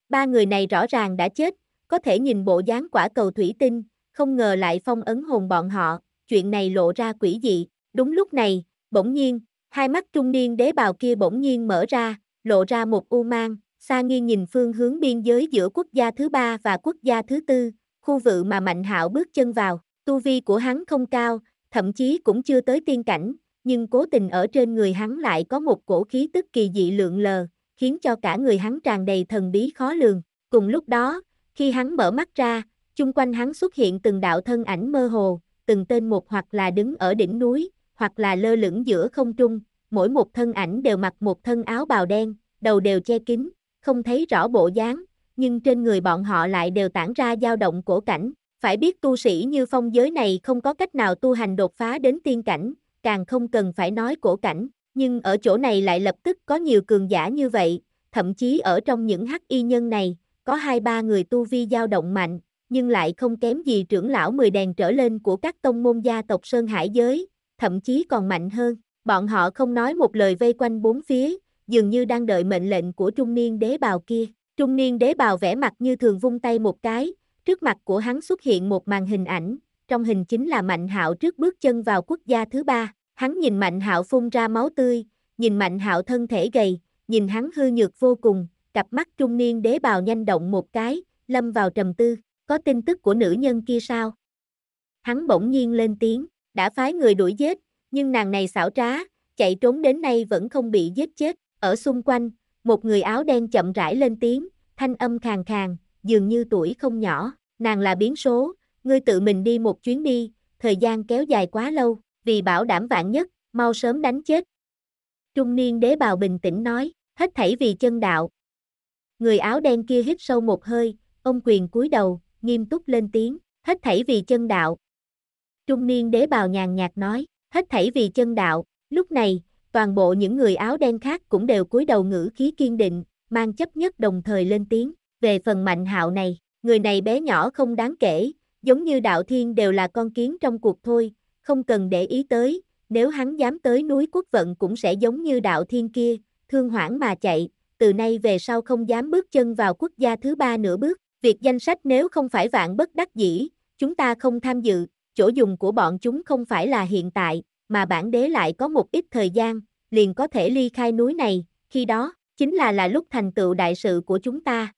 Ba người này rõ ràng đã chết, có thể nhìn bộ dáng quả cầu thủy tinh, không ngờ lại phong ấn hồn bọn họ, chuyện này lộ ra quỷ dị, đúng lúc này, bỗng nhiên, hai mắt trung niên đế bào kia bỗng nhiên mở ra, lộ ra một u mang, Sa nghiêng nhìn phương hướng biên giới giữa quốc gia thứ ba và quốc gia thứ tư, khu vực mà Mạnh Hạo bước chân vào, tu vi của hắn không cao, thậm chí cũng chưa tới tiên cảnh, nhưng cố tình ở trên người hắn lại có một cổ khí tức kỳ dị lượng lờ, khiến cho cả người hắn tràn đầy thần bí khó lường. Cùng lúc đó, khi hắn mở mắt ra, chung quanh hắn xuất hiện từng đạo thân ảnh mơ hồ, từng tên một hoặc là đứng ở đỉnh núi, hoặc là lơ lửng giữa không trung, mỗi một thân ảnh đều mặc một thân áo bào đen, đầu đều che kín, không thấy rõ bộ dáng, nhưng trên người bọn họ lại đều tản ra dao động cổ cảnh. Phải biết tu sĩ như phong giới này không có cách nào tu hành đột phá đến tiên cảnh, càng không cần phải nói cổ cảnh, nhưng ở chỗ này lại lập tức có nhiều cường giả như vậy, thậm chí ở trong những hắc y nhân này, có hai ba người tu vi dao động mạnh, nhưng lại không kém gì trưởng lão mười đèn trở lên của các tông môn gia tộc Sơn Hải giới, thậm chí còn mạnh hơn. Bọn họ không nói một lời vây quanh bốn phía, dường như đang đợi mệnh lệnh của trung niên đế bào kia. Trung niên đế bào vẽ mặt như thường vung tay một cái, trước mặt của hắn xuất hiện một màn hình ảnh, trong hình chính là Mạnh Hạo trước bước chân vào quốc gia thứ ba. Hắn nhìn Mạnh Hạo phun ra máu tươi, nhìn Mạnh Hạo thân thể gầy, nhìn hắn hư nhược vô cùng, cặp mắt trung niên đế bào nhanh động một cái, lâm vào trầm tư, có tin tức của nữ nhân kia sao? Hắn bỗng nhiên lên tiếng, đã phái người đuổi giết, nhưng nàng này xảo trá, chạy trốn đến nay vẫn không bị giết chết. Ở xung quanh, một người áo đen chậm rãi lên tiếng, thanh âm khàn khàn, dường như tuổi không nhỏ, nàng là biến số, ngươi tự mình đi một chuyến đi, thời gian kéo dài quá lâu, vì bảo đảm vạn nhất, mau sớm đánh chết. Trung niên đế bào bình tĩnh nói, hết thảy vì chân đạo. Người áo đen kia hít sâu một hơi, ông quyền cúi đầu, nghiêm túc lên tiếng, hết thảy vì chân đạo. Trung niên đế bào nhàn nhạt nói, hết thảy vì chân đạo, lúc này, toàn bộ những người áo đen khác cũng đều cúi đầu ngữ khí kiên định, mang chấp nhất đồng thời lên tiếng, về phần mạnh hạo này, người này bé nhỏ không đáng kể, giống như đạo thiên đều là con kiến trong cuộc thôi, không cần để ý tới, nếu hắn dám tới núi quốc vận cũng sẽ giống như đạo thiên kia, thương hoảng mà chạy, từ nay về sau không dám bước chân vào quốc gia thứ ba nửa bước, việc danh sách nếu không phải vạn bất đắc dĩ, chúng ta không tham dự, chỗ dùng của bọn chúng không phải là hiện tại, mà bản đế lại có một ít thời gian, liền có thể ly khai núi này, khi đó, chính là là lúc thành tựu đại sự của chúng ta.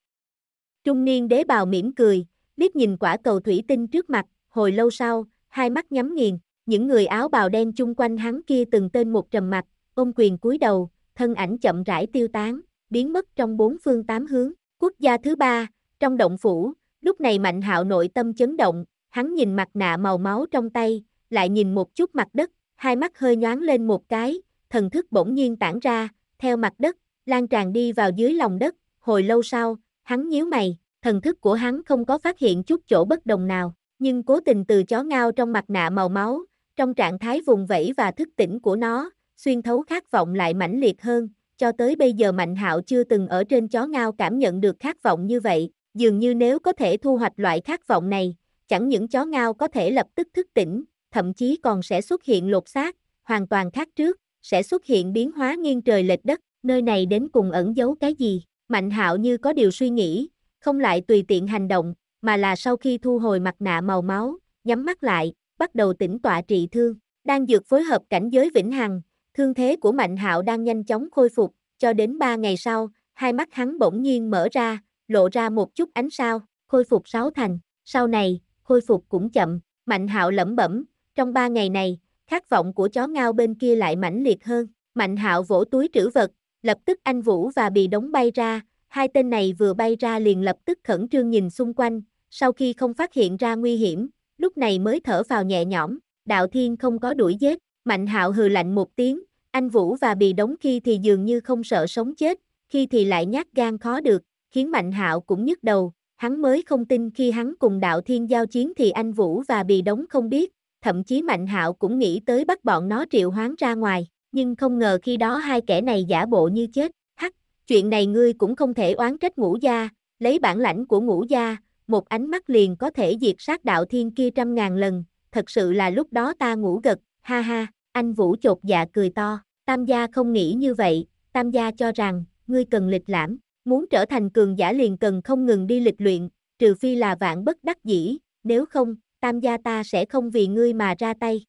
Trung niên đế bào mỉm cười, liếc nhìn quả cầu thủy tinh trước mặt, hồi lâu sau, hai mắt nhắm nghiền, những người áo bào đen chung quanh hắn kia từng tên một trầm mặt, ôm quyền cúi đầu, thân ảnh chậm rãi tiêu tán, biến mất trong bốn phương tám hướng. Quốc gia thứ ba, trong động phủ, lúc này Mạnh Hạo nội tâm chấn động, hắn nhìn mặt nạ màu máu trong tay, lại nhìn một chút mặt đất, hai mắt hơi nhoáng lên một cái, thần thức bỗng nhiên tản ra, theo mặt đất, lan tràn đi vào dưới lòng đất, hồi lâu sau, hắn nhíu mày, thần thức của hắn không có phát hiện chút chỗ bất đồng nào, nhưng cố tình từ chó ngao trong mặt nạ màu máu, trong trạng thái vùng vẫy và thức tỉnh của nó, xuyên thấu khát vọng lại mãnh liệt hơn, cho tới bây giờ Mạnh Hạo chưa từng ở trên chó ngao cảm nhận được khát vọng như vậy, dường như nếu có thể thu hoạch loại khát vọng này, chẳng những chó ngao có thể lập tức thức tỉnh, thậm chí còn sẽ xuất hiện lột xác, hoàn toàn khác trước, sẽ xuất hiện biến hóa nghiêng trời lệch đất, nơi này đến cùng ẩn giấu cái gì? Mạnh Hạo như có điều suy nghĩ, không lại tùy tiện hành động, mà là sau khi thu hồi mặt nạ màu máu, nhắm mắt lại, bắt đầu tĩnh tọa trị thương, đang dược phối hợp cảnh giới vĩnh hằng, thương thế của Mạnh Hạo đang nhanh chóng khôi phục, cho đến 3 ngày sau, hai mắt hắn bỗng nhiên mở ra, lộ ra một chút ánh sao, khôi phục sáu thành, sau này, khôi phục cũng chậm, Mạnh Hạo lẩm bẩm, trong ba ngày này, khát vọng của chó ngao bên kia lại mãnh liệt hơn. Mạnh hạo vỗ túi trữ vật, lập tức anh Vũ và bị đóng bay ra, hai tên này vừa bay ra liền lập tức khẩn trương nhìn xung quanh, sau khi không phát hiện ra nguy hiểm, lúc này mới thở vào nhẹ nhõm, đạo thiên không có đuổi giết, mạnh hạo hừ lạnh một tiếng, anh Vũ và bì đóng khi thì dường như không sợ sống chết, khi thì lại nhát gan khó được, khiến mạnh hạo cũng nhức đầu, hắn mới không tin khi hắn cùng đạo thiên giao chiến thì anh Vũ và bì đóng không biết, thậm chí Mạnh Hạo cũng nghĩ tới bắt bọn nó triệu hoán ra ngoài, nhưng không ngờ khi đó hai kẻ này giả bộ như chết, hắc, chuyện này ngươi cũng không thể oán trách ngũ gia, lấy bản lãnh của ngũ gia, một ánh mắt liền có thể diệt sát đạo thiên kia trăm ngàn lần, thật sự là lúc đó ta ngủ gật, ha ha, anh Vũ chột dạ cười to, tam gia không nghĩ như vậy, tam gia cho rằng, ngươi cần lịch lãm, muốn trở thành cường giả liền cần không ngừng đi lịch luyện, trừ phi là vạn bất đắc dĩ, nếu không, tam gia ta sẽ không vì ngươi mà ra tay.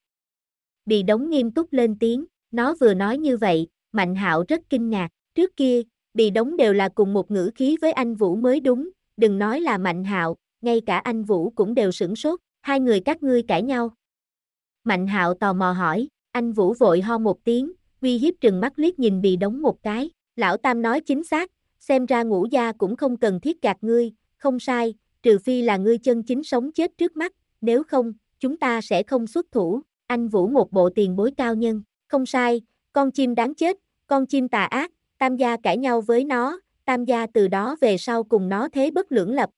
Bị đống nghiêm túc lên tiếng, nó vừa nói như vậy, Mạnh hạo rất kinh ngạc, trước kia, bị đống đều là cùng một ngữ khí với anh Vũ mới đúng, đừng nói là Mạnh hạo ngay cả anh Vũ cũng đều sửng sốt, hai người các ngươi cãi nhau. Mạnh hạo tò mò hỏi, anh Vũ vội ho một tiếng, uy hiếp trừng mắt liếc nhìn bị đống một cái, lão tam nói chính xác, xem ra ngũ gia cũng không cần thiết gạt ngươi, không sai, trừ phi là ngươi chân chính sống chết trước mắt, nếu không, chúng ta sẽ không xuất thủ, anh Vũ một bộ tiền bối cao nhân, không sai, con chim đáng chết, con chim tà ác, tam gia cãi nhau với nó, tam gia từ đó về sau cùng nó thế bất lưỡng lập.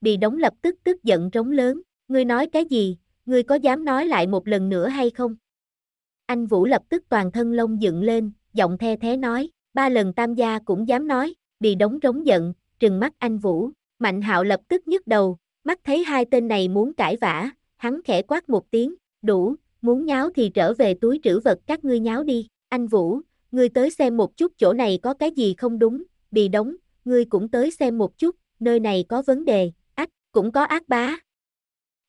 Bị đóng lập tức tức giận trống lớn, ngươi nói cái gì, ngươi có dám nói lại một lần nữa hay không? Anh Vũ lập tức toàn thân lông dựng lên, giọng the thế nói, ba lần tam gia cũng dám nói, bị đóng trống giận, trừng mắt anh Vũ, Mạnh Hạo lập tức nhức đầu, Mắt thấy hai tên này muốn cãi vã, hắn khẽ quát một tiếng, đủ, muốn nháo thì trở về túi trữ vật các ngươi nháo đi, anh Vũ, ngươi tới xem một chút chỗ này có cái gì không đúng, bị đóng, ngươi cũng tới xem một chút, nơi này có vấn đề, ách, cũng có ác bá.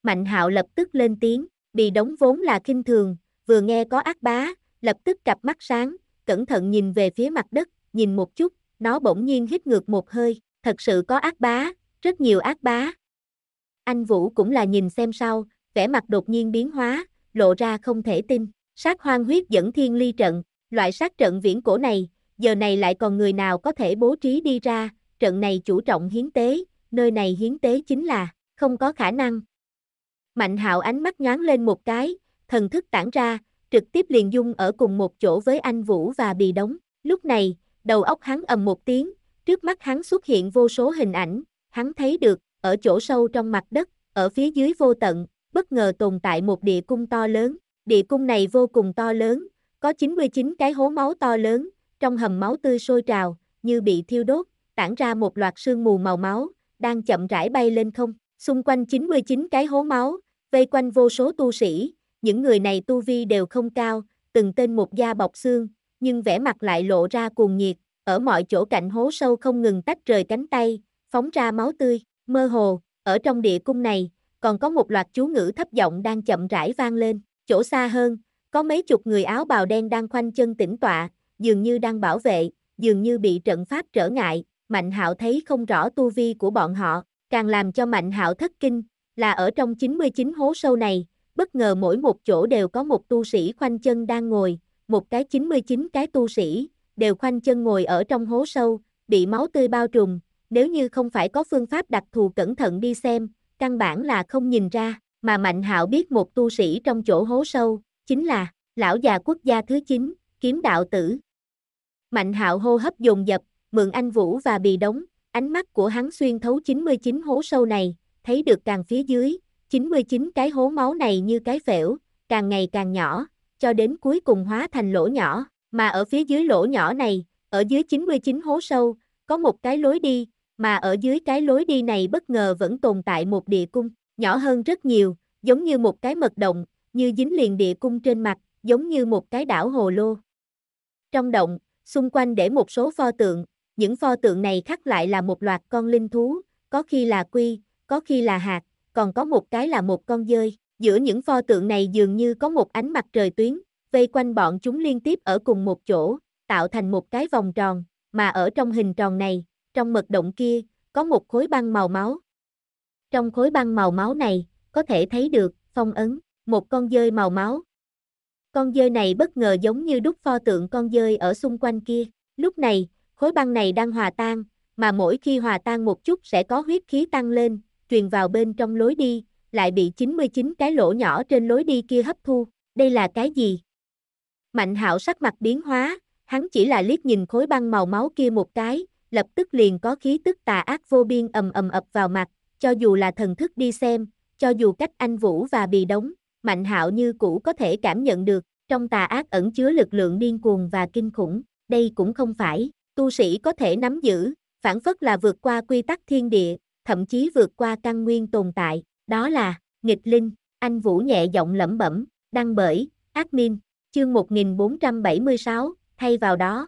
Mạnh hạo lập tức lên tiếng, bị đóng vốn là kinh thường, vừa nghe có ác bá, lập tức cặp mắt sáng, cẩn thận nhìn về phía mặt đất, nhìn một chút, nó bỗng nhiên hít ngược một hơi, thật sự có ác bá, rất nhiều ác bá, anh Vũ cũng là nhìn xem sao, vẻ mặt đột nhiên biến hóa, lộ ra không thể tin. Sát hoang huyết dẫn thiên ly trận, loại sát trận viễn cổ này, giờ này lại còn người nào có thể bố trí đi ra, trận này chủ trọng hiến tế, nơi này hiến tế chính là, không có khả năng. Mạnh hạo ánh mắt nhoáng lên một cái, thần thức tản ra, trực tiếp liền dung ở cùng một chỗ với anh Vũ và bị đóng. Lúc này, đầu óc hắn ầm một tiếng, trước mắt hắn xuất hiện vô số hình ảnh, hắn thấy được, ở chỗ sâu trong mặt đất, ở phía dưới vô tận, bất ngờ tồn tại một địa cung to lớn. Địa cung này vô cùng to lớn, có 99 cái hố máu to lớn, trong hầm máu tươi sôi trào, như bị thiêu đốt, tản ra một loạt sương mù màu máu, đang chậm rãi bay lên không. Xung quanh 99 cái hố máu, vây quanh vô số tu sĩ, những người này tu vi đều không cao, từng tên một da bọc xương, nhưng vẻ mặt lại lộ ra cuồng nhiệt, ở mọi chỗ cạnh hố sâu không ngừng tách rời cánh tay, phóng ra máu tươi. Mơ hồ, ở trong địa cung này, còn có một loạt chú ngữ thấp giọng đang chậm rãi vang lên. Chỗ xa hơn, có mấy chục người áo bào đen đang khoanh chân tĩnh tọa, dường như đang bảo vệ, dường như bị trận pháp trở ngại. Mạnh Hạo thấy không rõ tu vi của bọn họ, càng làm cho Mạnh Hạo thất kinh, là ở trong 99 hố sâu này, bất ngờ mỗi một chỗ đều có một tu sĩ khoanh chân đang ngồi, một cái 99 cái tu sĩ, đều khoanh chân ngồi ở trong hố sâu, bị máu tươi bao trùm, nếu như không phải có phương pháp đặc thù cẩn thận đi xem, căn bản là không nhìn ra, mà Mạnh Hạo biết một tu sĩ trong chỗ hố sâu, chính là lão già quốc gia thứ 9, kiếm đạo tử. Mạnh Hạo hô hấp dồn dập, mượn anh Vũ và bì đóng, ánh mắt của hắn xuyên thấu 99 hố sâu này, thấy được càng phía dưới, 99 cái hố máu này như cái phễu, càng ngày càng nhỏ, cho đến cuối cùng hóa thành lỗ nhỏ, mà ở phía dưới lỗ nhỏ này, ở dưới 99 hố sâu, có một cái lối đi, mà ở dưới cái lối đi này bất ngờ vẫn tồn tại một địa cung, nhỏ hơn rất nhiều, giống như một cái mật động, như dính liền địa cung trên mặt, giống như một cái đảo hồ lô. Trong động, xung quanh để một số pho tượng, những pho tượng này khắc lại là một loạt con linh thú, có khi là quy, có khi là hạt, còn có một cái là một con dơi. Giữa những pho tượng này dường như có một ánh mặt trời tuyến, vây quanh bọn chúng liên tiếp ở cùng một chỗ, tạo thành một cái vòng tròn, mà ở trong hình tròn này, trong mật động kia, có một khối băng màu máu. Trong khối băng màu máu này, có thể thấy được, phong ấn, một con dơi màu máu. Con dơi này bất ngờ giống như đúc pho tượng con dơi ở xung quanh kia. Lúc này, khối băng này đang hòa tan, mà mỗi khi hòa tan một chút sẽ có huyết khí tăng lên, truyền vào bên trong lối đi, lại bị 99 cái lỗ nhỏ trên lối đi kia hấp thu. Đây là cái gì? Mạnh hạo sắc mặt biến hóa, hắn chỉ là liếc nhìn khối băng màu máu kia một cái, lập tức liền có khí tức tà ác vô biên ầm ầm ập vào mặt, cho dù là thần thức đi xem, cho dù cách anh Vũ và bị đóng, Mạnh hạo như cũ có thể cảm nhận được, trong tà ác ẩn chứa lực lượng điên cuồng và kinh khủng, đây cũng không phải, tu sĩ có thể nắm giữ, phản phất là vượt qua quy tắc thiên địa, thậm chí vượt qua căn nguyên tồn tại, đó là, nghịch linh, anh Vũ nhẹ giọng lẩm bẩm, đăng bởi, admin, chương 1476, thay vào đó.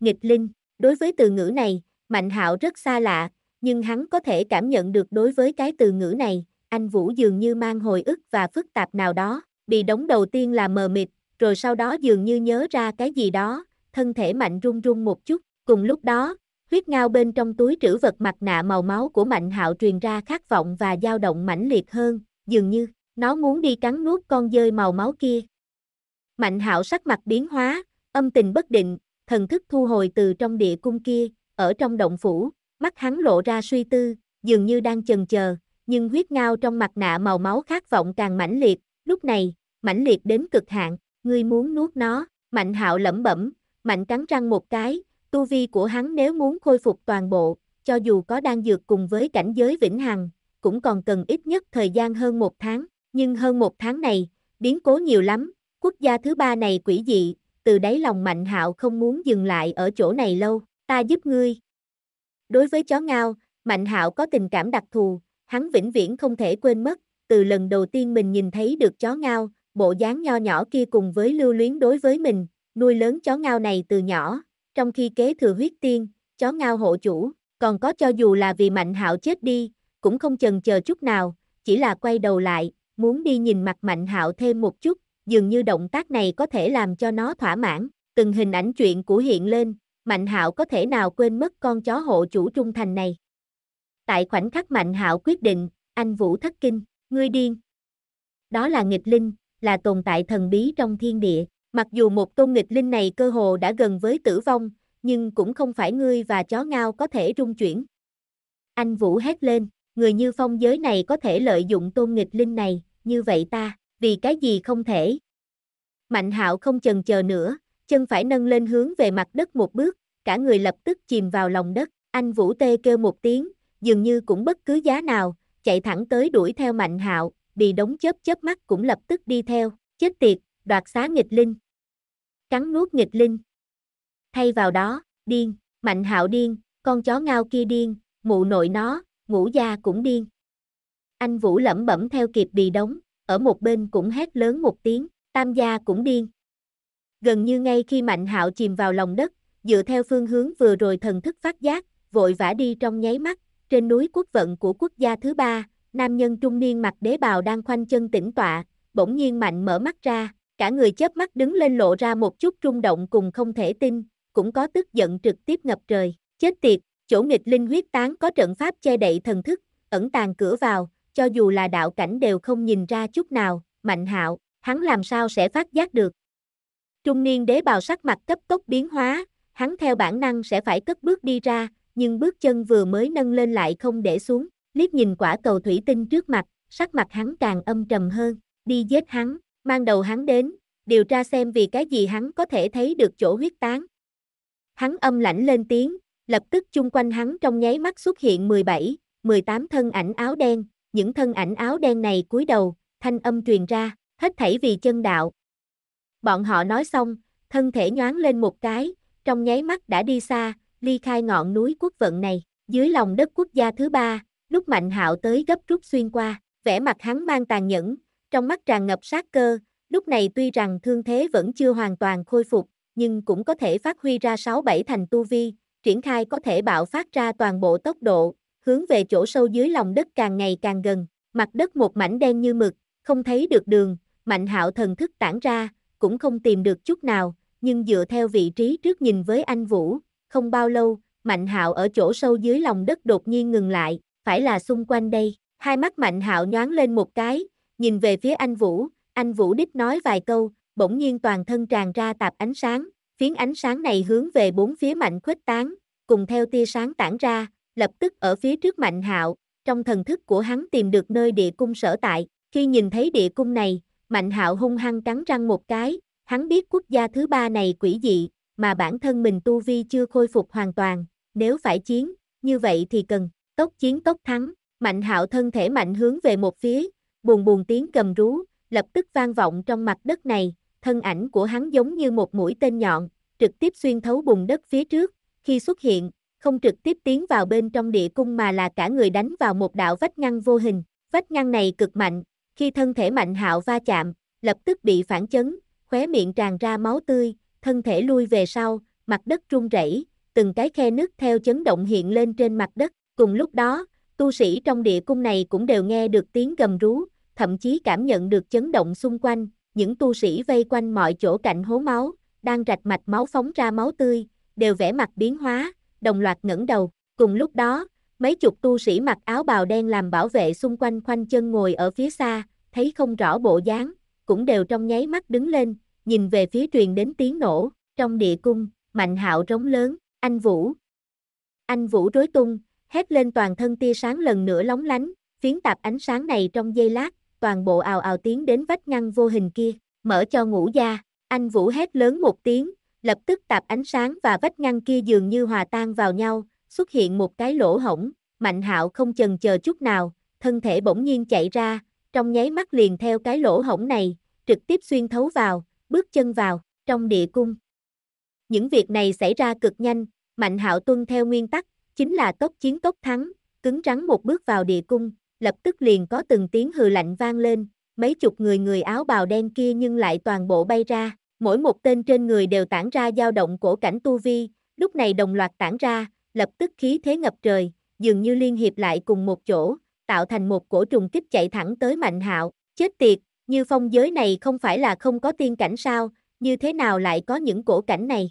Nghịch linh Đối với từ ngữ này, Mạnh Hạo rất xa lạ, nhưng hắn có thể cảm nhận được đối với cái từ ngữ này, anh Vũ dường như mang hồi ức và phức tạp nào đó, bị đóng đầu tiên là mờ mịt, rồi sau đó dường như nhớ ra cái gì đó, thân thể mạnh run run một chút, cùng lúc đó, huyết ngao bên trong túi trữ vật mặt nạ màu máu của Mạnh Hạo truyền ra khát vọng và dao động mãnh liệt hơn, dường như nó muốn đi cắn nuốt con dơi màu máu kia. Mạnh Hạo sắc mặt biến hóa, âm tình bất định, thần thức thu hồi từ trong địa cung kia, ở trong động phủ, mắt hắn lộ ra suy tư, dường như đang chần chờ, nhưng huyết ngao trong mặt nạ màu máu khát vọng càng mãnh liệt, lúc này, mãnh liệt đến cực hạn, ngươi muốn nuốt nó, mạnh hạo lẩm bẩm, mạnh cắn răng một cái, tu vi của hắn nếu muốn khôi phục toàn bộ, cho dù có đang dược cùng với cảnh giới vĩnh hằng, cũng còn cần ít nhất thời gian hơn một tháng, nhưng hơn một tháng này, biến cố nhiều lắm, quốc gia thứ ba này quỷ dị, từ đáy lòng Mạnh Hạo không muốn dừng lại ở chỗ này lâu, ta giúp ngươi. Đối với chó ngao, Mạnh Hạo có tình cảm đặc thù, hắn vĩnh viễn không thể quên mất, từ lần đầu tiên mình nhìn thấy được chó ngao, bộ dáng nho nhỏ kia cùng với lưu luyến đối với mình, nuôi lớn chó ngao này từ nhỏ, trong khi kế thừa huyết tiên, chó ngao hộ chủ, còn có cho dù là vì Mạnh Hạo chết đi, cũng không chần chờ chút nào, chỉ là quay đầu lại, muốn đi nhìn mặt Mạnh Hạo thêm một chút, dường như động tác này có thể làm cho nó thỏa mãn, từng hình ảnh chuyện của hiện lên, Mạnh Hạo có thể nào quên mất con chó hộ chủ trung thành này. Tại khoảnh khắc Mạnh Hạo quyết định, anh Vũ thất kinh, ngươi điên. Đó là nghịch linh, là tồn tại thần bí trong thiên địa, mặc dù một tôn nghịch linh này cơ hồ đã gần với tử vong, nhưng cũng không phải ngươi và chó ngao có thể rung chuyển. Anh Vũ hét lên, người như phong giới này có thể lợi dụng tôn nghịch linh này, như vậy ta vì cái gì không thể. Mạnh hạo không chần chờ nữa, chân phải nâng lên hướng về mặt đất một bước, cả người lập tức chìm vào lòng đất, anh Vũ Tê kêu một tiếng, dường như cũng bất cứ giá nào, chạy thẳng tới đuổi theo mạnh hạo, bị đống chớp chớp mắt cũng lập tức đi theo, chết tiệt, đoạt xá nghịch linh. Cắn nuốt nghịch linh. Thay vào đó, điên, mạnh hạo điên, con chó ngao kia điên, mụ nội nó, ngũ gia cũng điên. Anh Vũ lẩm bẩm theo kịp bị đống, ở một bên cũng hét lớn một tiếng, tam gia cũng điên. Gần như ngay khi Mạnh Hạo chìm vào lòng đất, dựa theo phương hướng vừa rồi thần thức phát giác, vội vã đi trong nháy mắt, trên núi quốc vận của quốc gia thứ ba, nam nhân trung niên mặc đế bào đang khoanh chân tĩnh tọa, bỗng nhiên Mạnh mở mắt ra, cả người chớp mắt đứng lên lộ ra một chút rung động cùng không thể tin, cũng có tức giận trực tiếp ngập trời, chết tiệt, chỗ nghịch linh huyết tán có trận pháp che đậy thần thức, ẩn tàng cửa vào, cho dù là đạo cảnh đều không nhìn ra chút nào, mạnh hạo, hắn làm sao sẽ phát giác được. Trung niên đế bào sắc mặt cấp tốc biến hóa, hắn theo bản năng sẽ phải cất bước đi ra, nhưng bước chân vừa mới nâng lên lại không để xuống, liếc nhìn quả cầu thủy tinh trước mặt, sắc mặt hắn càng âm trầm hơn, đi giết hắn, mang đầu hắn đến, điều tra xem vì cái gì hắn có thể thấy được chỗ huyết tán. Hắn âm lãnh lên tiếng, lập tức chung quanh hắn trong nháy mắt xuất hiện 17, 18 thân ảnh áo đen, những thân ảnh áo đen này cúi đầu, thanh âm truyền ra, hết thảy vì chân đạo. Bọn họ nói xong, thân thể nhoáng lên một cái, trong nháy mắt đã đi xa, ly khai ngọn núi quốc vận này, dưới lòng đất quốc gia thứ ba, lúc Mạnh Hạo tới gấp rút xuyên qua, vẻ mặt hắn mang tàn nhẫn, trong mắt tràn ngập sát cơ, lúc này tuy rằng thương thế vẫn chưa hoàn toàn khôi phục, nhưng cũng có thể phát huy ra 6-7 thành tu vi, triển khai có thể bạo phát ra toàn bộ tốc độ, hướng về chỗ sâu dưới lòng đất càng ngày càng gần, mặt đất một mảnh đen như mực, không thấy được đường, mạnh hạo thần thức tản ra, cũng không tìm được chút nào, nhưng dựa theo vị trí trước nhìn với anh Vũ, không bao lâu, mạnh hạo ở chỗ sâu dưới lòng đất đột nhiên ngừng lại, phải là xung quanh đây, hai mắt mạnh hạo nhoáng lên một cái, nhìn về phía anh Vũ, anh Vũ đích nói vài câu, bỗng nhiên toàn thân tràn ra tạp ánh sáng, phiến ánh sáng này hướng về bốn phía mạnh khuếch tán, cùng theo tia sáng tản ra, lập tức ở phía trước Mạnh Hạo, trong thần thức của hắn tìm được nơi địa cung sở tại, khi nhìn thấy địa cung này, Mạnh Hạo hung hăng cắn răng một cái, hắn biết quốc gia thứ ba này quỷ dị, mà bản thân mình tu vi chưa khôi phục hoàn toàn, nếu phải chiến, như vậy thì cần tốc chiến tốc thắng. Mạnh Hạo thân thể mạnh hướng về một phía, buồn buồn tiếng cầm rú, lập tức vang vọng trong mặt đất này, thân ảnh của hắn giống như một mũi tên nhọn, trực tiếp xuyên thấu bùn đất phía trước, khi xuất hiện, không trực tiếp tiến vào bên trong địa cung mà là cả người đánh vào một đạo vách ngăn vô hình. Vách ngăn này cực mạnh, khi thân thể mạnh hạo va chạm, lập tức bị phản chấn, khóe miệng tràn ra máu tươi, thân thể lui về sau, mặt đất rung rẩy, từng cái khe nứt theo chấn động hiện lên trên mặt đất. Cùng lúc đó, tu sĩ trong địa cung này cũng đều nghe được tiếng gầm rú, thậm chí cảm nhận được chấn động xung quanh, những tu sĩ vây quanh mọi chỗ cạnh hố máu, đang rạch mạch máu phóng ra máu tươi, đều vẻ mặt biến hóa, đồng loạt ngẩng đầu, cùng lúc đó, mấy chục tu sĩ mặc áo bào đen làm bảo vệ xung quanh khoanh chân ngồi ở phía xa, thấy không rõ bộ dáng, cũng đều trong nháy mắt đứng lên, nhìn về phía truyền đến tiếng nổ, trong địa cung, Mạnh Hạo rống lớn, "Anh Vũ!" Anh Vũ rối tung, hét lên toàn thân tia sáng lần nữa lóng lánh, phiến tạp ánh sáng này trong giây lát, toàn bộ ào ào tiến đến vách ngăn vô hình kia, mở cho ngũ gia, anh Vũ hét lớn một tiếng, lập tức tạp ánh sáng và vách ngăn kia dường như hòa tan vào nhau, xuất hiện một cái lỗ hổng, Mạnh Hạo không chần chờ chút nào, thân thể bỗng nhiên chạy ra, trong nháy mắt liền theo cái lỗ hổng này, trực tiếp xuyên thấu vào, bước chân vào trong địa cung. Những việc này xảy ra cực nhanh, Mạnh Hạo tuân theo nguyên tắc, chính là tốc chiến tốc thắng, cứng rắn một bước vào địa cung, lập tức liền có từng tiếng hừ lạnh vang lên, mấy chục người người áo bào đen kia nhưng lại toàn bộ bay ra mỗi một tên trên người đều tản ra dao động cổ cảnh tu vi, lúc này đồng loạt tản ra, lập tức khí thế ngập trời, dường như liên hiệp lại cùng một chỗ, tạo thành một cổ trùng kích chạy thẳng tới Mạnh Hạo, chết tiệt, như phong giới này không phải là không có tiên cảnh sao, như thế nào lại có những cổ cảnh này.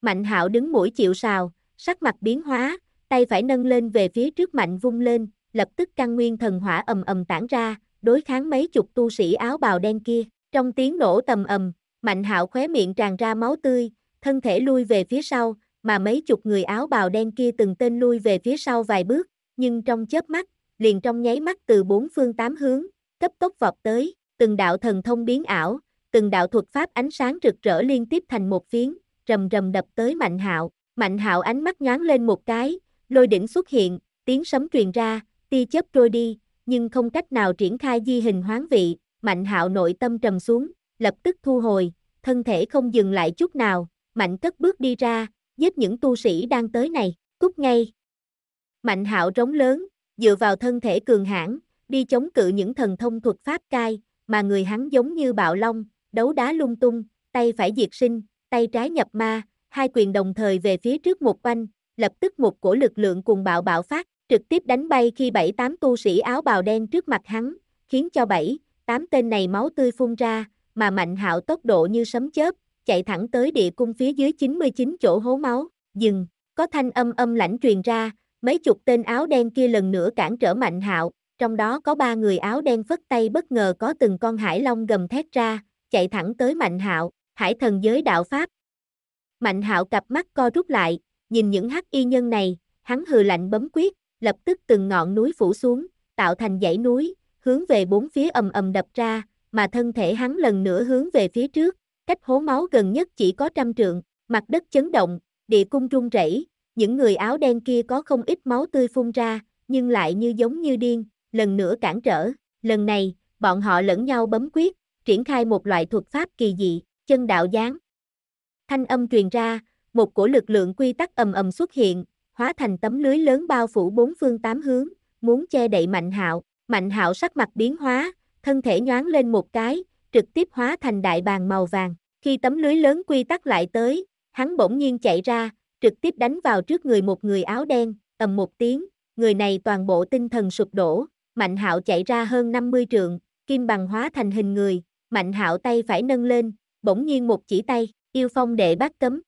Mạnh Hạo đứng mũi chịu sào, sắc mặt biến hóa, tay phải nâng lên về phía trước mạnh vung lên, lập tức căn nguyên thần hỏa ầm ầm tản ra, đối kháng mấy chục tu sĩ áo bào đen kia, trong tiếng nổ tầm ầm, Mạnh hạo khóe miệng tràn ra máu tươi, thân thể lui về phía sau, mà mấy chục người áo bào đen kia từng tên lui về phía sau vài bước, nhưng trong chớp mắt, liền trong nháy mắt từ bốn phương tám hướng, cấp tốc vọt tới, từng đạo thần thông biến ảo, từng đạo thuật pháp ánh sáng rực rỡ liên tiếp thành một phiến, rầm rầm đập tới Mạnh Hạo. Mạnh Hạo ánh mắt nhoáng lên một cái, lôi đỉnh xuất hiện, tiếng sấm truyền ra, tia chớp trôi đi, nhưng không cách nào triển khai di hình hoán vị, Mạnh Hạo nội tâm trầm xuống, lập tức thu hồi, thân thể không dừng lại chút nào, mạnh cất bước đi ra, giết những tu sĩ đang tới này, cút ngay. Mạnh hạo rống lớn, dựa vào thân thể cường hãn, đi chống cự những thần thông thuật pháp cai, mà người hắn giống như bạo long, đấu đá lung tung, tay phải diệt sinh, tay trái nhập ma, hai quyền đồng thời về phía trước một quanh, lập tức một cổ lực lượng cùng bạo bạo phát, trực tiếp đánh bay khi bảy tám tu sĩ áo bào đen trước mặt hắn, khiến cho bảy, tám tên này máu tươi phun ra, mà Mạnh Hạo tốc độ như sấm chớp, chạy thẳng tới địa cung phía dưới 99 chỗ hố máu, dừng, có thanh âm âm lãnh truyền ra, mấy chục tên áo đen kia lần nữa cản trở Mạnh Hạo, trong đó có ba người áo đen phất tay bất ngờ có từng con hải long gầm thét ra, chạy thẳng tới Mạnh Hạo, Hải thần giới đạo pháp. Mạnh Hạo cặp mắt co rút lại, nhìn những hắc y nhân này, hắn hừ lạnh bấm quyết, lập tức từng ngọn núi phủ xuống, tạo thành dãy núi, hướng về bốn phía ầm ầm đập ra, mà thân thể hắn lần nữa hướng về phía trước, cách hố máu gần nhất chỉ có trăm trượng, mặt đất chấn động, địa cung rung rẩy, những người áo đen kia có không ít máu tươi phun ra, nhưng lại như giống như điên, lần nữa cản trở, lần này, bọn họ lẫn nhau bấm quyết, triển khai một loại thuật pháp kỳ dị, chân đạo giáng. Thanh âm truyền ra, một cổ lực lượng quy tắc ầm ầm xuất hiện, hóa thành tấm lưới lớn bao phủ bốn phương tám hướng, muốn che đậy Mạnh Hạo. Mạnh Hạo sắc mặt biến hóa, thân thể nhoáng lên một cái, trực tiếp hóa thành đại bàng màu vàng. Khi tấm lưới lớn quy tắc lại tới, hắn bỗng nhiên chạy ra, trực tiếp đánh vào trước người một người áo đen, ầm một tiếng, người này toàn bộ tinh thần sụp đổ, Mạnh Hạo chạy ra hơn 50 trượng, kim bằng hóa thành hình người, Mạnh Hạo tay phải nâng lên, bỗng nhiên một chỉ tay, yêu phong đệ bắt cấm.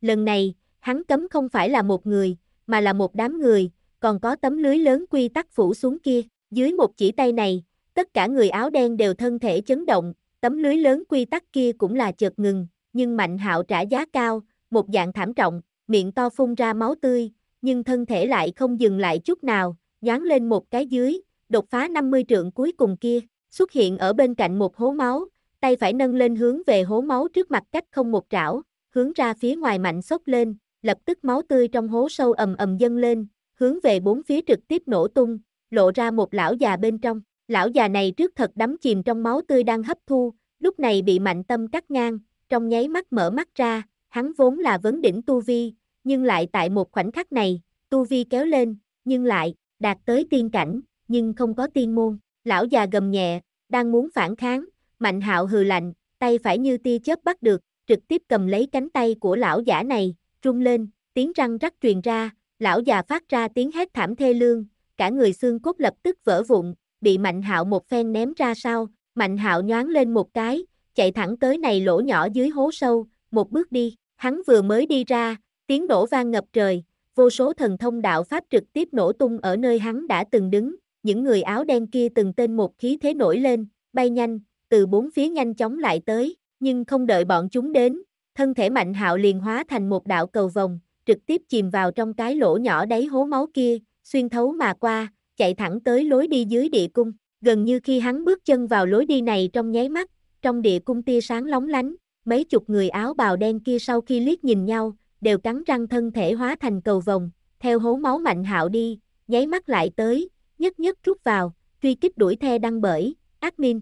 Lần này, hắn cấm không phải là một người, mà là một đám người, còn có tấm lưới lớn quy tắc phủ xuống kia, dưới một chỉ tay này, tất cả người áo đen đều thân thể chấn động, tấm lưới lớn quy tắc kia cũng là chợt ngừng, nhưng Mạnh Hạo trả giá cao, một dạng thảm trọng, miệng to phun ra máu tươi, nhưng thân thể lại không dừng lại chút nào, dán lên một cái dưới, đột phá 50 trượng cuối cùng kia, xuất hiện ở bên cạnh một hố máu, tay phải nâng lên hướng về hố máu trước mặt cách không một trảo, hướng ra phía ngoài mạnh sốc lên, lập tức máu tươi trong hố sâu ầm ầm dâng lên, hướng về bốn phía trực tiếp nổ tung, lộ ra một lão già bên trong. Lão già này trước thật đắm chìm trong máu tươi đang hấp thu, lúc này bị mạnh tâm cắt ngang, trong nháy mắt mở mắt ra, hắn vốn là vấn đỉnh tu vi, nhưng lại tại một khoảnh khắc này, tu vi kéo lên, nhưng lại, đạt tới tiên cảnh, nhưng không có tiên môn, lão già gầm nhẹ, đang muốn phản kháng, mạnh hạo hừ lạnh, tay phải như tia chớp bắt được, trực tiếp cầm lấy cánh tay của lão giả này, trung lên, tiếng răng rắc truyền ra, lão già phát ra tiếng hét thảm thê lương, cả người xương cốt lập tức vỡ vụn, bị Mạnh Hạo một phen ném ra sau, Mạnh Hạo nhoáng lên một cái, chạy thẳng tới này lỗ nhỏ dưới hố sâu, một bước đi, hắn vừa mới đi ra, tiếng nổ vang ngập trời, vô số thần thông đạo pháp trực tiếp nổ tung ở nơi hắn đã từng đứng, những người áo đen kia từng tên một khí thế nổi lên, bay nhanh, từ bốn phía nhanh chóng lại tới, nhưng không đợi bọn chúng đến, thân thể Mạnh Hạo liền hóa thành một đạo cầu vòng, trực tiếp chìm vào trong cái lỗ nhỏ đáy hố máu kia, xuyên thấu mà qua, chạy thẳng tới lối đi dưới địa cung, gần như khi hắn bước chân vào lối đi này trong nháy mắt, trong địa cung tia sáng lóng lánh, mấy chục người áo bào đen kia sau khi liếc nhìn nhau, đều cắn răng thân thể hóa thành cầu vòng, theo hố máu mạnh hạo đi, nháy mắt lại tới, nhất nhất rút vào, truy kích đuổi the đăng bởi, admin.